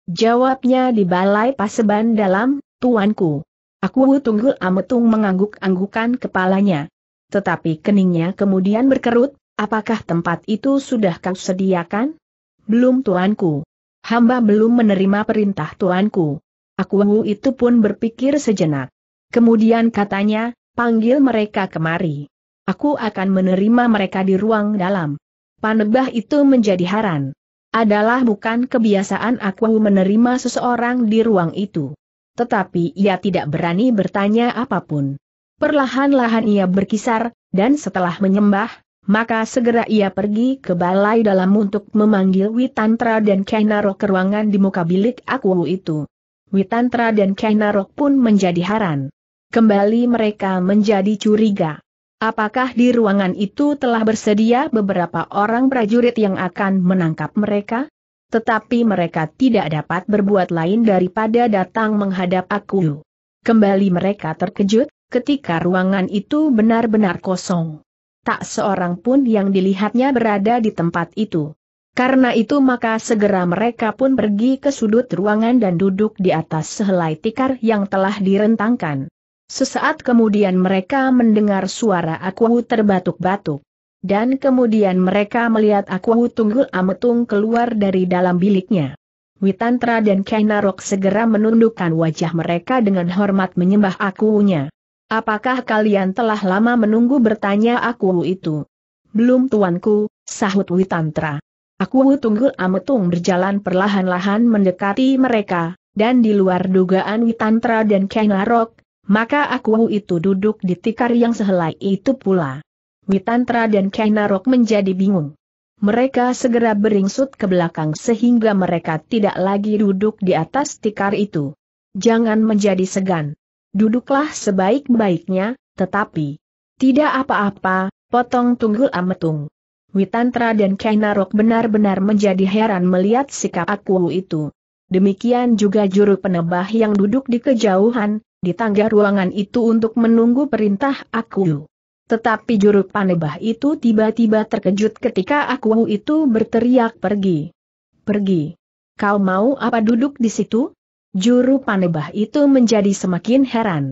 Speaker 1: Jawabnya di balai paseban dalam, tuanku. Aku tunggul ametung mengangguk-anggukan kepalanya. Tetapi keningnya kemudian berkerut, apakah tempat itu sudah kau sediakan? Belum tuanku. Hamba belum menerima perintah tuanku. Aku itu pun berpikir sejenak. Kemudian katanya, panggil mereka kemari. Aku akan menerima mereka di ruang dalam. Panebah itu menjadi haran. Adalah bukan kebiasaan aku menerima seseorang di ruang itu. Tetapi ia tidak berani bertanya apapun. Perlahan-lahan ia berkisar, dan setelah menyembah, maka segera ia pergi ke balai dalam untuk memanggil Witantra dan Kainaro ke ruangan di muka bilik aku itu. Witantra dan Kainarok pun menjadi haran. Kembali mereka menjadi curiga. Apakah di ruangan itu telah bersedia beberapa orang prajurit yang akan menangkap mereka? Tetapi mereka tidak dapat berbuat lain daripada datang menghadap aku. Kembali mereka terkejut, ketika ruangan itu benar-benar kosong. Tak seorang pun yang dilihatnya berada di tempat itu. Karena itu maka segera mereka pun pergi ke sudut ruangan dan duduk di atas sehelai tikar yang telah direntangkan. Sesaat kemudian mereka mendengar suara Akuhu terbatuk-batuk. Dan kemudian mereka melihat Akuhu Tunggul Ametung keluar dari dalam biliknya. Witantra dan Kainarok segera menundukkan wajah mereka dengan hormat menyembah Akuwunya. Apakah kalian telah lama menunggu bertanya Akuhu itu? Belum tuanku, sahut Witantra. Aku Tunggul Ametung berjalan perlahan-lahan mendekati mereka, dan di luar dugaan Witantra dan Kainarok, maka aku itu duduk di tikar yang sehelai itu pula. Witantra dan Kainarok menjadi bingung. Mereka segera beringsut ke belakang sehingga mereka tidak lagi duduk di atas tikar itu. Jangan menjadi segan. Duduklah sebaik-baiknya, tetapi tidak apa-apa, potong tunggul ametung. Witantra dan Kainarok benar-benar menjadi heran melihat sikap aku itu. Demikian juga juru penebah yang duduk di kejauhan, di tangga ruangan itu untuk menunggu perintah aku. Tetapi juru penebah itu tiba-tiba terkejut ketika aku itu berteriak pergi. Pergi. Kau mau apa duduk di situ? Juru panebah itu menjadi semakin heran.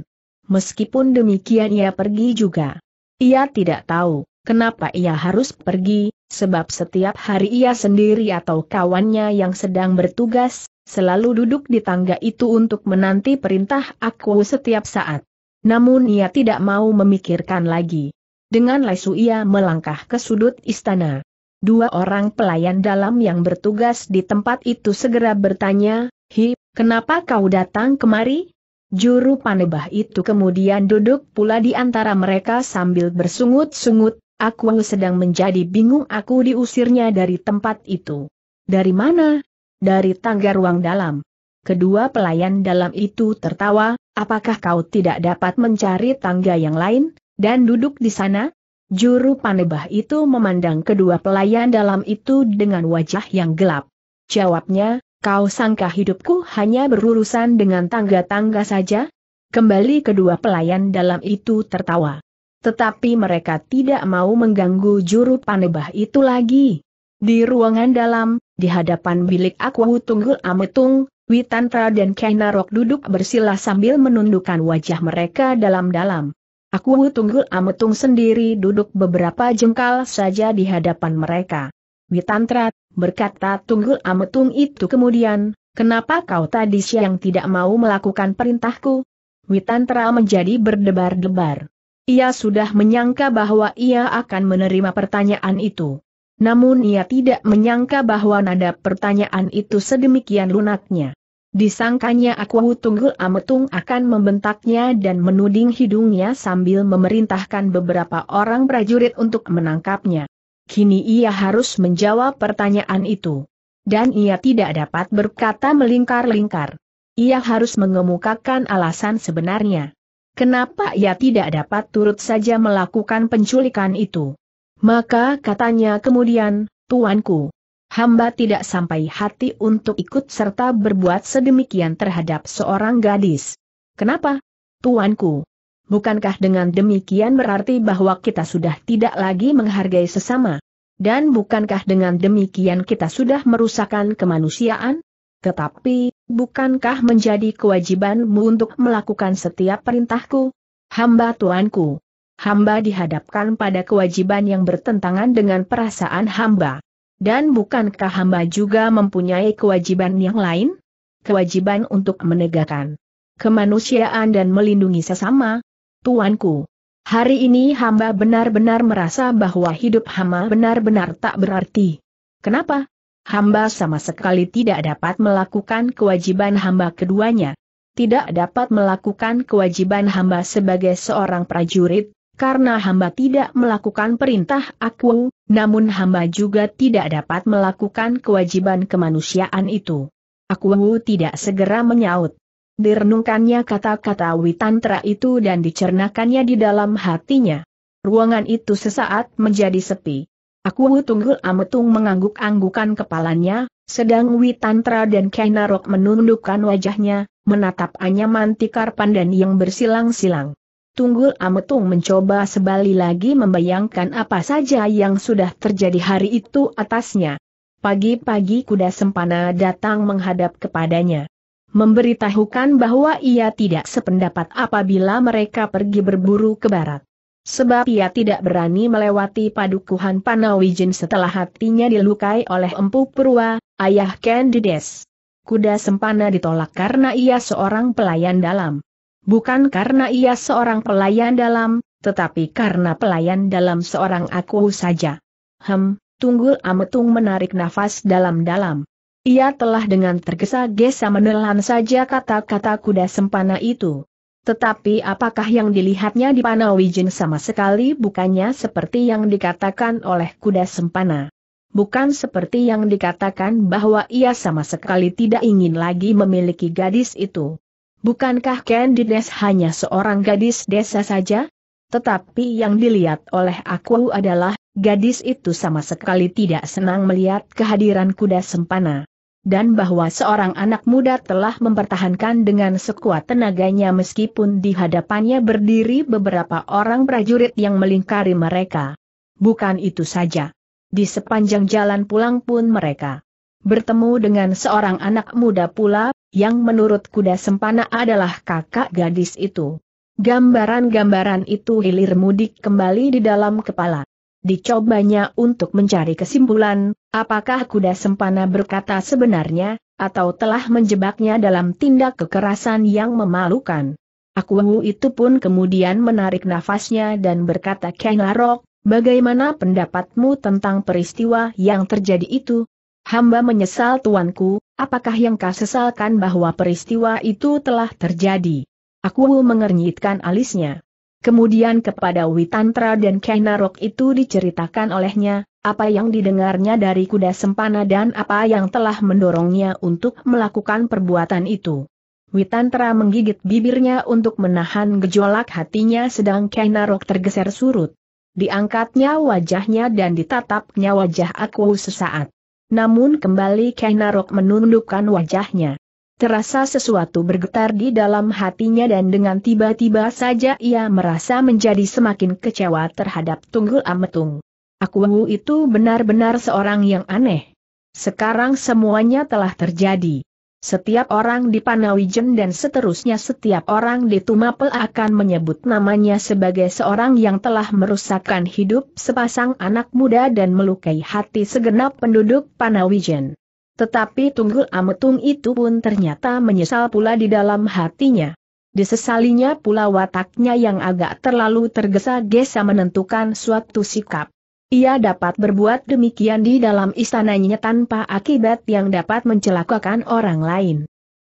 Speaker 1: Meskipun demikian ia pergi juga. Ia tidak tahu. Kenapa ia harus pergi, sebab setiap hari ia sendiri atau kawannya yang sedang bertugas, selalu duduk di tangga itu untuk menanti perintah aku setiap saat. Namun ia tidak mau memikirkan lagi. Dengan lesu ia melangkah ke sudut istana. Dua orang pelayan dalam yang bertugas di tempat itu segera bertanya, Hi, kenapa kau datang kemari? Juru panebah itu kemudian duduk pula di antara mereka sambil bersungut-sungut, Aku sedang menjadi bingung aku diusirnya dari tempat itu. Dari mana? Dari tangga ruang dalam. Kedua pelayan dalam itu tertawa, apakah kau tidak dapat mencari tangga yang lain, dan duduk di sana? Juru panebah itu memandang kedua pelayan dalam itu dengan wajah yang gelap. Jawabnya, kau sangka hidupku hanya berurusan dengan tangga-tangga saja? Kembali kedua pelayan dalam itu tertawa tetapi mereka tidak mau mengganggu juru panebah itu lagi. Di ruangan dalam, di hadapan bilik Akwahu Tunggul Ametung, Witantra dan Kainarok duduk bersila sambil menundukkan wajah mereka dalam-dalam. Akwahu Tunggul Ametung sendiri duduk beberapa jengkal saja di hadapan mereka. Witantra, berkata Tunggul Ametung itu kemudian, kenapa kau tadi siang tidak mau melakukan perintahku? Witantra menjadi berdebar-debar. Ia sudah menyangka bahwa ia akan menerima pertanyaan itu. Namun ia tidak menyangka bahwa nada pertanyaan itu sedemikian lunaknya. Disangkanya Aku Tunggul Ametung akan membentaknya dan menuding hidungnya sambil memerintahkan beberapa orang prajurit untuk menangkapnya. Kini ia harus menjawab pertanyaan itu. Dan ia tidak dapat berkata melingkar-lingkar. Ia harus mengemukakan alasan sebenarnya. Kenapa ia tidak dapat turut saja melakukan penculikan itu? Maka katanya kemudian, Tuanku, hamba tidak sampai hati untuk ikut serta berbuat sedemikian terhadap seorang gadis. Kenapa? Tuanku, bukankah dengan demikian berarti bahwa kita sudah tidak lagi menghargai sesama? Dan bukankah dengan demikian kita sudah merusakkan kemanusiaan? Tetapi, bukankah menjadi kewajibanmu untuk melakukan setiap perintahku? Hamba tuanku. Hamba dihadapkan pada kewajiban yang bertentangan dengan perasaan hamba. Dan bukankah hamba juga mempunyai kewajiban yang lain? Kewajiban untuk menegakkan kemanusiaan dan melindungi sesama. Tuanku, hari ini hamba benar-benar merasa bahwa hidup hamba benar-benar tak berarti. Kenapa? Hamba sama sekali tidak dapat melakukan kewajiban hamba keduanya. Tidak dapat melakukan kewajiban hamba sebagai seorang prajurit, karena hamba tidak melakukan perintah aku, namun hamba juga tidak dapat melakukan kewajiban kemanusiaan itu. Aku tidak segera menyaut. Direnungkannya kata-kata Witantra itu dan dicernakannya di dalam hatinya. Ruangan itu sesaat menjadi sepi. Aku Tunggul Ametung mengangguk-anggukan kepalanya, sedang Witantra dan Kainarok menundukkan wajahnya, menatap anyaman tikar pandan yang bersilang-silang. Tunggul Ametung mencoba sebali lagi membayangkan apa saja yang sudah terjadi hari itu atasnya. Pagi-pagi kuda sempana datang menghadap kepadanya. Memberitahukan bahwa ia tidak sependapat apabila mereka pergi berburu ke barat. Sebab ia tidak berani melewati padukuhan Panawijin setelah hatinya dilukai oleh Empu Purwa, ayah Candides. Kuda Sempana ditolak karena ia seorang pelayan dalam. Bukan karena ia seorang pelayan dalam, tetapi karena pelayan dalam seorang aku saja. Hem, Tunggul Ametung menarik nafas dalam-dalam. Ia telah dengan tergesa-gesa menelan saja kata-kata kuda sempana itu. Tetapi apakah yang dilihatnya di Panawijin sama sekali bukannya seperti yang dikatakan oleh kuda sempana. Bukan seperti yang dikatakan bahwa ia sama sekali tidak ingin lagi memiliki gadis itu. Bukankah Candides hanya seorang gadis desa saja? Tetapi yang dilihat oleh aku adalah, gadis itu sama sekali tidak senang melihat kehadiran kuda sempana dan bahwa seorang anak muda telah mempertahankan dengan sekuat tenaganya meskipun di hadapannya berdiri beberapa orang prajurit yang melingkari mereka. Bukan itu saja. Di sepanjang jalan pulang pun mereka bertemu dengan seorang anak muda pula, yang menurut kuda sempana adalah kakak gadis itu. Gambaran-gambaran itu hilir mudik kembali di dalam kepala dicobanya untuk mencari kesimpulan, apakah kuda sempana berkata sebenarnya, atau telah menjebaknya dalam tindak kekerasan yang memalukan. Aku itu pun kemudian menarik nafasnya dan berkata Kengarok, bagaimana pendapatmu tentang peristiwa yang terjadi itu? Hamba menyesal tuanku, apakah yang kau sesalkan bahwa peristiwa itu telah terjadi? Aku mengernyitkan alisnya. Kemudian kepada Witantra dan Kainarok itu diceritakan olehnya, apa yang didengarnya dari kuda sempana dan apa yang telah mendorongnya untuk melakukan perbuatan itu. Witantra menggigit bibirnya untuk menahan gejolak hatinya sedang Kainarok tergeser surut. Diangkatnya wajahnya dan ditatapnya wajah aku sesaat. Namun kembali Kainarok menundukkan wajahnya. Terasa sesuatu bergetar di dalam hatinya dan dengan tiba-tiba saja ia merasa menjadi semakin kecewa terhadap Tunggul Ametung. Aku itu benar-benar seorang yang aneh. Sekarang semuanya telah terjadi. Setiap orang di Panawijen dan seterusnya setiap orang di Tumapel akan menyebut namanya sebagai seorang yang telah merusakkan hidup sepasang anak muda dan melukai hati segenap penduduk Panawijen. Tetapi Tunggul Ametung itu pun ternyata menyesal pula di dalam hatinya. Disesalinya pula wataknya yang agak terlalu tergesa-gesa menentukan suatu sikap. Ia dapat berbuat demikian di dalam istananya tanpa akibat yang dapat mencelakakan orang lain.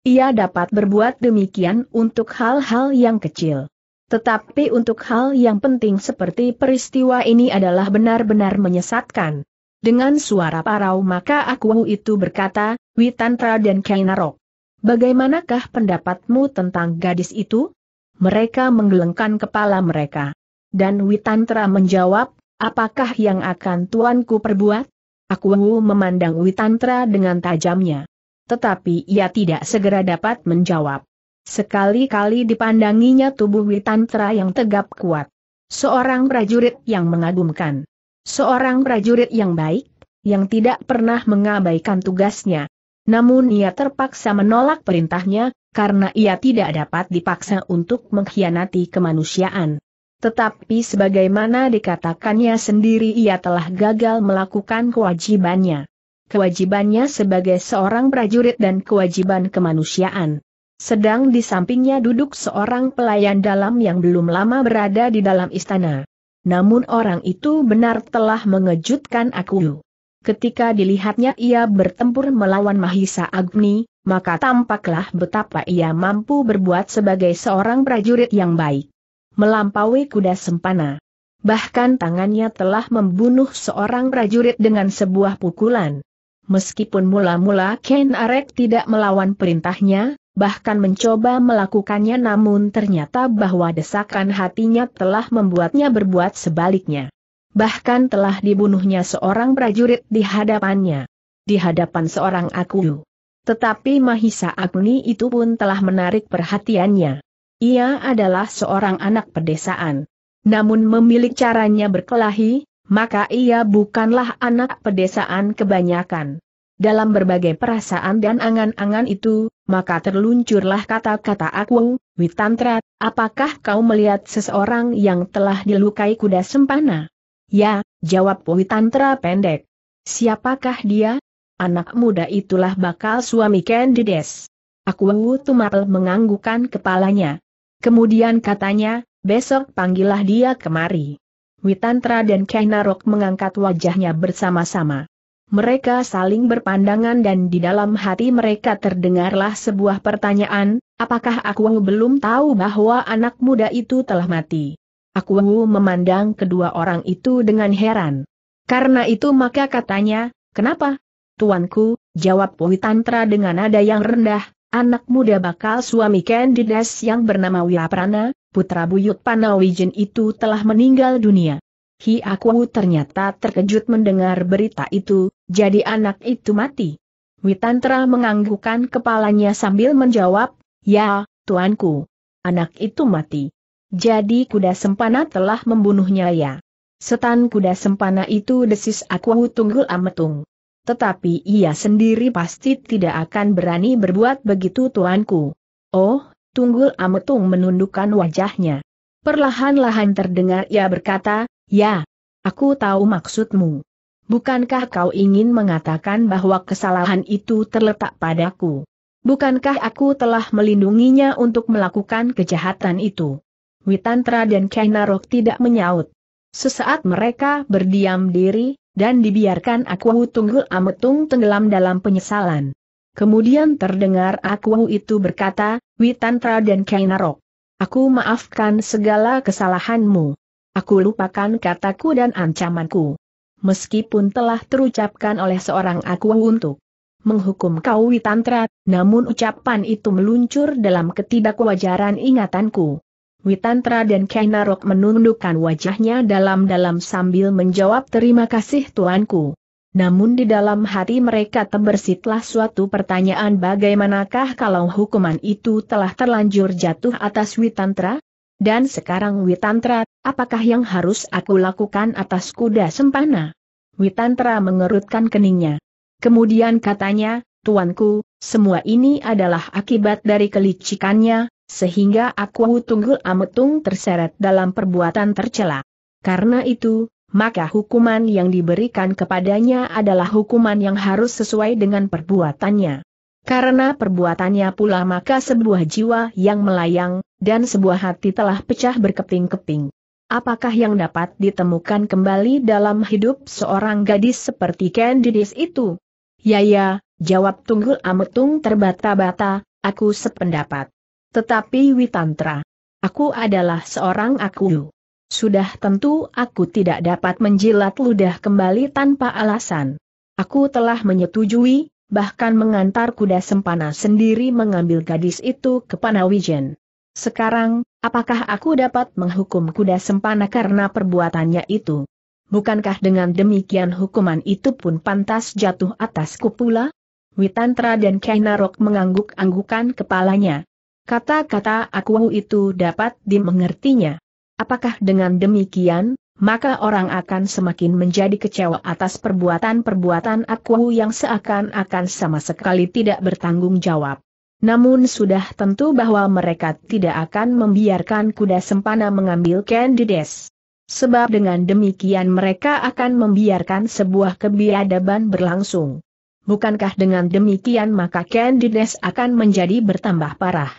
Speaker 1: Ia dapat berbuat demikian untuk hal-hal yang kecil. Tetapi untuk hal yang penting seperti peristiwa ini adalah benar-benar menyesatkan. Dengan suara parau maka aku itu berkata, Witantra dan Kainarok. Bagaimanakah pendapatmu tentang gadis itu? Mereka menggelengkan kepala mereka. Dan Witantra menjawab, apakah yang akan tuanku perbuat? Aku memandang Witantra dengan tajamnya. Tetapi ia tidak segera dapat menjawab. Sekali-kali dipandanginya tubuh Witantra yang tegap kuat. Seorang prajurit yang mengagumkan. Seorang prajurit yang baik, yang tidak pernah mengabaikan tugasnya. Namun ia terpaksa menolak perintahnya, karena ia tidak dapat dipaksa untuk mengkhianati kemanusiaan. Tetapi sebagaimana dikatakannya sendiri ia telah gagal melakukan kewajibannya. Kewajibannya sebagai seorang prajurit dan kewajiban kemanusiaan. Sedang di sampingnya duduk seorang pelayan dalam yang belum lama berada di dalam istana. Namun orang itu benar telah mengejutkan aku. Ketika dilihatnya ia bertempur melawan Mahisa Agni, maka tampaklah betapa ia mampu berbuat sebagai seorang prajurit yang baik. Melampaui kuda sempana. Bahkan tangannya telah membunuh seorang prajurit dengan sebuah pukulan. Meskipun mula-mula Ken Arek tidak melawan perintahnya, bahkan mencoba melakukannya namun ternyata bahwa desakan hatinya telah membuatnya berbuat sebaliknya. Bahkan telah dibunuhnya seorang prajurit di hadapannya. Di hadapan seorang aku. Tetapi Mahisa Agni itu pun telah menarik perhatiannya. Ia adalah seorang anak pedesaan. Namun memiliki caranya berkelahi, maka ia bukanlah anak pedesaan kebanyakan. Dalam berbagai perasaan dan angan-angan itu, maka terluncurlah kata-kata aku, Witantra, apakah kau melihat seseorang yang telah dilukai kuda sempana? Ya, jawab Witantra pendek. Siapakah dia? Anak muda itulah bakal suami Candides. Aku Tumapel menganggukan kepalanya. Kemudian katanya, besok panggillah dia kemari. Witantra dan Kainarok mengangkat wajahnya bersama-sama. Mereka saling berpandangan dan di dalam hati mereka terdengarlah sebuah pertanyaan, apakah aku belum tahu bahwa anak muda itu telah mati? Aku memandang kedua orang itu dengan heran. Karena itu maka katanya, kenapa? Tuanku, jawab Tantra dengan nada yang rendah, anak muda bakal suami Kandides yang bernama Wilaprana, putra buyut Panawijen itu telah meninggal dunia. Hi Hiakwu ternyata terkejut mendengar berita itu, jadi anak itu mati. Witantra menganggukkan kepalanya sambil menjawab, Ya, tuanku. Anak itu mati. Jadi kuda sempana telah membunuhnya ya. Setan kuda sempana itu desis aku tunggul ametung. Tetapi ia sendiri pasti tidak akan berani berbuat begitu tuanku. Oh, tunggul ametung menundukkan wajahnya. Perlahan-lahan terdengar ia berkata, Ya, aku tahu maksudmu. Bukankah kau ingin mengatakan bahwa kesalahan itu terletak padaku? Bukankah aku telah melindunginya untuk melakukan kejahatan itu? Witantra dan Kainarok tidak menyaut. Sesaat mereka berdiam diri, dan dibiarkan Akuwu Tunggul Ametung tenggelam dalam penyesalan. Kemudian terdengar Akuwu itu berkata, Witantra dan Kainarok, aku maafkan segala kesalahanmu. Aku lupakan kataku dan ancamanku. Meskipun telah terucapkan oleh seorang aku untuk menghukum kau Witantra, namun ucapan itu meluncur dalam ketidakwajaran ingatanku. Witantra dan Kainarok menundukkan wajahnya dalam-dalam sambil menjawab terima kasih tuanku. Namun di dalam hati mereka terbersitlah suatu pertanyaan bagaimanakah kalau hukuman itu telah terlanjur jatuh atas Witantra? Dan sekarang Witantra, apakah yang harus aku lakukan atas kuda sempana? Witantra mengerutkan keningnya. Kemudian katanya, Tuanku, semua ini adalah akibat dari kelicikannya, sehingga aku tunggul ametung terseret dalam perbuatan tercela. Karena itu, maka hukuman yang diberikan kepadanya adalah hukuman yang harus sesuai dengan perbuatannya. Karena perbuatannya pula maka sebuah jiwa yang melayang, dan sebuah hati telah pecah berkeping-keping. Apakah yang dapat ditemukan kembali dalam hidup seorang gadis seperti Candice itu? Ya ya, jawab Tunggul Ametung terbata-bata, aku sependapat. Tetapi Witantra, aku adalah seorang aku. Sudah tentu aku tidak dapat menjilat ludah kembali tanpa alasan. Aku telah menyetujui, bahkan mengantar kuda sempana sendiri mengambil gadis itu ke Panawijen. Sekarang, apakah aku dapat menghukum kuda sempana karena perbuatannya itu? Bukankah dengan demikian hukuman itu pun pantas jatuh atas kupula? Witantra dan Kainarok mengangguk-anggukan kepalanya. Kata-kata aku itu dapat dimengertinya. Apakah dengan demikian, maka orang akan semakin menjadi kecewa atas perbuatan-perbuatan aku yang seakan-akan sama sekali tidak bertanggung jawab. Namun sudah tentu bahwa mereka tidak akan membiarkan kuda sempana mengambil Candides. Sebab dengan demikian mereka akan membiarkan sebuah kebiadaban berlangsung. Bukankah dengan demikian maka Candides akan menjadi bertambah parah?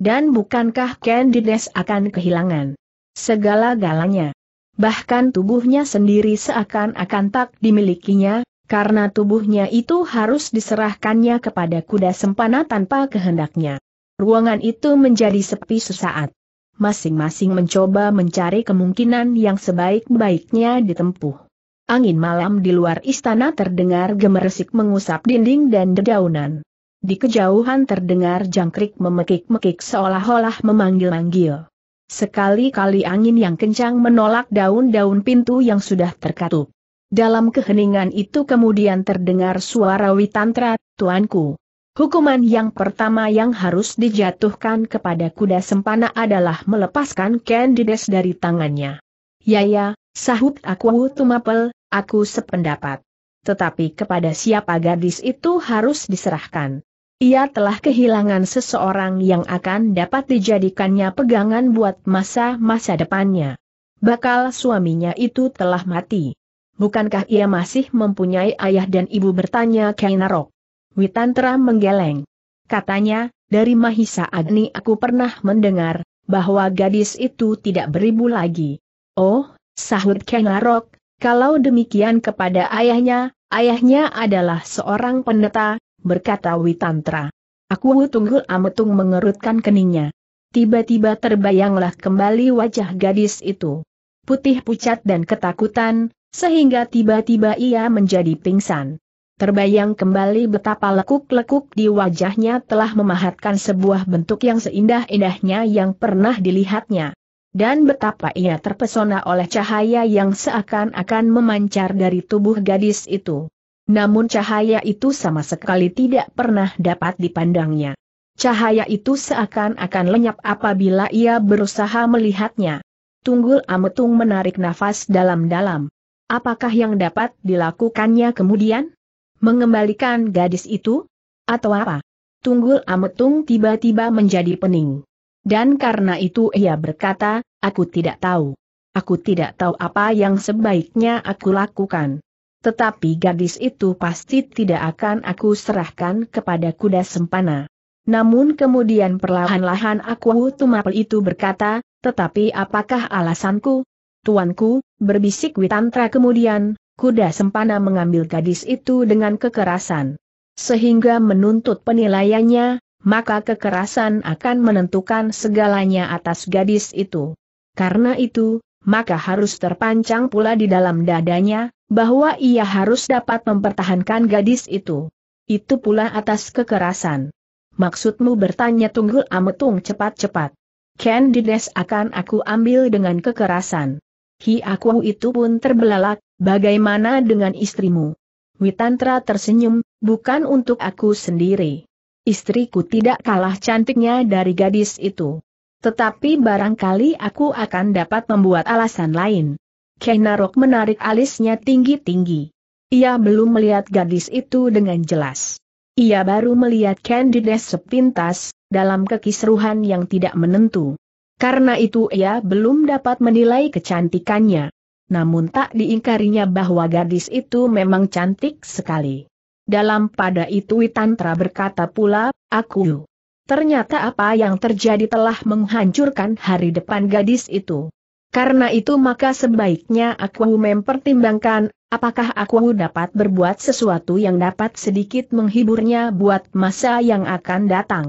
Speaker 1: Dan bukankah Candides akan kehilangan segala-galanya? Bahkan tubuhnya sendiri seakan-akan tak dimilikinya, karena tubuhnya itu harus diserahkannya kepada kuda sempana tanpa kehendaknya. Ruangan itu menjadi sepi sesaat. Masing-masing mencoba mencari kemungkinan yang sebaik-baiknya ditempuh. Angin malam di luar istana terdengar gemeresik mengusap dinding dan dedaunan. Di kejauhan terdengar jangkrik memekik-mekik seolah-olah memanggil-manggil. Sekali-kali angin yang kencang menolak daun-daun pintu yang sudah terkatup. Dalam keheningan itu kemudian terdengar suara Witantra, Tuanku. Hukuman yang pertama yang harus dijatuhkan kepada kuda sempana adalah melepaskan Candides dari tangannya. Yaya, ya, sahut aku tumapel, aku sependapat. Tetapi kepada siapa gadis itu harus diserahkan. Ia telah kehilangan seseorang yang akan dapat dijadikannya pegangan buat masa-masa depannya. Bakal suaminya itu telah mati bukankah ia masih mempunyai ayah dan ibu bertanya Kainarok? Witantra menggeleng. Katanya, dari Mahisa Agni aku pernah mendengar, bahwa gadis itu tidak beribu lagi. Oh, sahut Kainarok, kalau demikian kepada ayahnya, ayahnya adalah seorang pendeta, berkata Witantra. Aku tunggul ametung mengerutkan keningnya. Tiba-tiba terbayanglah kembali wajah gadis itu. Putih pucat dan ketakutan, sehingga tiba-tiba ia menjadi pingsan. Terbayang kembali betapa lekuk-lekuk di wajahnya telah memahatkan sebuah bentuk yang seindah-indahnya yang pernah dilihatnya. Dan betapa ia terpesona oleh cahaya yang seakan-akan memancar dari tubuh gadis itu. Namun cahaya itu sama sekali tidak pernah dapat dipandangnya. Cahaya itu seakan-akan lenyap apabila ia berusaha melihatnya. Tunggul Ametung menarik nafas dalam-dalam. Apakah yang dapat dilakukannya kemudian? Mengembalikan gadis itu? Atau apa? Tunggul Ametung tiba-tiba menjadi pening. Dan karena itu ia berkata, aku tidak tahu. Aku tidak tahu apa yang sebaiknya aku lakukan. Tetapi gadis itu pasti tidak akan aku serahkan kepada kuda sempana. Namun kemudian perlahan-lahan aku Tumapel itu berkata, tetapi apakah alasanku? Tuanku, berbisik Witantra kemudian, kuda sempana mengambil gadis itu dengan kekerasan. Sehingga menuntut penilaiannya, maka kekerasan akan menentukan segalanya atas gadis itu. Karena itu, maka harus terpancang pula di dalam dadanya, bahwa ia harus dapat mempertahankan gadis itu. Itu pula atas kekerasan. Maksudmu bertanya tunggul ametung cepat-cepat. Candides akan aku ambil dengan kekerasan. Hi aku itu pun terbelalak, bagaimana dengan istrimu? Witantra tersenyum, bukan untuk aku sendiri. Istriku tidak kalah cantiknya dari gadis itu. Tetapi barangkali aku akan dapat membuat alasan lain. Kenarok menarik alisnya tinggi-tinggi. Ia belum melihat gadis itu dengan jelas. Ia baru melihat Candides sepintas, dalam kekisruhan yang tidak menentu. Karena itu ia belum dapat menilai kecantikannya. Namun tak diingkarinya bahwa gadis itu memang cantik sekali. Dalam pada itu Witantra berkata pula, aku. Ternyata apa yang terjadi telah menghancurkan hari depan gadis itu. Karena itu maka sebaiknya aku mempertimbangkan, apakah aku dapat berbuat sesuatu yang dapat sedikit menghiburnya buat masa yang akan datang.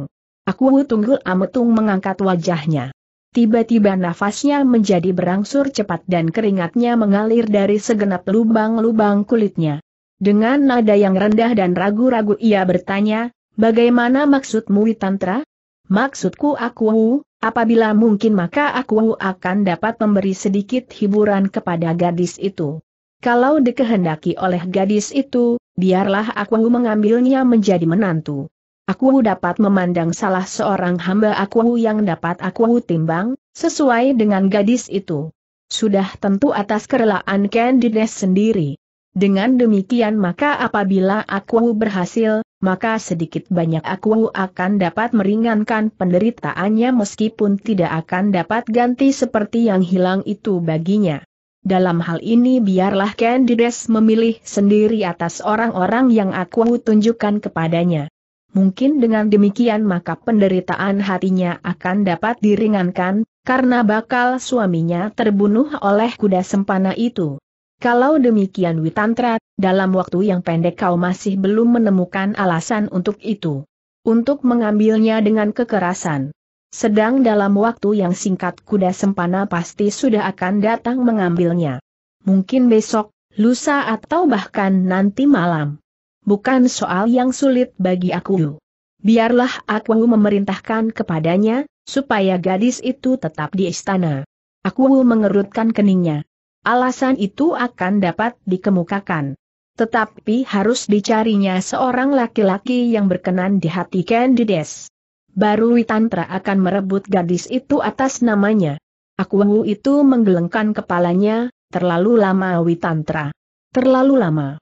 Speaker 1: Aku tunggu ametung mengangkat wajahnya. Tiba-tiba nafasnya menjadi berangsur cepat dan keringatnya mengalir dari segenap lubang-lubang kulitnya. Dengan nada yang rendah dan ragu-ragu ia bertanya, bagaimana maksudmu Witantra? Maksudku aku, apabila mungkin maka aku akan dapat memberi sedikit hiburan kepada gadis itu. Kalau dikehendaki oleh gadis itu, biarlah aku mengambilnya menjadi menantu. Aku dapat memandang salah seorang hamba aku yang dapat aku timbang, sesuai dengan gadis itu. Sudah tentu atas kerelaan Candides sendiri. Dengan demikian maka apabila aku berhasil, maka sedikit banyak aku akan dapat meringankan penderitaannya meskipun tidak akan dapat ganti seperti yang hilang itu baginya. Dalam hal ini biarlah Candides memilih sendiri atas orang-orang yang aku tunjukkan kepadanya. Mungkin dengan demikian maka penderitaan hatinya akan dapat diringankan, karena bakal suaminya terbunuh oleh kuda sempana itu. Kalau demikian Witantra, dalam waktu yang pendek kau masih belum menemukan alasan untuk itu. Untuk mengambilnya dengan kekerasan. Sedang dalam waktu yang singkat kuda sempana pasti sudah akan datang mengambilnya. Mungkin besok, lusa atau bahkan nanti malam bukan soal yang sulit bagi aku. Biarlah aku memerintahkan kepadanya, supaya gadis itu tetap di istana. Aku mengerutkan keningnya. Alasan itu akan dapat dikemukakan. Tetapi harus dicarinya seorang laki-laki yang berkenan di hati Candides. Baru Witantra akan merebut gadis itu atas namanya. Aku itu menggelengkan kepalanya, terlalu lama Witantra. Terlalu lama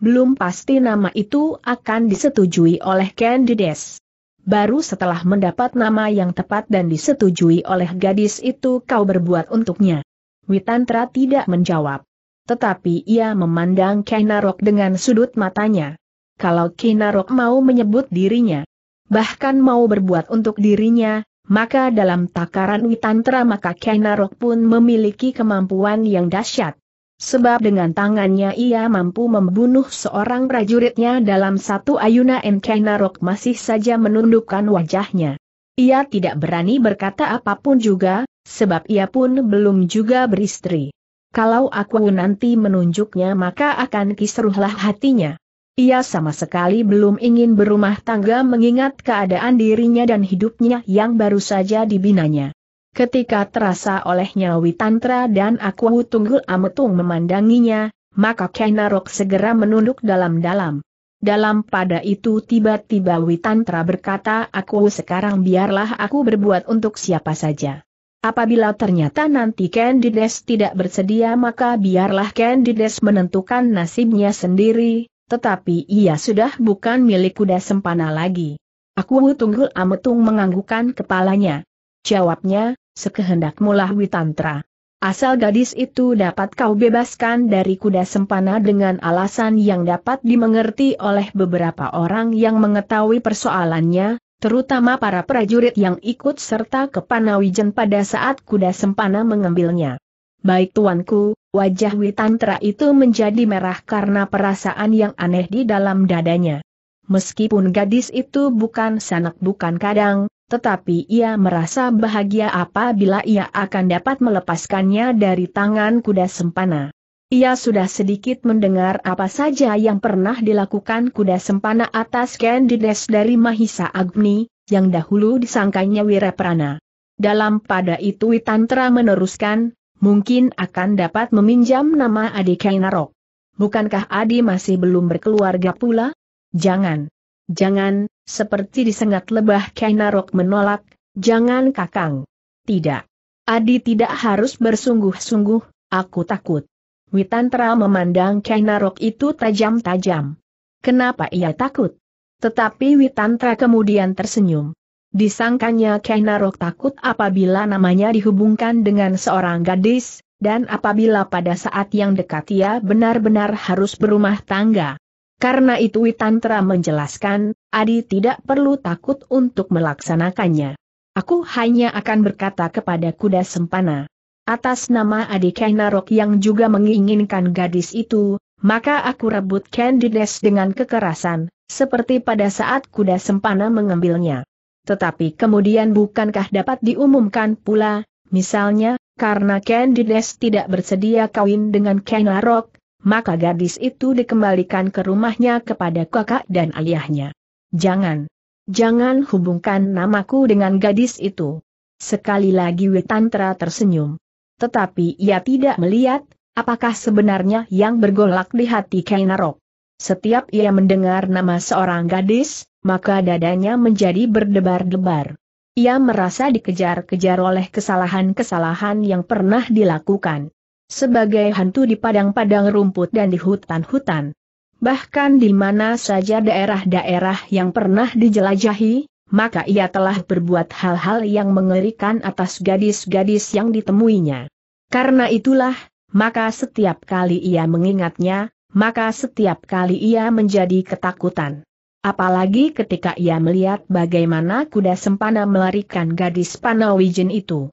Speaker 1: belum pasti nama itu akan disetujui oleh Candides. Baru setelah mendapat nama yang tepat dan disetujui oleh gadis itu kau berbuat untuknya. Witantra tidak menjawab. Tetapi ia memandang Kainarok dengan sudut matanya. Kalau Kainarok mau menyebut dirinya, bahkan mau berbuat untuk dirinya, maka dalam takaran Witantra maka Kinarok pun memiliki kemampuan yang dahsyat. Sebab dengan tangannya ia mampu membunuh seorang prajuritnya dalam satu ayuna Enkainarok masih saja menundukkan wajahnya. Ia tidak berani berkata apapun juga, sebab ia pun belum juga beristri. Kalau aku nanti menunjuknya maka akan kisruhlah hatinya. Ia sama sekali belum ingin berumah tangga mengingat keadaan dirinya dan hidupnya yang baru saja dibinanya. Ketika terasa olehnya Witantra dan Aku Tunggul Ametung memandanginya, maka Kainarok segera menunduk dalam-dalam. Dalam pada itu tiba-tiba Witantra berkata aku sekarang biarlah aku berbuat untuk siapa saja. Apabila ternyata nanti Candides tidak bersedia maka biarlah Candides menentukan nasibnya sendiri, tetapi ia sudah bukan milik kuda sempana lagi. Aku Tunggul Ametung menganggukan kepalanya. Jawabnya, Sekehendak mulah Witantra. Asal gadis itu dapat kau bebaskan dari kuda sempana dengan alasan yang dapat dimengerti oleh beberapa orang yang mengetahui persoalannya, terutama para prajurit yang ikut serta kepanawijen pada saat kuda sempana mengambilnya. Baik tuanku, wajah Witantra itu menjadi merah karena perasaan yang aneh di dalam dadanya. Meskipun gadis itu bukan sanak bukan kadang, tetapi ia merasa bahagia apabila ia akan dapat melepaskannya dari tangan kuda sempana. Ia sudah sedikit mendengar apa saja yang pernah dilakukan kuda sempana atas Candides dari Mahisa Agni, yang dahulu disangkanya Wiraprana. Dalam pada itu Witantra meneruskan, mungkin akan dapat meminjam nama Adi Kainarok. Bukankah Adi masih belum berkeluarga pula? Jangan. Jangan, seperti disengat lebah Kainarok menolak, jangan kakang. Tidak. Adi tidak harus bersungguh-sungguh, aku takut. Witantra memandang Kainarok itu tajam-tajam. Kenapa ia takut? Tetapi Witantra kemudian tersenyum. Disangkanya Kainarok takut apabila namanya dihubungkan dengan seorang gadis, dan apabila pada saat yang dekat ia benar-benar harus berumah tangga. Karena itu Witantra menjelaskan, Adi tidak perlu takut untuk melaksanakannya. Aku hanya akan berkata kepada kuda sempana. Atas nama Adi Kainarok yang juga menginginkan gadis itu, maka aku rebut Candides dengan kekerasan, seperti pada saat kuda sempana mengambilnya. Tetapi kemudian bukankah dapat diumumkan pula, misalnya, karena Candides tidak bersedia kawin dengan Kainarok, maka gadis itu dikembalikan ke rumahnya kepada kakak dan ayahnya. Jangan, jangan hubungkan namaku dengan gadis itu. Sekali lagi Witantra tersenyum. Tetapi ia tidak melihat, apakah sebenarnya yang bergolak di hati Kainarok. Setiap ia mendengar nama seorang gadis, maka dadanya menjadi berdebar-debar. Ia merasa dikejar-kejar oleh kesalahan-kesalahan yang pernah dilakukan sebagai hantu di padang-padang rumput dan di hutan-hutan. Bahkan di mana saja daerah-daerah yang pernah dijelajahi, maka ia telah berbuat hal-hal yang mengerikan atas gadis-gadis yang ditemuinya. Karena itulah, maka setiap kali ia mengingatnya, maka setiap kali ia menjadi ketakutan. Apalagi ketika ia melihat bagaimana kuda sempana melarikan gadis panawijen itu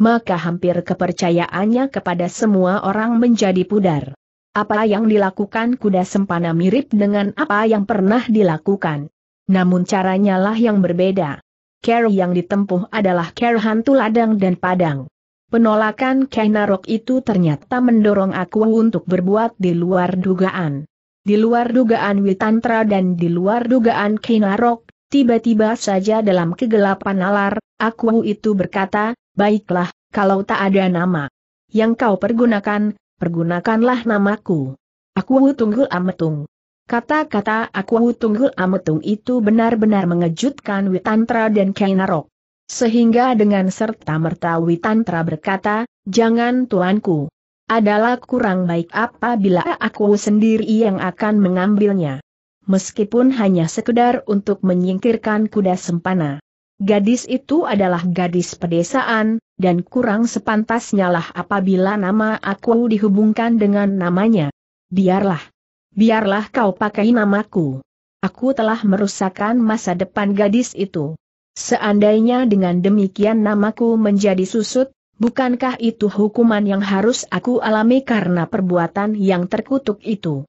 Speaker 1: maka hampir kepercayaannya kepada semua orang menjadi pudar. Apa yang dilakukan kuda sempana mirip dengan apa yang pernah dilakukan. Namun caranya lah yang berbeda. Care yang ditempuh adalah care hantu ladang dan padang. Penolakan Kainarok itu ternyata mendorong aku untuk berbuat di luar dugaan. Di luar dugaan Witantra dan di luar dugaan Kainarok, tiba-tiba saja dalam kegelapan alar, aku itu berkata, Baiklah, kalau tak ada nama yang kau pergunakan, pergunakanlah namaku. Aku Tunggul Ametung. Kata-kata aku Tunggul Ametung itu benar-benar mengejutkan Witantra dan Kainarok. Sehingga dengan serta-merta Witantra berkata, jangan tuanku. Adalah kurang baik apabila aku sendiri yang akan mengambilnya. Meskipun hanya sekedar untuk menyingkirkan kuda sempana. Gadis itu adalah gadis pedesaan, dan kurang sepantasnya lah apabila nama aku dihubungkan dengan namanya. Biarlah. Biarlah kau pakai namaku. Aku telah merusakkan masa depan gadis itu. Seandainya dengan demikian namaku menjadi susut, bukankah itu hukuman yang harus aku alami karena perbuatan yang terkutuk itu?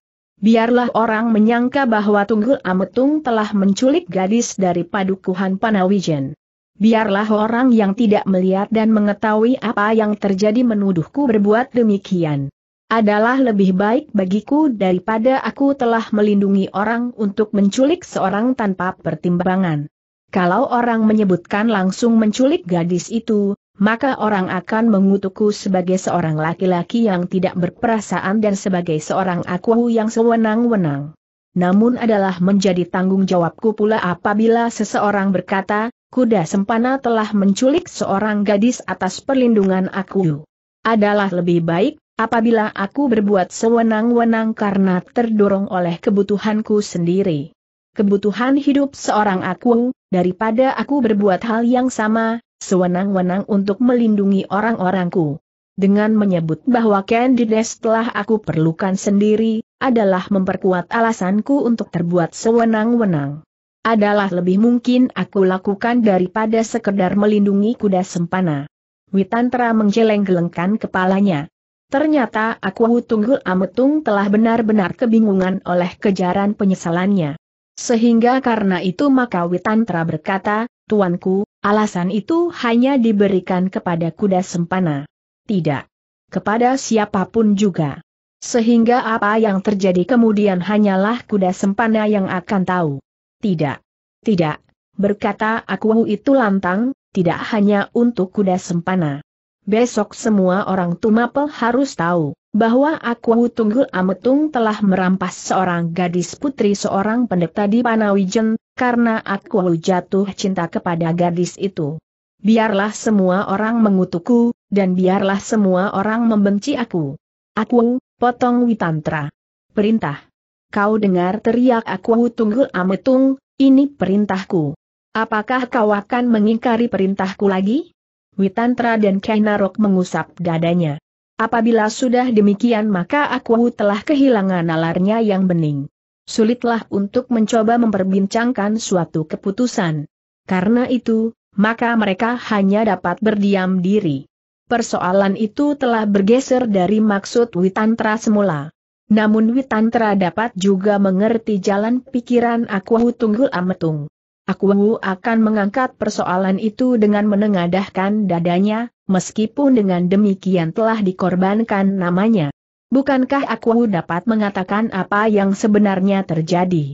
Speaker 1: Biarlah orang menyangka bahwa Tunggul Ametung telah menculik gadis dari Padukuhan Panawijen. Biarlah orang yang tidak melihat dan mengetahui apa yang terjadi menuduhku berbuat demikian. Adalah lebih baik bagiku daripada aku telah melindungi orang untuk menculik seorang tanpa pertimbangan. Kalau orang menyebutkan langsung menculik gadis itu, maka orang akan mengutukku sebagai seorang laki-laki yang tidak berperasaan dan sebagai seorang aku yang sewenang-wenang. Namun adalah menjadi tanggung jawabku pula apabila seseorang berkata, kuda sempana telah menculik seorang gadis atas perlindungan aku. Adalah lebih baik, apabila aku berbuat sewenang-wenang karena terdorong oleh kebutuhanku sendiri kebutuhan hidup seorang aku, daripada aku berbuat hal yang sama, sewenang-wenang untuk melindungi orang-orangku. Dengan menyebut bahwa Candides telah aku perlukan sendiri, adalah memperkuat alasanku untuk terbuat sewenang-wenang. Adalah lebih mungkin aku lakukan daripada sekedar melindungi kuda sempana. Witantra menggeleng-gelengkan kepalanya. Ternyata aku Tunggul Ametung telah benar-benar kebingungan oleh kejaran penyesalannya. Sehingga karena itu maka Witantra berkata, Tuanku, Alasan itu hanya diberikan kepada kuda sempana. Tidak. Kepada siapapun juga. Sehingga apa yang terjadi kemudian hanyalah kuda sempana yang akan tahu. Tidak. Tidak, berkata aku itu lantang, tidak hanya untuk kuda sempana. Besok semua orang Tumapel harus tahu bahwa aku Tunggul Ametung telah merampas seorang gadis putri seorang pendeta di Panawijen, karena aku jatuh cinta kepada gadis itu. Biarlah semua orang mengutukku, dan biarlah semua orang membenci aku. Aku, potong Witantra. Perintah. Kau dengar teriak aku Tunggul Ametung, ini perintahku. Apakah kau akan mengingkari perintahku lagi? Witantra dan Kainarok mengusap dadanya. Apabila sudah demikian maka aku telah kehilangan nalarnya yang bening. Sulitlah untuk mencoba memperbincangkan suatu keputusan. Karena itu, maka mereka hanya dapat berdiam diri. Persoalan itu telah bergeser dari maksud Witantra semula. Namun Witantra dapat juga mengerti jalan pikiran Aku Tunggul Ametung. Aku akan mengangkat persoalan itu dengan menengadahkan dadanya, meskipun dengan demikian telah dikorbankan namanya. Bukankah aku dapat mengatakan apa yang sebenarnya terjadi?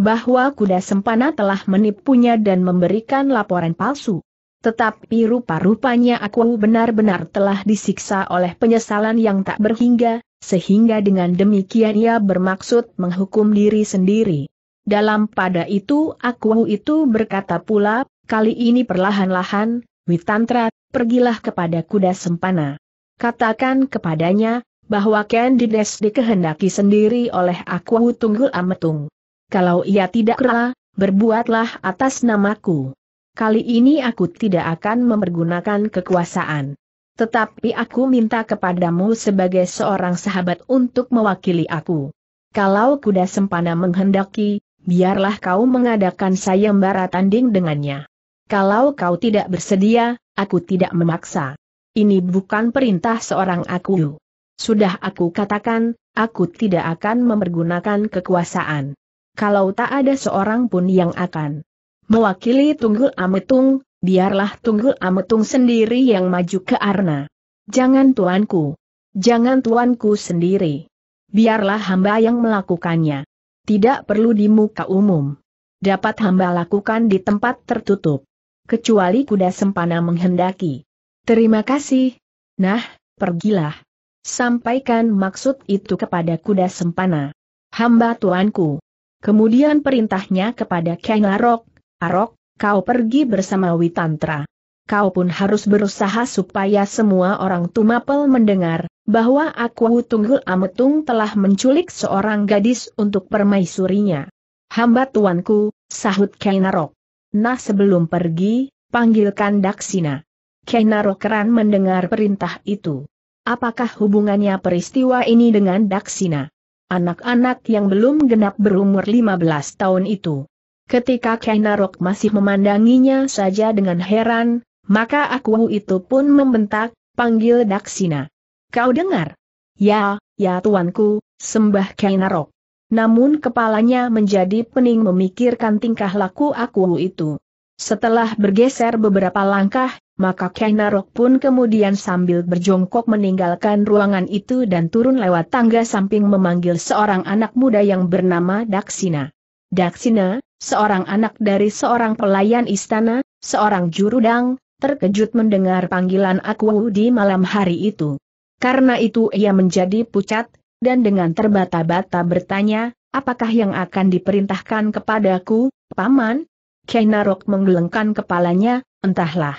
Speaker 1: Bahwa kuda sempana telah menipunya dan memberikan laporan palsu. Tetapi rupa-rupanya aku benar-benar telah disiksa oleh penyesalan yang tak berhingga, sehingga dengan demikian ia bermaksud menghukum diri sendiri. Dalam pada itu aku itu berkata pula, kali ini perlahan-lahan, Witantra, pergilah kepada kuda sempana. Katakan kepadanya, bahwa Candides dikehendaki sendiri oleh aku Tunggul Ametung. Kalau ia tidak rela, berbuatlah atas namaku. Kali ini aku tidak akan mempergunakan kekuasaan. Tetapi aku minta kepadamu sebagai seorang sahabat untuk mewakili aku. Kalau kuda sempana menghendaki, biarlah kau mengadakan sayembara tanding dengannya. Kalau kau tidak bersedia, aku tidak memaksa. Ini bukan perintah seorang aku. Sudah aku katakan, aku tidak akan mempergunakan kekuasaan. Kalau tak ada seorang pun yang akan mewakili Tunggul Ametung, biarlah Tunggul Ametung sendiri yang maju ke Arna. Jangan tuanku. Jangan tuanku sendiri. Biarlah hamba yang melakukannya. Tidak perlu di muka umum. Dapat hamba lakukan di tempat tertutup kecuali kuda sempana menghendaki. Terima kasih. Nah, pergilah. Sampaikan maksud itu kepada kuda sempana. Hamba tuanku. Kemudian perintahnya kepada Kang Arok, Arok, kau pergi bersama Witantra. Kau pun harus berusaha supaya semua orang Tumapel mendengar, bahwa aku Tunggul Ametung telah menculik seorang gadis untuk permaisurinya. Hamba tuanku, sahut Kainarok. Nah sebelum pergi, panggilkan Daksina. Kenaro Keran mendengar perintah itu. Apakah hubungannya peristiwa ini dengan Daksina? Anak-anak yang belum genap berumur 15 tahun itu. Ketika Kenarok masih memandanginya saja dengan heran, maka aku itu pun membentak, panggil Daksina. Kau dengar? Ya, ya tuanku, sembah Kenarok. Namun kepalanya menjadi pening memikirkan tingkah laku aku itu. Setelah bergeser beberapa langkah, maka Kainarok pun kemudian sambil berjongkok meninggalkan ruangan itu dan turun lewat tangga samping memanggil seorang anak muda yang bernama Daksina. Daksina, seorang anak dari seorang pelayan istana, seorang jurudang, terkejut mendengar panggilan aku di malam hari itu. Karena itu ia menjadi pucat, dan dengan terbata-bata bertanya, apakah yang akan diperintahkan kepadaku, Paman? Kainarok menggelengkan kepalanya, entahlah.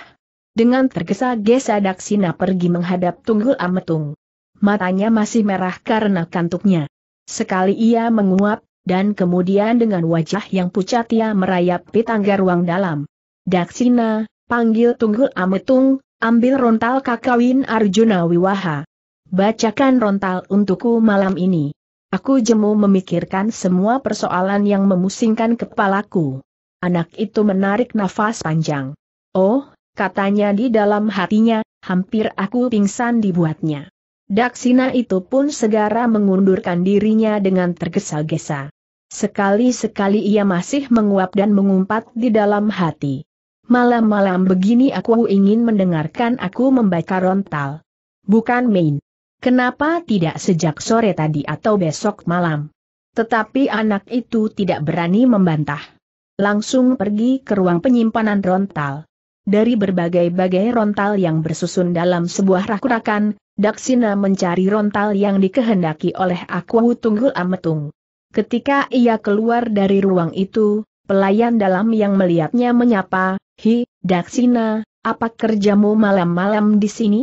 Speaker 1: Dengan tergesa-gesa Daksina pergi menghadap Tunggul Ametung. Matanya masih merah karena kantuknya. Sekali ia menguap, dan kemudian dengan wajah yang pucat ia merayap di tangga ruang dalam. Daksina, panggil Tunggul Ametung, ambil rontal kakawin Arjuna Wiwaha bacakan rontal untukku malam ini. Aku jemu memikirkan semua persoalan yang memusingkan kepalaku. Anak itu menarik nafas panjang. Oh, katanya di dalam hatinya, hampir aku pingsan dibuatnya. Daksina itu pun segera mengundurkan dirinya dengan tergesa-gesa. Sekali-sekali ia masih menguap dan mengumpat di dalam hati. Malam-malam begini aku ingin mendengarkan aku membaca rontal. Bukan main. Kenapa tidak sejak sore tadi atau besok malam? Tetapi anak itu tidak berani membantah. Langsung pergi ke ruang penyimpanan rontal. Dari berbagai-bagai rontal yang bersusun dalam sebuah rak rakan Daksina mencari rontal yang dikehendaki oleh Aku Tunggul Ametung. Ketika ia keluar dari ruang itu, pelayan dalam yang melihatnya menyapa, Hi, Daksina, apa kerjamu malam-malam di sini?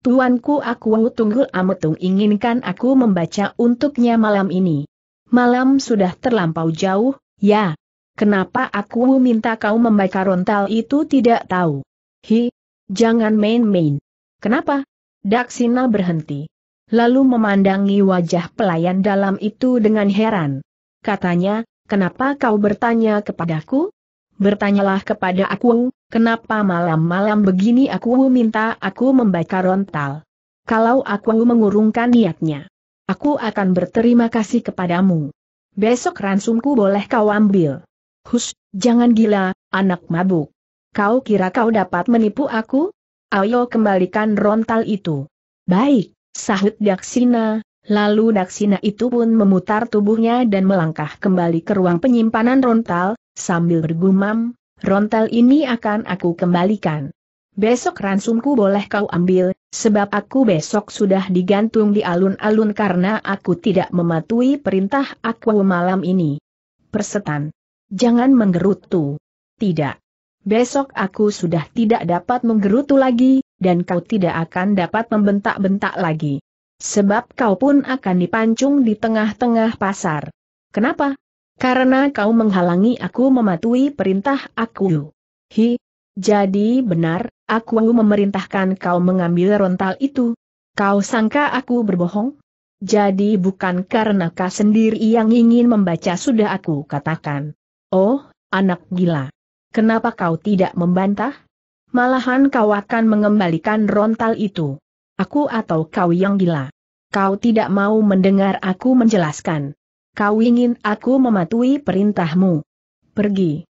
Speaker 1: Tuanku aku tunggu ametung inginkan aku membaca untuknya malam ini. Malam sudah terlampau jauh, ya. Kenapa aku minta kau membaca rontal itu tidak tahu. Hi, jangan main-main. Kenapa? Daksina berhenti. Lalu memandangi wajah pelayan dalam itu dengan heran. Katanya, kenapa kau bertanya kepadaku? Bertanyalah kepada aku, Kenapa malam-malam begini aku minta aku membakar rontal? Kalau aku mengurungkan niatnya, aku akan berterima kasih kepadamu. Besok ransumku boleh kau ambil. Hus, jangan gila, anak mabuk. Kau kira kau dapat menipu aku? Ayo kembalikan rontal itu. Baik, sahut Daksina, lalu Daksina itu pun memutar tubuhnya dan melangkah kembali ke ruang penyimpanan rontal, sambil bergumam, rontal ini akan aku kembalikan. Besok ransumku boleh kau ambil, sebab aku besok sudah digantung di alun-alun karena aku tidak mematuhi perintah aku malam ini. Persetan. Jangan menggerutu. Tidak. Besok aku sudah tidak dapat menggerutu lagi, dan kau tidak akan dapat membentak-bentak lagi. Sebab kau pun akan dipancung di tengah-tengah pasar. Kenapa? Karena kau menghalangi aku mematuhi perintah aku. Hi, jadi benar, aku memerintahkan kau mengambil rontal itu. Kau sangka aku berbohong? Jadi bukan karena kau sendiri yang ingin membaca sudah aku katakan. Oh, anak gila. Kenapa kau tidak membantah? Malahan kau akan mengembalikan rontal itu. Aku atau kau yang gila? Kau tidak mau mendengar aku menjelaskan kau ingin aku mematuhi perintahmu. Pergi.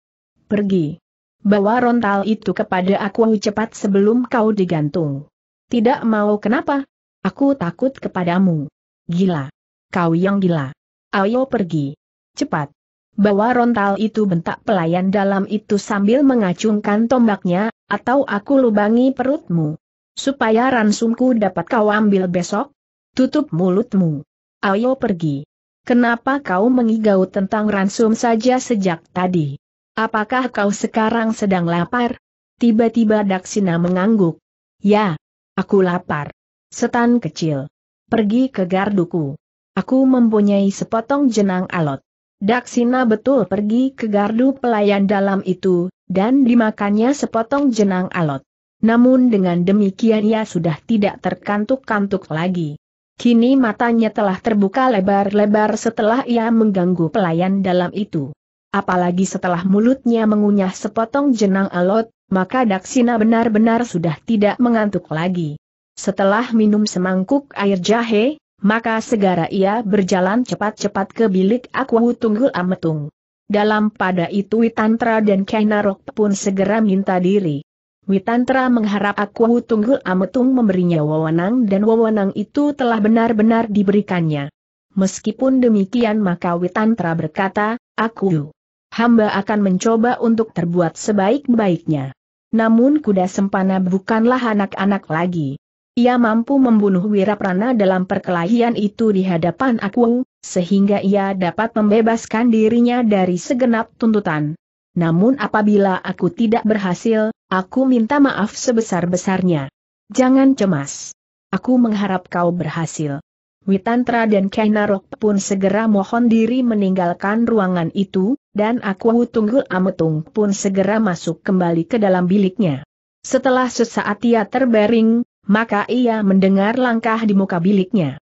Speaker 1: Pergi. Bawa rontal itu kepada aku cepat sebelum kau digantung. Tidak mau kenapa? Aku takut kepadamu. Gila. Kau yang gila. Ayo pergi. Cepat. Bawa rontal itu bentak pelayan dalam itu sambil mengacungkan tombaknya, atau aku lubangi perutmu. Supaya ransumku dapat kau ambil besok? Tutup mulutmu. Ayo pergi. Kenapa kau mengigau tentang ransum saja sejak tadi? Apakah kau sekarang sedang lapar? Tiba-tiba Daksina mengangguk. Ya, aku lapar. Setan kecil. Pergi ke garduku. Aku mempunyai sepotong jenang alot. Daksina betul pergi ke gardu pelayan dalam itu, dan dimakannya sepotong jenang alot. Namun dengan demikian ia sudah tidak terkantuk-kantuk lagi. Kini matanya telah terbuka lebar-lebar setelah ia mengganggu pelayan dalam itu. Apalagi setelah mulutnya mengunyah sepotong jenang alot, maka Daksina benar-benar sudah tidak mengantuk lagi. Setelah minum semangkuk air jahe, maka segera ia berjalan cepat-cepat ke bilik Aku Tunggul Ametung. Dalam pada itu Tantra dan Kainarok pun segera minta diri. Witantra mengharap aku Tunggul Ametung memberinya wewenang dan wewenang itu telah benar-benar diberikannya. Meskipun demikian maka Witantra berkata, aku hamba akan mencoba untuk terbuat sebaik-baiknya. Namun kuda sempana bukanlah anak-anak lagi. Ia mampu membunuh Wiraprana dalam perkelahian itu di hadapan aku, sehingga ia dapat membebaskan dirinya dari segenap tuntutan namun apabila aku tidak berhasil, aku minta maaf sebesar-besarnya. Jangan cemas. Aku mengharap kau berhasil. Witantra dan Kainarok pun segera mohon diri meninggalkan ruangan itu, dan aku Tunggul Ametung pun segera masuk kembali ke dalam biliknya. Setelah sesaat ia terbaring, maka ia mendengar langkah di muka biliknya.